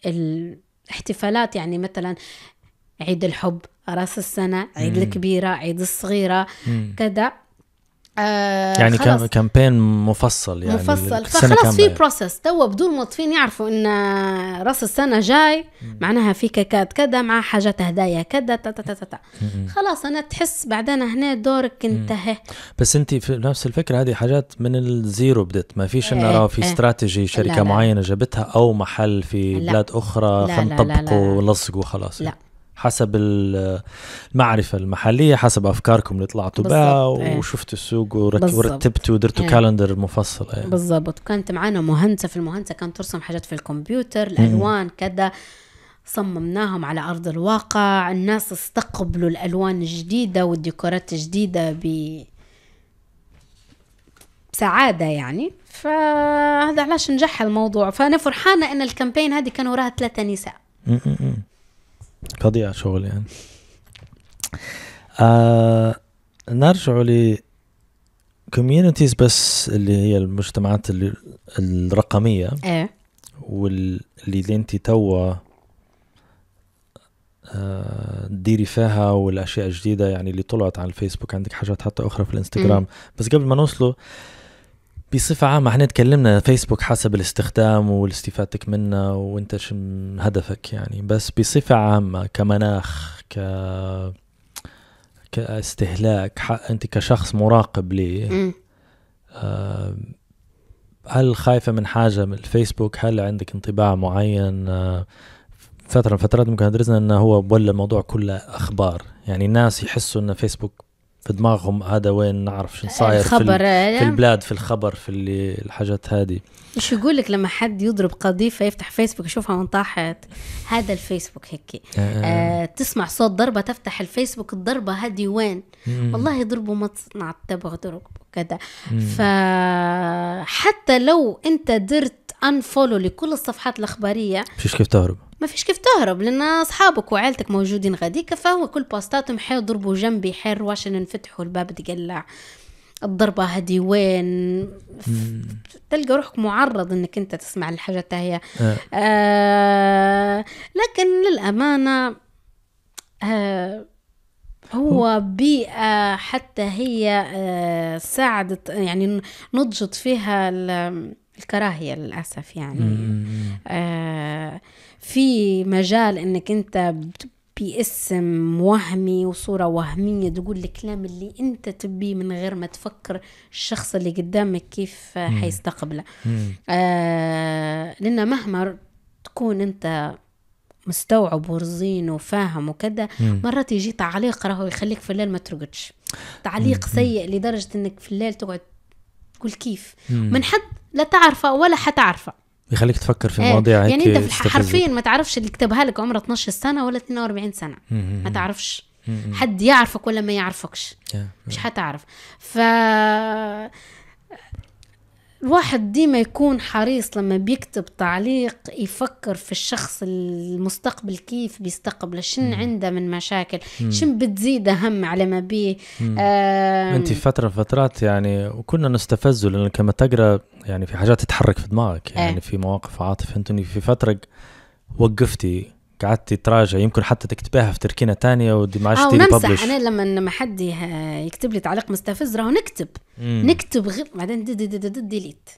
ال احتفالات يعني مثلا عيد الحب راس السنة عيد مم. الكبيرة عيد الصغيرة كذا آه يعني كان كامبين مفصل يعني مفصل فخلاص في بروسس يعني. تو بدون موظفين يعرفوا ان راس السنه جاي معناها في كيكات كذا مع حاجات هدايا كذا تا تا تا تا خلاص انا تحس بعدين هنا دورك انتهى بس انت في نفس الفكره هذه حاجات من الزيرو بدت ما فيش انه إيه، راه في استراتيجي شركه لا لا معينه جابتها او محل في لا بلاد اخرى نطبقه ولصقوا خلاص يعني. لا حسب المعرفة المحلية حسب أفكاركم اللي طلعتوا بها إيه. وشفتوا السوق ورتبتوا ودرتوا إيه. كالندر مفصل يعني. بالضبط وكانت معانا مهندسة في المهندسة كانت ترسم حاجات في الكمبيوتر الألوان كذا صممناهم على أرض الواقع الناس استقبلوا الألوان الجديدة والديكورات الجديدة ب بسعادة يعني فهذا علاش نجح الموضوع فأنا فرحانة أن الكامبين هذه كان وراها ثلاثة نساء تضييع شغل يعني آه نرجع ل كوميونيتيز بس اللي هي المجتمعات اللي الرقميه ايه واللي اللي انت توا تديري آه، فيها والاشياء الجديده يعني اللي طلعت على الفيسبوك عندك حاجات حتى اخرى في الانستغرام بس قبل ما نوصله بصفة عامة احنا تكلمنا فيسبوك حسب الاستخدام والاستفادتك منه وانت شو هدفك يعني بس بصفة عامة كمناخ ك كاستهلاك انت كشخص مراقب لي آه هل خايفة من حاجة من الفيسبوك هل عندك انطباع معين آه فترة من فترات ممكن ادرسنا انه هو ولا الموضوع كله اخبار يعني الناس يحسوا ان فيسبوك في دماغهم هذا وين نعرف شو صاير الخبر في, في آه، البلاد في الخبر في اللي الحاجات هذه مش يقول لك لما حد يضرب قذيفه يفتح فيسبوك يشوفها من طاحت هذا الفيسبوك هيك آه. آه تسمع صوت ضربة تفتح الفيسبوك الضربة هذه وين مم. والله يضربوا مصنع تبغى ضربه كذا فحتى لو انت درت انفولو لكل الصفحات الاخباريه مش كيف تهرب ما فيش كيف تهرب لان اصحابك وعائلتك موجودين غاديك فهو كل باستاتهم حيضربوا جنبي حير واش نفتحوا الباب تقلع الضربة هدي وين تلقى روحك معرض انك انت تسمع الحاجات هي آه. آه لكن للأمانة آه هو بيئة حتى هي آه ساعدت يعني نضجت فيها الكراهية للأسف يعني آه في مجال انك انت باسم وهمي وصورة وهمية تقول الكلام اللي انت تبيه من غير ما تفكر الشخص اللي قدامك كيف حيستقبله آه لأن مهما تكون انت مستوعب ورزين وفاهم وكذا مرات يجي تعليق راهو يخليك في الليل ما ترقدش تعليق سيء لدرجة انك في الليل تقعد تقول كيف من حد لا تعرفه ولا حتعرفه بيخليك تفكر في إيه. مواضيع يعني انت حرفيا ما تعرفش اللي كتبها لك عمره 12 سنه ولا 42 سنه ما تعرفش حد يعرفك ولا ما يعرفكش مش حتعرف ف الواحد ديما يكون حريص لما بيكتب تعليق يفكر في الشخص المستقبل كيف بيستقبله شن عنده من مشاكل شن بتزيد هم على ما بيه انت فتره فترات يعني وكنا نستفز لان كما تقرا يعني في حاجات تتحرك في دماغك يعني إيه. في مواقف عاطفه انت في فتره وقفتي قعدت تراجع يمكن حتى تكتبها في تركينه تانية ودي ما عشتي ببلش انا لما لما حد يكتب لي تعليق مستفز راهو نكتب مم. نكتب غير بعدين دي دي دي دي ديليت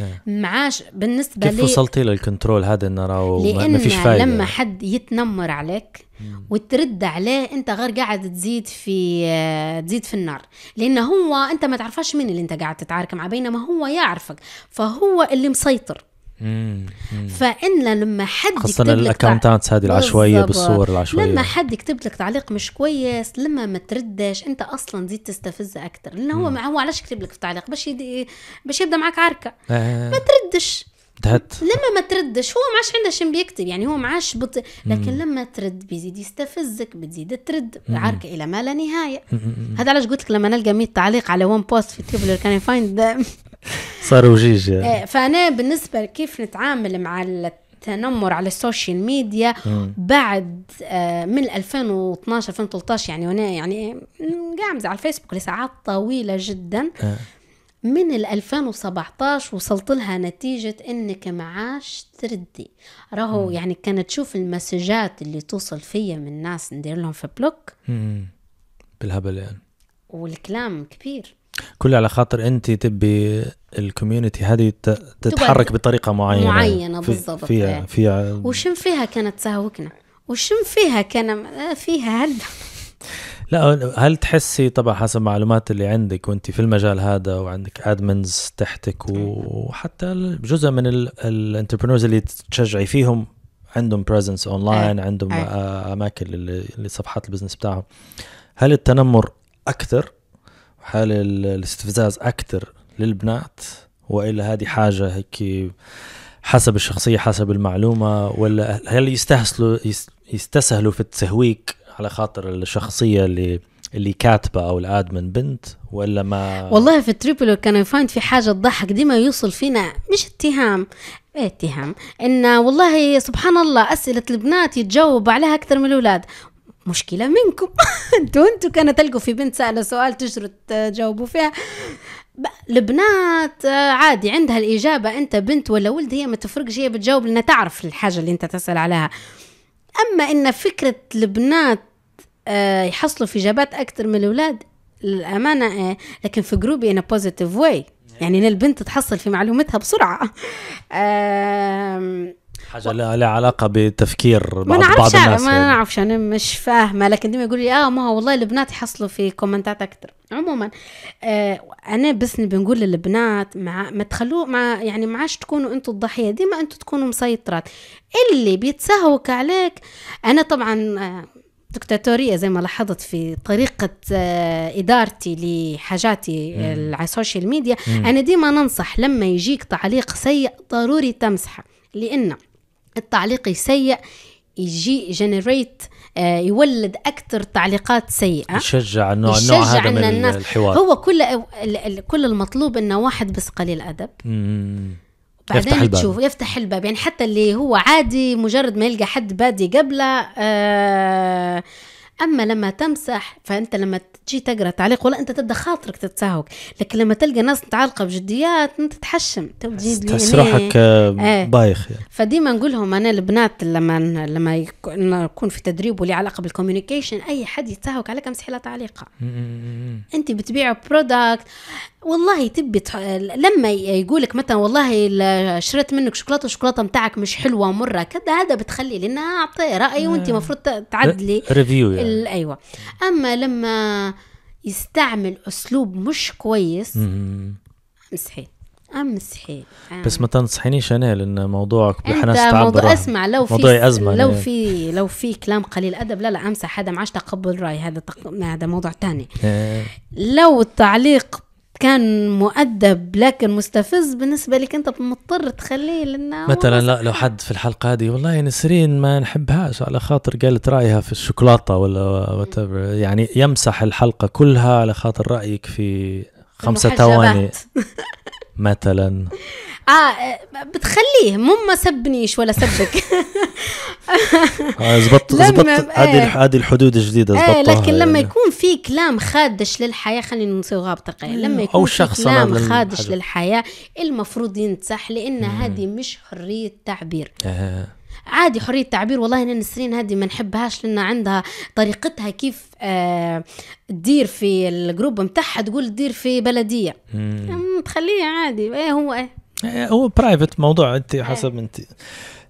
إيه. معاش بالنسبه كيف لي وصلتي للكنترول هذا انه راهو ما فيش فايده لما حد يتنمر عليك وترد عليه انت غير قاعد تزيد في تزيد في النار لان هو انت ما تعرفش مين اللي انت قاعد تتعارك مع بينما هو يعرفك فهو اللي مسيطر فان لما حد خاصه الاكونتات هذه العشوائيه بالصور العشوائيه لما حد يكتب لك تعليق مش كويس لما ما تردش انت اصلا زيد تستفزه اكثر لانه هو ما هو علاش يكتب لك في تعليق باش باش يبدا معك عركه آه. ما تردش انتهت لما ما تردش هو ما عادش عنده شن بيكتب يعني هو ما عادش لكن مم. لما ترد بيزيد يستفزك بتزيد ترد عركه الى ما لا نهايه هذا علاش قلت لك لما نلقى 100 تعليق على وان بوست في تريبل كان فايند صار وجيج يعني. إيه، فانا بالنسبه كيف نتعامل مع التنمر على السوشيال ميديا مم. بعد آه، من 2012 2013 يعني وانا يعني قامز على الفيسبوك لساعات طويله جدا أه. من ال 2017 وصلت لها نتيجة انك ما تردي راهو يعني كانت تشوف المسجات اللي توصل فيا من ناس ندير لهم في بلوك بالهبل يعني والكلام كبير كل على خاطر انت تبي الكوميونتي هذه تتحرك بطريقه معينه معينه بالضبط فيها إيه. فيها وشم فيها كانت تساوكنا وشم فيها كان آه، فيها هلا لا هل تحسي طبعا حسب معلومات اللي عندك وانت في المجال هذا وعندك ادمنز تحتك إيه. وحتى جزء من الانتربرنورز اللي تشجعي فيهم عندهم بريزنس اونلاين عندهم إيه. اماكن لصفحات البزنس بتاعهم هل التنمر اكثر حال الاستفزاز أكثر للبنات وإلا هذه حاجة هيك حسب الشخصية حسب المعلومة ولا هل يستهسلوا يستسهلوا في التسهويك على خاطر الشخصية اللي اللي كاتبه او الادمن بنت ولا ما والله في التريبل كان يفايند في حاجه تضحك ديما يوصل فينا مش اتهام إيه اتهام ان والله سبحان الله اسئله البنات يتجاوب عليها اكثر من الاولاد مشكلة منكم انتوا انتوا كانت تلقوا في بنت سألة سؤال تجروا تجاوبوا فيها البنات آه، عادي عندها الإجابة أنت بنت ولا ولد هي ما تفرقش هي بتجاوب لأنها تعرف الحاجة اللي أنت تسأل عليها أما إن فكرة البنات آه، يحصلوا في إجابات أكثر من الأولاد للأمانة آه، لكن في جروبي أنا بوزيتيف واي يعني إن البنت تحصل في معلومتها بسرعة حاجه لها علاقه بتفكير بعض, ما بعض الناس ما يعني. نعرفش انا مش فاهمه لكن ديما يقولوا لي اه ما هو والله البنات يحصلوا في كومنتات اكثر عموما آه انا بس نبي نقول للبنات مع ما تخلو مع يعني ما عادش تكونوا انتم الضحيه ديما انتم تكونوا مسيطرات اللي بيتسهوك عليك انا طبعا آه دكتاتورية زي ما لاحظت في طريقة آه، إدارتي لحاجاتي آه، على السوشيال ميديا أنا ديما ننصح لما يجيك تعليق سيء ضروري تمسحه لأنه التعليق السيء يجي جنريت آه، يولد اكثر تعليقات سيئه يشجع انه يشجع النوع هذا من الناس الحوار هو كل كل المطلوب انه واحد بس قليل ادب بعدين يفتح الباب. تشوف يفتح الباب يعني حتى اللي هو عادي مجرد ما يلقى حد بادي قبله آه اما لما تمسح فانت لما تجي تقرا تعليق ولا انت تبدا خاطرك تتساهق لكن لما تلقى ناس متعلقه بجديات انت تحشم تجيب تحس روحك آه، إيه. بايخ يعني. فديما نقول لهم انا البنات لما لما يكون في تدريب ولي علاقه بالكوميونيكيشن اي حد يتساهق عليك امسحي له تعليقه انت بتبيع برودكت والله تبي تح... لما يقولك مثلا والله شريت منك شوكولاته والشوكولاته متاعك مش حلوه مره كذا هذا بتخلي لنا اعطي راي آه. وانت المفروض تعدلي ريفيو يعني. ال... ايوه اما لما يستعمل اسلوب مش كويس امسحي امسحي بس ما تنصحينيش انا لان موضوعك بحناس تعبر موضوع اسمع لو في موضوع ازمه يعني. لو في لو في كلام قليل ادب لا لا امسح هذا معاش تقبل راي هذا تق... هذا موضوع ثاني آه. لو التعليق كان مؤدب لكن مستفز بالنسبة لك أنت مضطر تخليه لأنه مثلا لا لو حد في الحلقة هذه والله نسرين يعني ما نحبهاش على خاطر قالت رأيها في الشوكولاتة ولا يعني يمسح الحلقة كلها على خاطر رأيك في خمسة ثواني مثلا اه بتخليه مو ما سبنيش ولا سبك زبط آه، زبط هذه إيه. هذه الحدود الجديده زبطها ايه لكن لما يعني. يكون في كلام خادش للحياه خلينا نسويها بطريقه إيه، لما يكون أو شخص في كلام خادش للحياه المفروض ينتسح لان هذه مش حريه تعبير آه. عادي حرية تعبير والله إن نسرين هذه ما نحبهاش لأن عندها طريقتها كيف آه، تدير في الجروب متاعها تقول تدير في بلدية تخليها عادي إيه هو إيه آه، هو برايفت موضوع انت إيه. حسب انت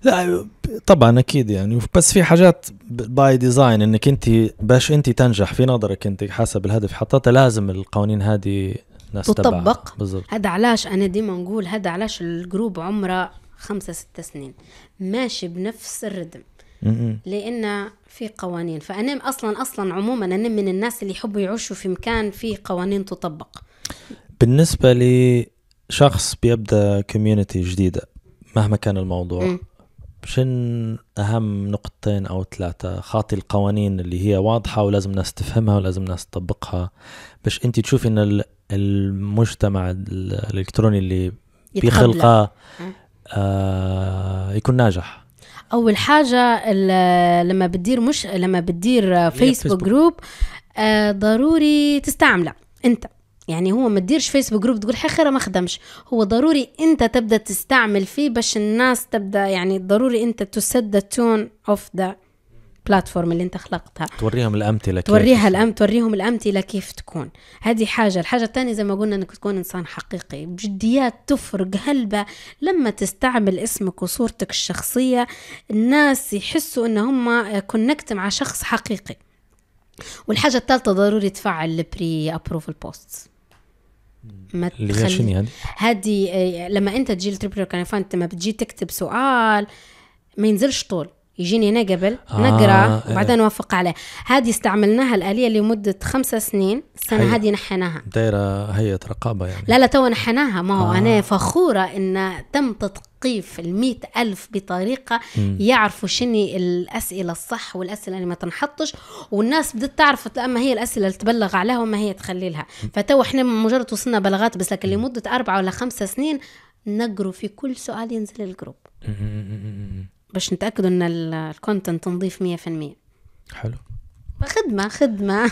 لا طبعا اكيد يعني بس في حاجات باي ديزاين انك انت باش انت تنجح في نظرك انت حسب الهدف حطيتها لازم القوانين هذه ناس تطبق هذا علاش انا ديما نقول هذا علاش الجروب عمره خمسة ستة سنين ماشي بنفس الردم لان في قوانين فانا اصلا اصلا عموما انا من الناس اللي يحبوا يعيشوا في مكان فيه قوانين تطبق بالنسبه لي شخص بيبدا كوميونتي جديده مهما كان الموضوع شن اهم نقطتين او ثلاثه خاطي القوانين اللي هي واضحه ولازم الناس تفهمها ولازم الناس تطبقها باش انت تشوفي ان المجتمع الالكتروني اللي بيخلقه آه يكون ناجح اول حاجه لما بتدير مش لما بتدير فيسبوك, فيسبوك. جروب آه ضروري تستعمله انت يعني هو ما تديرش فيسبوك جروب تقول حخيره ما خدمش هو ضروري انت تبدا تستعمل فيه باش الناس تبدا يعني ضروري انت تسد التون اوف ذا بلاتفورم اللي انت خلقتها توريهم الامثله كيف توريها الام توريهم الامثله كيف تكون هذه حاجه الحاجه الثانيه زي ما قلنا انك تكون انسان حقيقي بجديات تفرق هلبة لما تستعمل اسمك وصورتك الشخصيه الناس يحسوا ان هم كونكت مع شخص حقيقي والحاجه الثالثه ضروري تفعل البري ابروفل بوستس ما اللي هي شنو هذه؟ هذه آه، لما انت تجي كان فانت لما بتجي تكتب سؤال ما ينزلش طول يجيني قبل آه نقرا إيه. وبعدين نوافق عليه هذه استعملناها الاليه لمده خمسة سنين السنه هذه نحيناها دايره هيئه رقابه يعني لا لا تو نحيناها ما هو آه. انا فخوره ان تم تثقيف ال ألف بطريقه م. يعرفوا شني الاسئله الصح والاسئله اللي ما تنحطش والناس بدت تعرف اما هي الاسئله اللي تبلغ عليها وما هي تخلي لها فتو احنا مجرد وصلنا بلاغات بس لكن لمده اربعه ولا خمسة سنين نقروا في كل سؤال ينزل الجروب باش نتاكدوا ان الكونتنت نظيف 100% حلو خدمه خدمه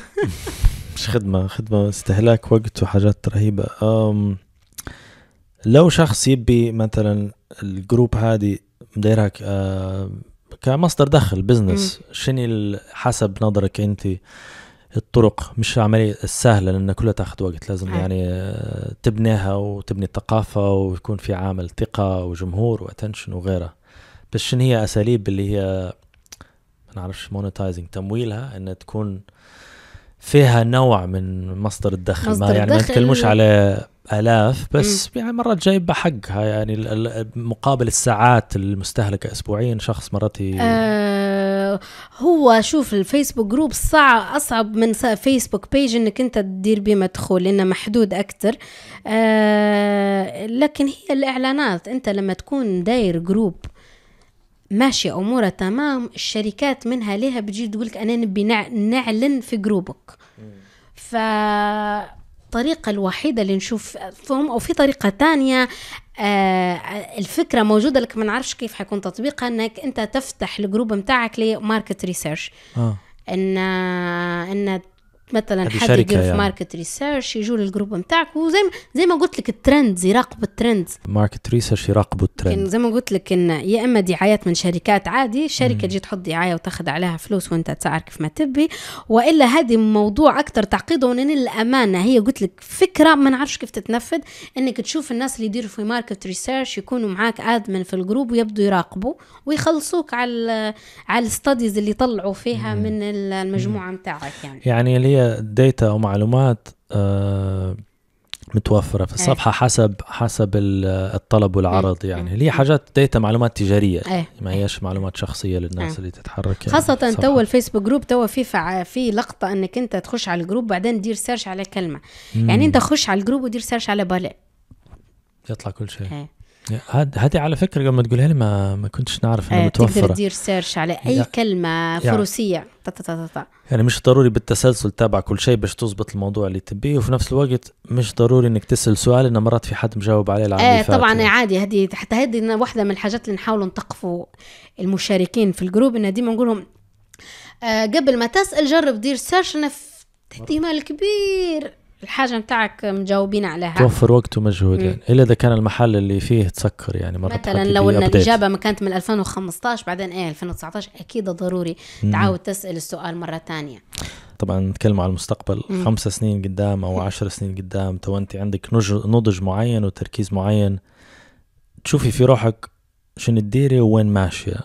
مش خدمه خدمه استهلاك وقت وحاجات رهيبه أم لو شخص يبي مثلا الجروب هذه مديرها آه، كمصدر دخل بزنس شنو حسب نظرك انت الطرق مش عملية السهلة لأن كلها تاخذ وقت لازم يعني، آه. يعني تبنيها وتبني الثقافة ويكون في عامل ثقة وجمهور واتنشن وغيره بس شن هي اساليب اللي هي ما نعرفش مونتايزنج تمويلها انها تكون فيها نوع من مصدر الدخل مصدر يعني ما يعني الدخل ما نتكلموش على الاف بس م. يعني مرات جايبه حقها يعني مقابل الساعات المستهلكه اسبوعيا شخص مرات آه هو شوف الفيسبوك جروب صعب اصعب من فيسبوك بيج انك انت تدير بيه مدخول لانه محدود اكثر آه لكن هي الاعلانات انت لما تكون داير جروب ماشية أمورها تمام الشركات منها ليها بتجي تقول لك أنا نبي نعلن في جروبك ف الطريقة الوحيدة اللي نشوف فهم أو في طريقة تانية آه الفكرة موجودة لك ما نعرفش كيف حيكون تطبيقها أنك أنت تفتح الجروب بتاعك لماركت ريسيرش آه. ان ان مثلا حد يدير في يعني. ماركت ريسيرش يجوا للجروب نتاعك وزي ما زي ما قلت لك الترندز يراقبوا الترندز ماركت ريسيرش يراقبوا الترند زي ما قلت لك ان يا اما دعايات من شركات عادي الشركه تجي تحط دعايه وتاخذ عليها فلوس وانت تسعر كيف ما تبي والا هذه موضوع اكثر تعقيدا ونن الامانه هي قلت لك فكره ما نعرفش كيف تتنفذ انك تشوف الناس اللي يديروا في ماركت ريسيرش يكونوا معاك ادمن في الجروب ويبدوا يراقبوا ويخلصوك على على الستاديز اللي طلعوا فيها مم. من المجموعه نتاعك يعني يعني اللي هي ديتا داتا او معلومات آه، متوفره في إيه. الصفحه أيه. حسب حسب الطلب والعرض أيه. يعني إيه. اللي هي حاجات ديتا معلومات تجاريه أيه. ما هياش معلومات شخصيه للناس أيه. اللي تتحرك يعني خاصه تو الفيسبوك جروب تو في فع... في لقطه انك انت تخش على الجروب بعدين دير سيرش على كلمه يعني مم. يعني انت خش على الجروب ودير سيرش على بالي يطلع كل شيء أيه. هاد هذه على فكره قبل ما تقولها لي ما ما كنتش نعرف انها آه، متوفره تقدر تدير سيرش على اي يعني كلمه فروسيه يعني, يعني مش ضروري بالتسلسل تابع كل شيء باش تظبط الموضوع اللي تبيه وفي نفس الوقت مش ضروري انك تسال سؤال ان مرات في حد مجاوب عليه العام آه طبعا يعني. عادي هذه حتى هذه واحده من الحاجات اللي نحاولوا نثقفوا المشاركين في الجروب ان ديما نقول لهم آه قبل ما تسال جرب دير سيرش انا احتمال كبير الحاجه نتاعك مجاوبين عليها توفر وقت ومجهود يعني الا اذا كان المحل اللي فيه تسكر يعني مرة مثلا لو ان الاجابه ما كانت من 2015 بعدين ايه 2019 اكيد ضروري تعاود تسال السؤال مره ثانيه طبعا نتكلم على المستقبل مم. خمسة سنين قدام او عشر سنين قدام تو انت عندك نضج معين وتركيز معين تشوفي في روحك شنو تديري وين ماشيه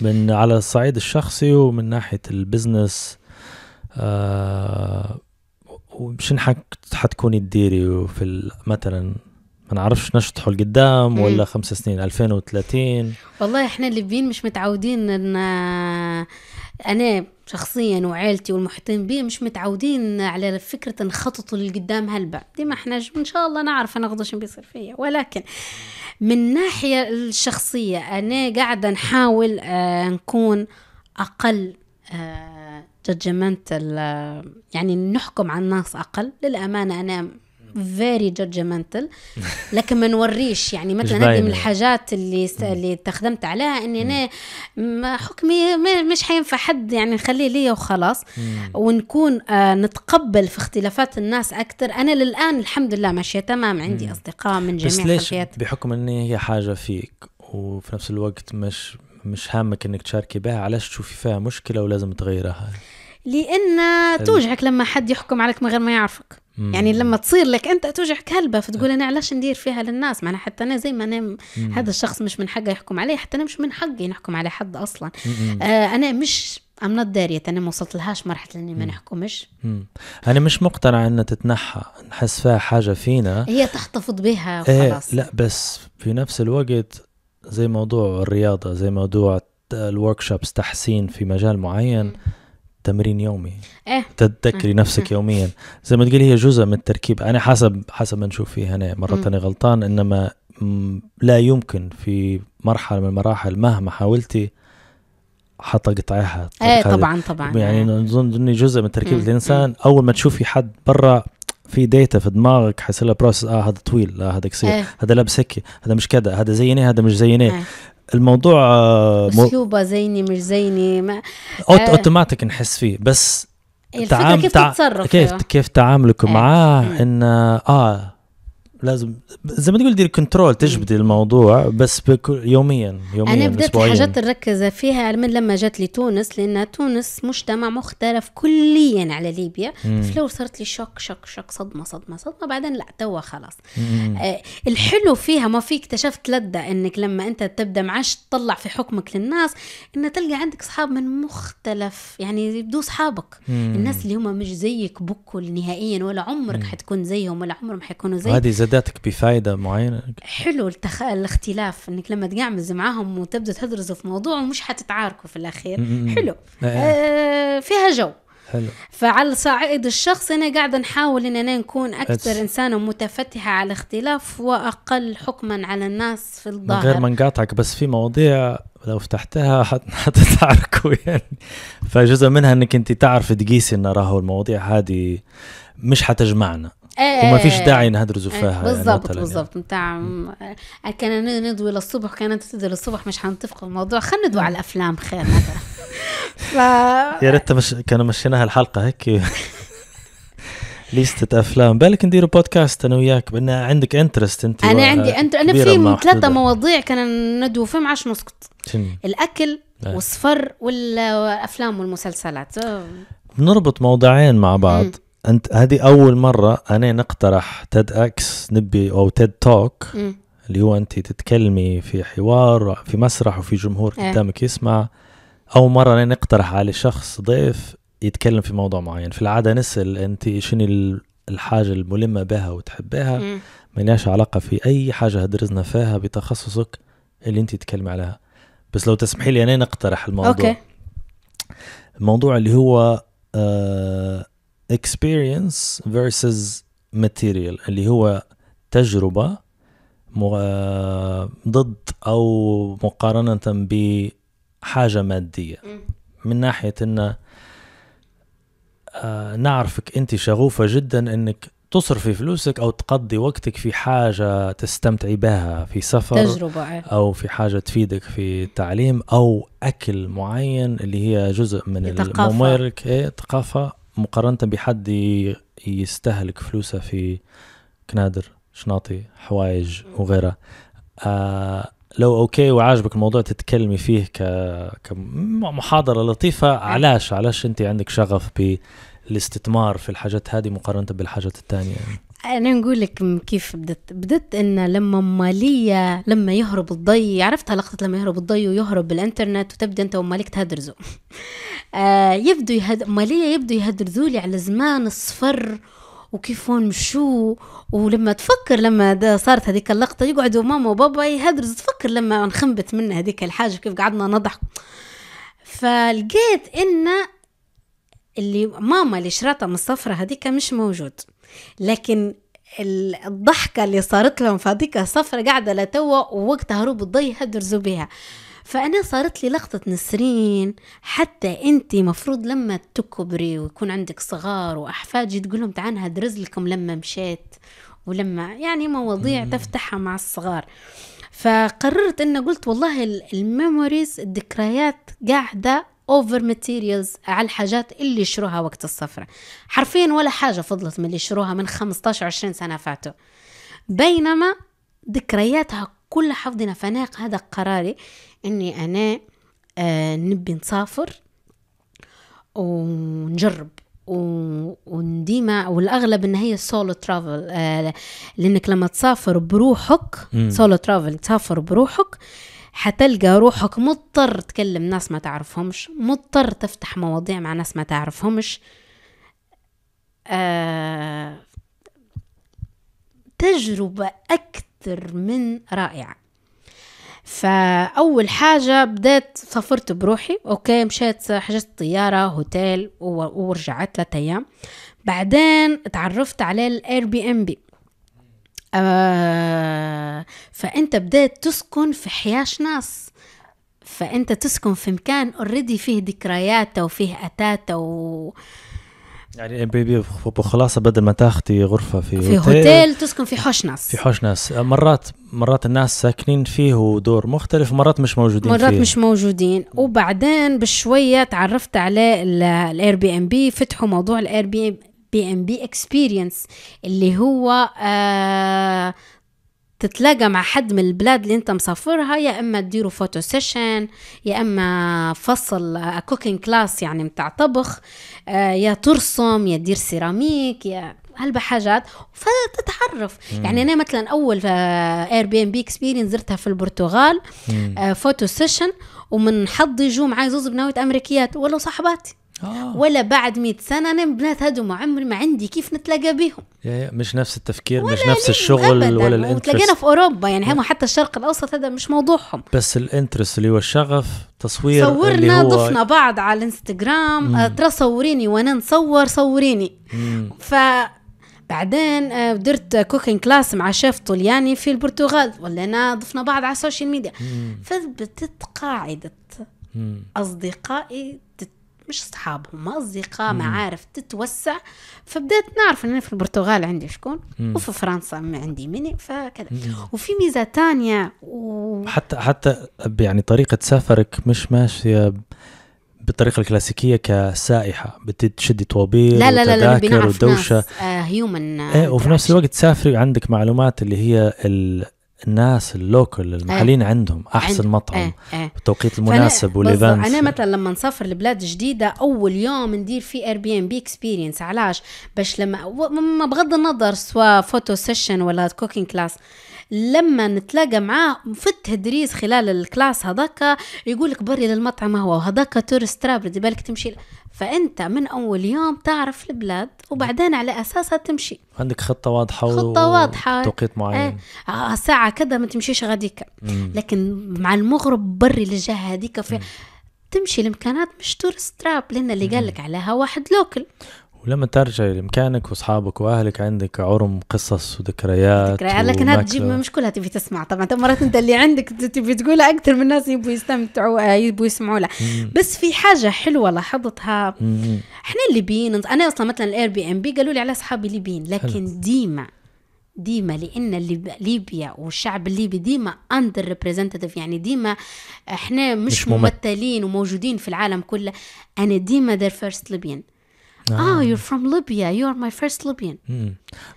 من على الصعيد الشخصي ومن ناحيه البزنس آه وشن حتكوني تديري في مثلا ما نعرفش نشطحوا لقدام ولا خمس سنين 2030 والله احنا الليبيين مش متعودين ان انا شخصيا وعائلتي والمحيطين بي مش متعودين على فكره نخططوا للقدام هلبا ديما احنا ان شاء الله نعرف انا غدا شنو بيصير فيا ولكن من ناحيه الشخصيه انا قاعده نحاول آه، نكون اقل آه، جادجمنت يعني نحكم على الناس اقل للامانه انا فيري جادجمنتال لكن ما نوريش يعني مثلا هذه من الحاجات اللي س... اللي تخدمت عليها اني انا ما حكمي مش حينفع حد يعني نخليه لي وخلاص ونكون آه نتقبل في اختلافات الناس اكثر انا للان الحمد لله ماشيه تمام عندي اصدقاء من جميع بس ليش بحكم ان هي حاجه فيك وفي نفس الوقت مش مش هامك انك تشاركي بها علاش تشوفي فيها مشكله ولازم تغيرها لان هل... توجعك لما حد يحكم عليك من غير ما يعرفك مم. يعني لما تصير لك انت توجعك هلبه فتقول انا علاش ندير فيها للناس معناها حتى انا زي ما انا مم. هذا الشخص مش من حقه يحكم علي حتى انا مش من حقي نحكم على حد اصلا آه انا مش ام نوت دارية انا ما وصلت لهاش مرحله اني ما نحكمش انا مش مقتنع انها تتنحى نحس فيها حاجه فينا هي تحتفظ بها إيه، وخلاص إيه لا بس في نفس الوقت زي موضوع الرياضه زي موضوع الورك شوبس تحسين في مجال معين تمرين يومي إيه. تتذكري نفسك يوميا زي ما تقولي هي جزء من التركيب انا حسب حسب ما نشوف فيه هنا مره ثانيه غلطان انما لا يمكن في مرحله من المراحل مهما حاولتي حتى قطعها ايه طبعا طبعا يعني نظن إيه. اني جزء من تركيب الانسان اول ما تشوفي حد برا في ديتا في دماغك حيصير لها بروسس اه هذا طويل لا آه، هذا قصير إيه. هذا لابس هيك هذا مش كذا هذا زيني هذا مش زيني إيه. الموضوع آه، اسلوبه زيني مش زيني ما أوت اوتوماتيك آه. نحس فيه بس الفكره كيف تتصرف كيف كيف تعاملك إيه. معاه ان اه لازم زي ما تقول دير كنترول تجبدي الموضوع بس بكل يوميا يوميا انا بدات الحاجات نركز فيها من لما جات لي تونس لان تونس مجتمع مختلف كليا على ليبيا في الاول صارت لي شوك شوك شوك صدمه صدمه صدمه بعدين لا توا خلاص آه الحلو فيها ما في اكتشفت لدى انك لما انت تبدا معاش تطلع في حكمك للناس ان تلقى عندك اصحاب من مختلف يعني يبدو اصحابك الناس اللي هم مش زيك بكل نهائيا ولا عمرك مم. حتكون زيهم ولا عمرهم حيكونوا زيك افادتك بفائده معينه حلو التخ... الاختلاف انك لما تقعمز معاهم وتبدا تدرسوا في موضوع ومش حتتعاركوا في الاخير م-م. حلو آه. فيها جو حلو فعلى الصعيد الشخص انا قاعده نحاول ان انا نكون اكثر انسانه متفتحه على الاختلاف واقل حكما على الناس في الظاهر من غير ما نقاطعك بس في مواضيع لو فتحتها حتتعاركوا يعني فجزء منها انك انت تعرف تقيسي ان راهو المواضيع هذه مش حتجمعنا ايه وما فيش داعي نهدرزوا آه، فيها يعني بالضبط يعني. بالضبط نتاع آه، كان ندوي للصبح كان تدوي للصبح مش حنتفقوا الموضوع خلينا ندوي على الافلام خير ف... يا ريت مش كانوا مشيناها الحلقه هيك ليستة افلام بالك نديروا بودكاست انا وياك بان عندك انترست انت انا عندي انت انا في ثلاثه مواضيع كان ندوي فيهم عشان نسكت الاكل ايه. والصفر والافلام والمسلسلات بنربط موضوعين مع بعض م. انت هذه اول مره انا نقترح تيد اكس نبي او تيد توك اللي هو انت تتكلمي في حوار في مسرح وفي جمهور إيه. قدامك يسمع اول مره انا نقترح على شخص ضيف يتكلم في موضوع معين في العاده نسال انت شنو الحاجه الملمه بها وتحبها لهاش علاقه في اي حاجه هدرزنا فيها بتخصصك اللي انت تتكلمي عليها بس لو تسمحي لي انا نقترح الموضوع أوكي. الموضوع اللي هو آه experience versus material اللي هو تجربة ضد أو مقارنة بحاجة مادية من ناحية أن آه، نعرفك أنت شغوفة جدا أنك تصرفي فلوسك او تقضي وقتك في حاجه تستمتعي بها في سفر تجربة. إيه. او في حاجه تفيدك في تعليم او اكل معين اللي هي جزء من الممارك إيه ثقافه مقارنة بحد يستهلك فلوسه في كنادر شناطي حوايج وغيرها آه، لو اوكي وعاجبك الموضوع تتكلمي فيه ك كمحاضره لطيفه علاش علاش انت عندك شغف بالاستثمار في الحاجات هذه مقارنه بالحاجات الثانيه انا نقول لك كيف بدت بدت ان لما ماليه لما يهرب الضي عرفتها لقطه لما يهرب الضي ويهرب بالانترنت وتبدا انت ومالك تهدرزه آه يبدو يهد ماليا يبدو يهدرذولي على زمان الصفر وكيفون مشو ولما تفكر لما صارت هذيك اللقطه يقعدوا ماما وبابا يهدرز تفكر لما انخنبت منها هذيك الحاجه كيف قعدنا نضحك فلقيت ان اللي ماما اللي شراتها من الصفرة هذيك مش موجود لكن الضحكة اللي صارت لهم في هذيك الصفرة قاعدة لتوا ووقت هروب الضي هدرزوا بها فأنا صارت لي لقطة نسرين حتى أنت مفروض لما تكبري ويكون عندك صغار وأحفادي تقول لهم تعال هدرز لكم لما مشيت ولما يعني مواضيع مم. تفتحها مع الصغار فقررت أن قلت والله الميموريز الذكريات قاعدة اوفر ماتيريالز على الحاجات اللي شروها وقت السفره حرفيا ولا حاجه فضلت من اللي شروها من 15 20 سنه فاتوا بينما ذكرياتها كلها حفظنا فانا هذا قراري اني انا آه نبي نسافر ونجرب ونديما والاغلب ان هي سولو ترافل آه لانك لما تسافر بروحك سولو ترافل تسافر بروحك حتلقى روحك مضطر تكلم ناس ما تعرفهمش مضطر تفتح مواضيع مع ناس ما تعرفهمش آه تجربة أكثر من رائعة فأول حاجة بدأت سافرت بروحي أوكي مشيت حجزت طيارة هوتيل ورجعت ثلاثة أيام بعدين تعرفت على الاير بي ام بي فانت بدأت تسكن في حياش ناس فانت تسكن في مكان اوريدي فيه ذكرياته وفيه اتاته و... يعني ام بي بي بخلاصه بدل ما تاخذي غرفه في في هوتيل, هوتيل تسكن في حوش ناس في حوش ناس مرات مرات الناس ساكنين فيه ودور مختلف مرات مش موجودين مرات فيه. مش موجودين وبعدين بشويه تعرفت على الاير بي ام بي فتحوا موضوع الاير بي بي ام بي اكسبيرينس اللي هو آه تتلاقى مع حد من البلاد اللي انت مسافرها يا اما تديروا فوتو سيشن يا اما فصل كوكينج آه، كلاس يعني متاع طبخ آه، يا ترسم يا تدير سيراميك يا هلبا حاجات فتتعرف مم. يعني انا مثلا اول اير بي ام بي اكسبيرينس زرتها في البرتغال مم. فوتو آه، سيشن ومن حظي جو معي زوز بنات امريكيات ولو صاحباتي آه. ولا بعد مئة سنة أنا بنات هادو عمري ما عندي كيف نتلاقى بيهم مش نفس التفكير مش نفس الشغل أبداً. ولا الانترست تلاقينا في أوروبا يعني هم حتى الشرق الأوسط هذا مش موضوعهم بس الانترست اللي هو الشغف تصوير صورنا اللي هو... ضفنا بعض على الانستغرام آه، ترى صوريني وأنا نصور صوريني مم. ف بعدين آه، درت كوكين كلاس مع شيف طولياني في البرتغال ولينا ضفنا بعض على السوشيال ميديا فثبتت قاعدة مم. أصدقائي مش صحاب هما اصدقاء معارف تتوسع فبدات نعرف ان في البرتغال عندي شكون مم. وفي فرنسا عندي مني فكذا وفي ميزه تانية و... حتى حتى يعني طريقه سفرك مش ماشيه بالطريقه الكلاسيكيه كسائحه بتشدي طوابير لا لا لا, لا ودوشه هيومن آه إيه، وفي نفس الوقت تسافري عندك معلومات اللي هي الناس اللوكل المحلين آه. عندهم احسن عند. مطعم آه. إيه، إيه. بالتوقيت آه. المناسب والايفنت انا مثلا لما نسافر لبلاد جديده اول يوم ندير فيه اير بي ام بي اكسبيرينس علاش باش لما بغض النظر سواء فوتو سيشن ولا كوكينج كلاس لما نتلاقى معاه في التدريس خلال الكلاس هذاك يقول لك بري للمطعم هو هذاك تورست دي بالك تمشي فانت من اول يوم تعرف البلاد وبعدين على اساسها تمشي عندك خطه واضحه خطه و... واضحه توقيت معين إيه. آه،, آه ساعه كذا ما تمشيش غاديك لكن مع المغرب بري للجهه هذيك في مم. تمشي الامكانات مش تورست تراب لان اللي قال لك عليها واحد لوكل ولما ترجع لمكانك واصحابك واهلك عندك عرم قصص وذكريات ذكريات لكن هذا تجيب مش كلها تبي تسمع طبعا مرات انت اللي عندك تبي تقولها اكثر من الناس يبوا يستمتعوا آه، يبوا يسمعوا لها بس في حاجه حلوه لاحظتها احنا الليبيين انا اصلا مثلا الاير بي ام بي قالوا لي على اصحابي ليبيين لكن ديما ديما لان ليبيا والشعب الليبي ديما اندر ريبريزنتيف يعني ديما احنا مش, مش ممثلين وموجودين في العالم كله انا ديما ذا فيرست ليبيان اه يور فروم ليبيا يو ار ماي فيرست ليبيان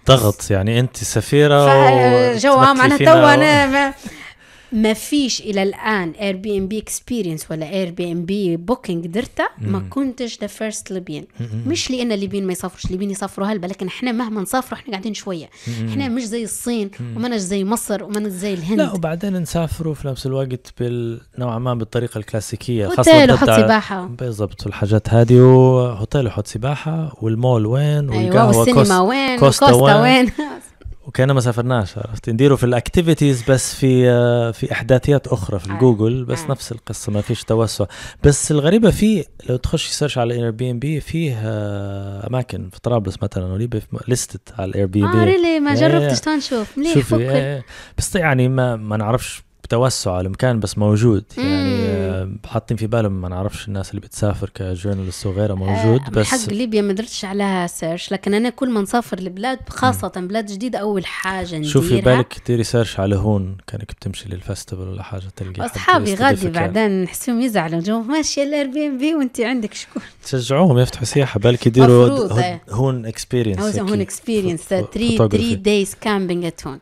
ضغط يعني انت سفيره جو معناها تو انا ما فيش الى الان اير بي ام بي اكسبيرينس ولا اير بي ام بي بوكينج درتها ما كنتش ذا فيرست ليبيان مش لان الليبيين ما يسافروش الليبيين يسافروا هلبا لكن احنا مهما نسافروا احنا قاعدين شويه احنا مش زي الصين وماناش زي مصر وماناش زي الهند لا وبعدين نسافروا في نفس الوقت بال... نوعا ما بالطريقه الكلاسيكيه هوتيل وحط سباحه بالضبط والحاجات هذه وهوتيل وحط سباحه والمول وين أيوة، والقهوه أيوة والسينما كوست... وين كوستا, وين. وكان ما سافرناش عرفت نديروا في الاكتيفيتيز بس في آه، في احداثيات اخرى في آه. الجوجل بس آه. نفس القصه ما فيش توسع بس الغريبه في لو تخش سيرش على اير بي ام بي فيه اماكن في طرابلس مثلا وليبيا لستت على الاير بي ام بي اه ريلي ما جربتش تنشوف طيب مليح شوفي بس يعني ما ما نعرفش بتوسعه المكان بس موجود يعني آه، حاطين في بالهم ما نعرفش الناس اللي بتسافر كجورنالست وغيره آه، موجود بس حق ليبيا ما درتش عليها سيرش لكن انا كل ما نسافر لبلاد خاصه مم. بلاد جديده اول حاجه نديرها شوفي بالك ديري سيرش على هون كانك بتمشي للفستيفال ولا حاجه تلقي اصحابي غادي بعدين نحسهم يزعلوا جو ماشيه الاير بي ام بي وانت عندك شكون تشجعوهم يفتحوا سياحه بالك يديروا هون اكسبيرينس هون اكسبيرينس 3 3 دايز كامبينج ات هون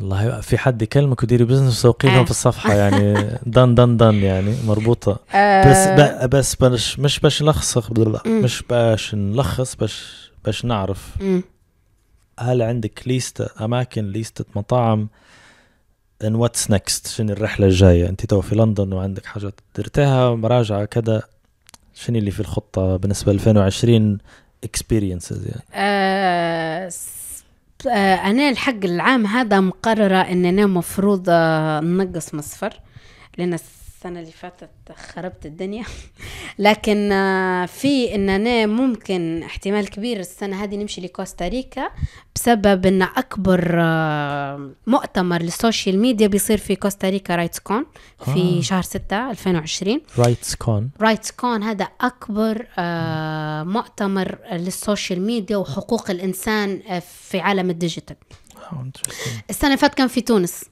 والله في حد يكلمك وديري بزنس وسوقي لهم في الصفحه آه. يعني دن دن دن يعني مربوطه آه. بس بس باش مش باش نلخص مش باش نلخص باش باش نعرف هل عندك ليستة اماكن ليستة مطاعم ان واتس نكست شنو الرحله الجايه انت تو في لندن وعندك حاجات درتها مراجعه كذا شنو اللي في الخطه بالنسبه ل 2020 اكسبيرينسز يعني آه، آه، انا الحق العام هذا مقرره اننا مفروض آه، ننقص من الصفر لان السنة اللي فاتت خربت الدنيا لكن آه، في ان انا ممكن احتمال كبير السنة هذه نمشي لكوستاريكا بسبب ان اكبر آه، مؤتمر للسوشيال ميديا بيصير في كوستاريكا رايتس كون في آه. شهر 6 2020 رايتس كون رايتس كون هذا اكبر آه، مؤتمر للسوشيال ميديا وحقوق الانسان في عالم الديجيتال السنة اللي فاتت كان في تونس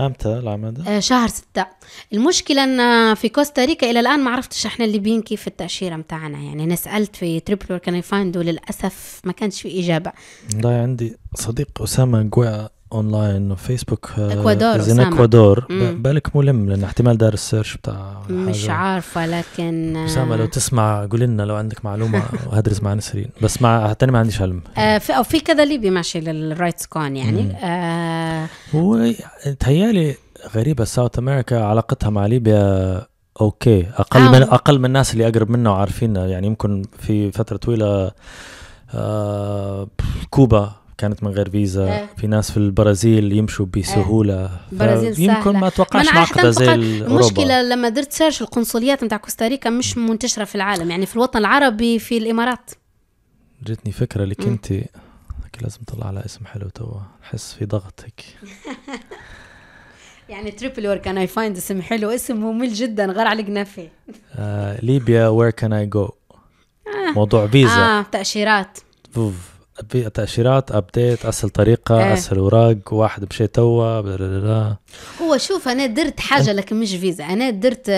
امتى العماده؟ آه شهر ستة المشكلة ان في كوستاريكا الى الان ما عرفتش احنا الليبيين كيف التأشيرة متاعنا يعني انا سألت في تريبل كان يفايندو للاسف ما كانش في اجابة والله عندي صديق اسامة جوا اونلاين وفيسبوك آه، اكوادور زين اكوادور بالك ملم لان احتمال دار السيرش بتاع مش عارفه لكن اسامه لو آه، تسمع قول لنا لو عندك معلومه وهدرس مع نسرين بس مع تاني ما عنديش علم آه في او في كذا ليبي ماشي للرايتس كون يعني آه هو تهيالي غريبه ساوث امريكا علاقتها مع ليبيا اوكي اقل آه. من اقل من الناس اللي اقرب منا وعارفينها يعني يمكن في فتره طويله آه كوبا كانت من غير فيزا اه. في ناس في البرازيل يمشوا بسهوله اه. يمكن ما اتوقعش معقده زي المشكله لما درت سيرش القنصليات نتاع كوستاريكا مش منتشره في العالم يعني في الوطن العربي في الامارات جتني فكره لك انت لازم تطلع على اسم حلو توا احس في ضغطك يعني تريبل وير كان اي فايند اسم حلو اسم ممل جدا غير على فيه آه، ليبيا وير كان اي جو موضوع فيزا اه تاشيرات بوف. تأشيرات ابديت اسهل طريقه آه. اسهل اوراق واحد مشي توا هو شوف انا درت حاجه لكن مش فيزا انا درت آه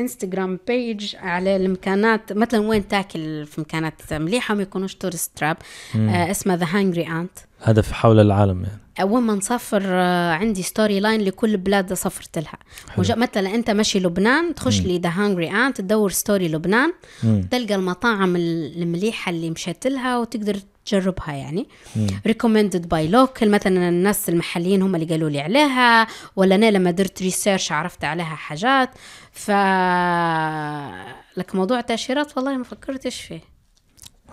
انستغرام بيج على الامكانات مثلا وين تاكل في مكانات مليحه ما يكونوش تورست تراب آه اسمها ذا هانجري انت هذا في حول العالم يعني اول ما نسافر آه، عندي ستوري لاين لكل بلاد سافرت لها مثلا انت ماشي لبنان تخش لي ذا هانجري انت تدور ستوري لبنان مم. تلقى المطاعم المليحه اللي مشيت لها وتقدر تجربها يعني ريكومندد باي لوكل مثلا الناس المحليين هم اللي قالوا لي عليها ولا انا لما درت ريسيرش عرفت عليها حاجات ف لك موضوع تاشيرات والله ما فكرتش فيه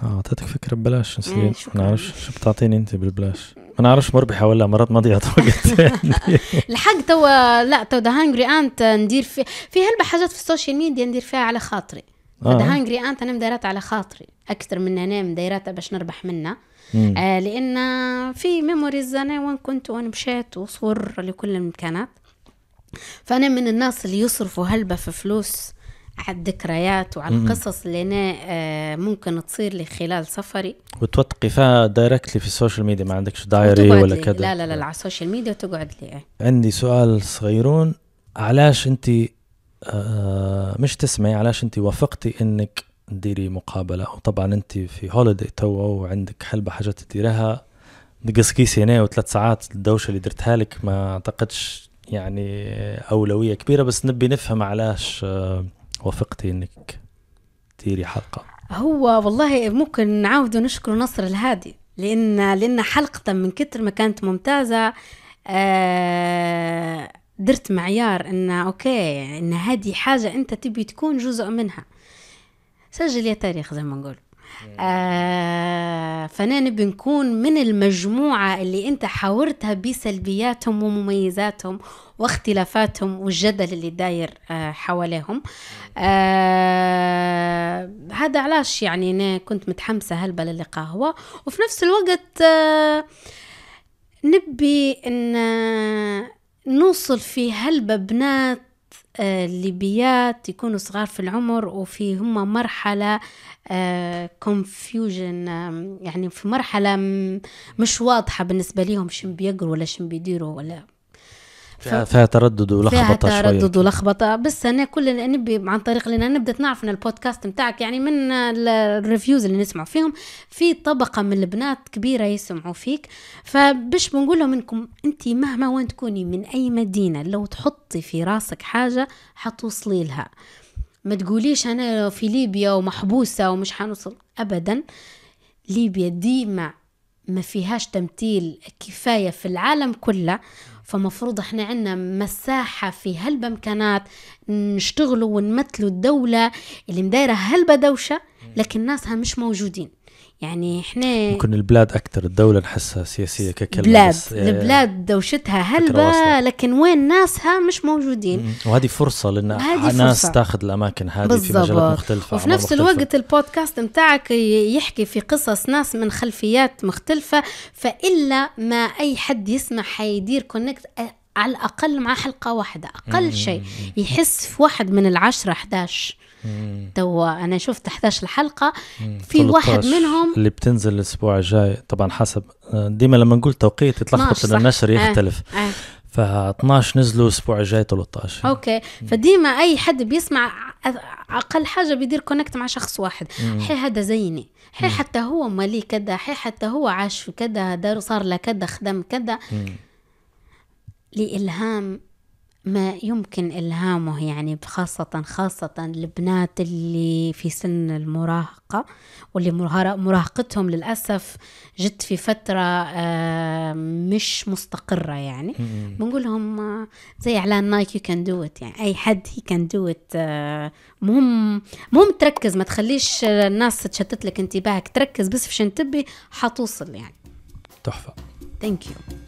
اه اعطيتك فكره ببلاش إيه، نسيت ما شو بتعطيني انت بالبلاش ما نعرفش مربحه ولا مرات مضيعه وقت يعني. الحق توا لا توا ذا هانجري انت ندير في في هلبة حاجات في السوشيال ميديا ندير فيها على خاطري ذا آه. هانجري انت انا مدايرات على خاطري اكثر من انا مدايراتها باش نربح منها آه لان في ميموريز انا وين كنت وين مشيت وصور لكل المكانات فانا من الناس اللي يصرفوا هلبة في فلوس على الذكريات وعلى القصص اللي انا آه، ممكن تصير لي خلال سفري وتوثقي فيها دايركتلي في السوشيال ميديا ما عندكش دايري ولا كذا لا لا لا على السوشيال ميديا وتقعد لي إيه. عندي سؤال صغيرون علاش انت آه، مش تسمعي علاش انت وافقتي انك تديري مقابله وطبعا انت في هوليدي تو وعندك حلبة حاجات تديرها نقص كيسي هنا وثلاث ساعات الدوشه اللي درتها لك ما اعتقدش يعني اولويه كبيره بس نبي نفهم علاش آه وافقتي انك تديري حلقه هو والله ممكن نعاود نشكر نصر الهادي لان لان حلقته من كتر ما كانت ممتازه آه درت معيار ان اوكي ان هذه حاجه انت تبي تكون جزء منها سجل يا تاريخ زي ما نقول آه فنحن بنكون من المجموعة اللي انت حاورتها بسلبياتهم ومميزاتهم واختلافاتهم والجدل اللي داير آه حواليهم آه هذا علاش يعني انا كنت متحمسة هلبة للقاء هو وفي نفس الوقت آه نبي ان آه، نوصل في هلبة بنات آه، الليبيات يكونوا صغار في العمر وفي هم مرحلة كونفيوجن آه، يعني في مرحله مش واضحه بالنسبه ليهم شن بيقروا ولا شن بيديروا ولا فيها, فيها تردد ولخبطه فيها تردد ولخبطه بس انا كل نبي عن طريق لنا نبدا نعرف ان البودكاست نتاعك يعني من الريفيوز اللي نسمعوا فيهم في طبقه من البنات كبيره يسمعوا فيك فبش بنقول لهم انكم انت مهما وين تكوني من اي مدينه لو تحطي في راسك حاجه حتوصلي لها ما تقوليش انا في ليبيا ومحبوسه ومش حنوصل ابدا ليبيا ديما ما فيهاش تمثيل كفايه في العالم كله فمفروض احنا عندنا مساحة في هلبة امكانات نشتغلوا ونمثلوا الدولة اللي مدايرة هلبة دوشة لكن ناسها مش موجودين يعني احنا ممكن البلاد اكثر الدوله نحسها سياسيه ككلمه بلاد البلاد آه، دوشتها هلبة لكن وين ناسها مش موجودين وهذه فرصه لان ناس تاخذ الاماكن هذه في مجالات مختلفه وفي نفس مختلفة. الوقت البودكاست نتاعك يحكي في قصص ناس من خلفيات مختلفه فالا ما اي حد يسمع حيدير كونكت آه، على الاقل مع حلقه واحده اقل شيء يحس في واحد من العشرة 11 تو انا شفت 11 حلقه في واحد منهم اللي بتنزل الاسبوع الجاي طبعا حسب آه، ديما لما نقول توقيت يتلخبط النشر يختلف آه. آه. ف 12 نزلوا الاسبوع الجاي 13 اوكي فديما اي حد بيسمع اقل حاجه بيدير كونكت مع شخص واحد حي هذا زيني حي حتى هو مالي كذا حي حتى هو عاش في كذا دار صار له كذا خدم كذا لإلهام ما يمكن إلهامه يعني خاصة خاصة البنات اللي في سن المراهقة واللي مراهقتهم للأسف جت في فترة آه، مش مستقرة يعني بنقول لهم آه، زي إعلان نايك يو كان دو إت يعني أي حد هي كان دو إت مهم مهم تركز ما تخليش الناس تشتت لك انتباهك تركز بس في شن تبي حتوصل يعني تحفة ثانك يو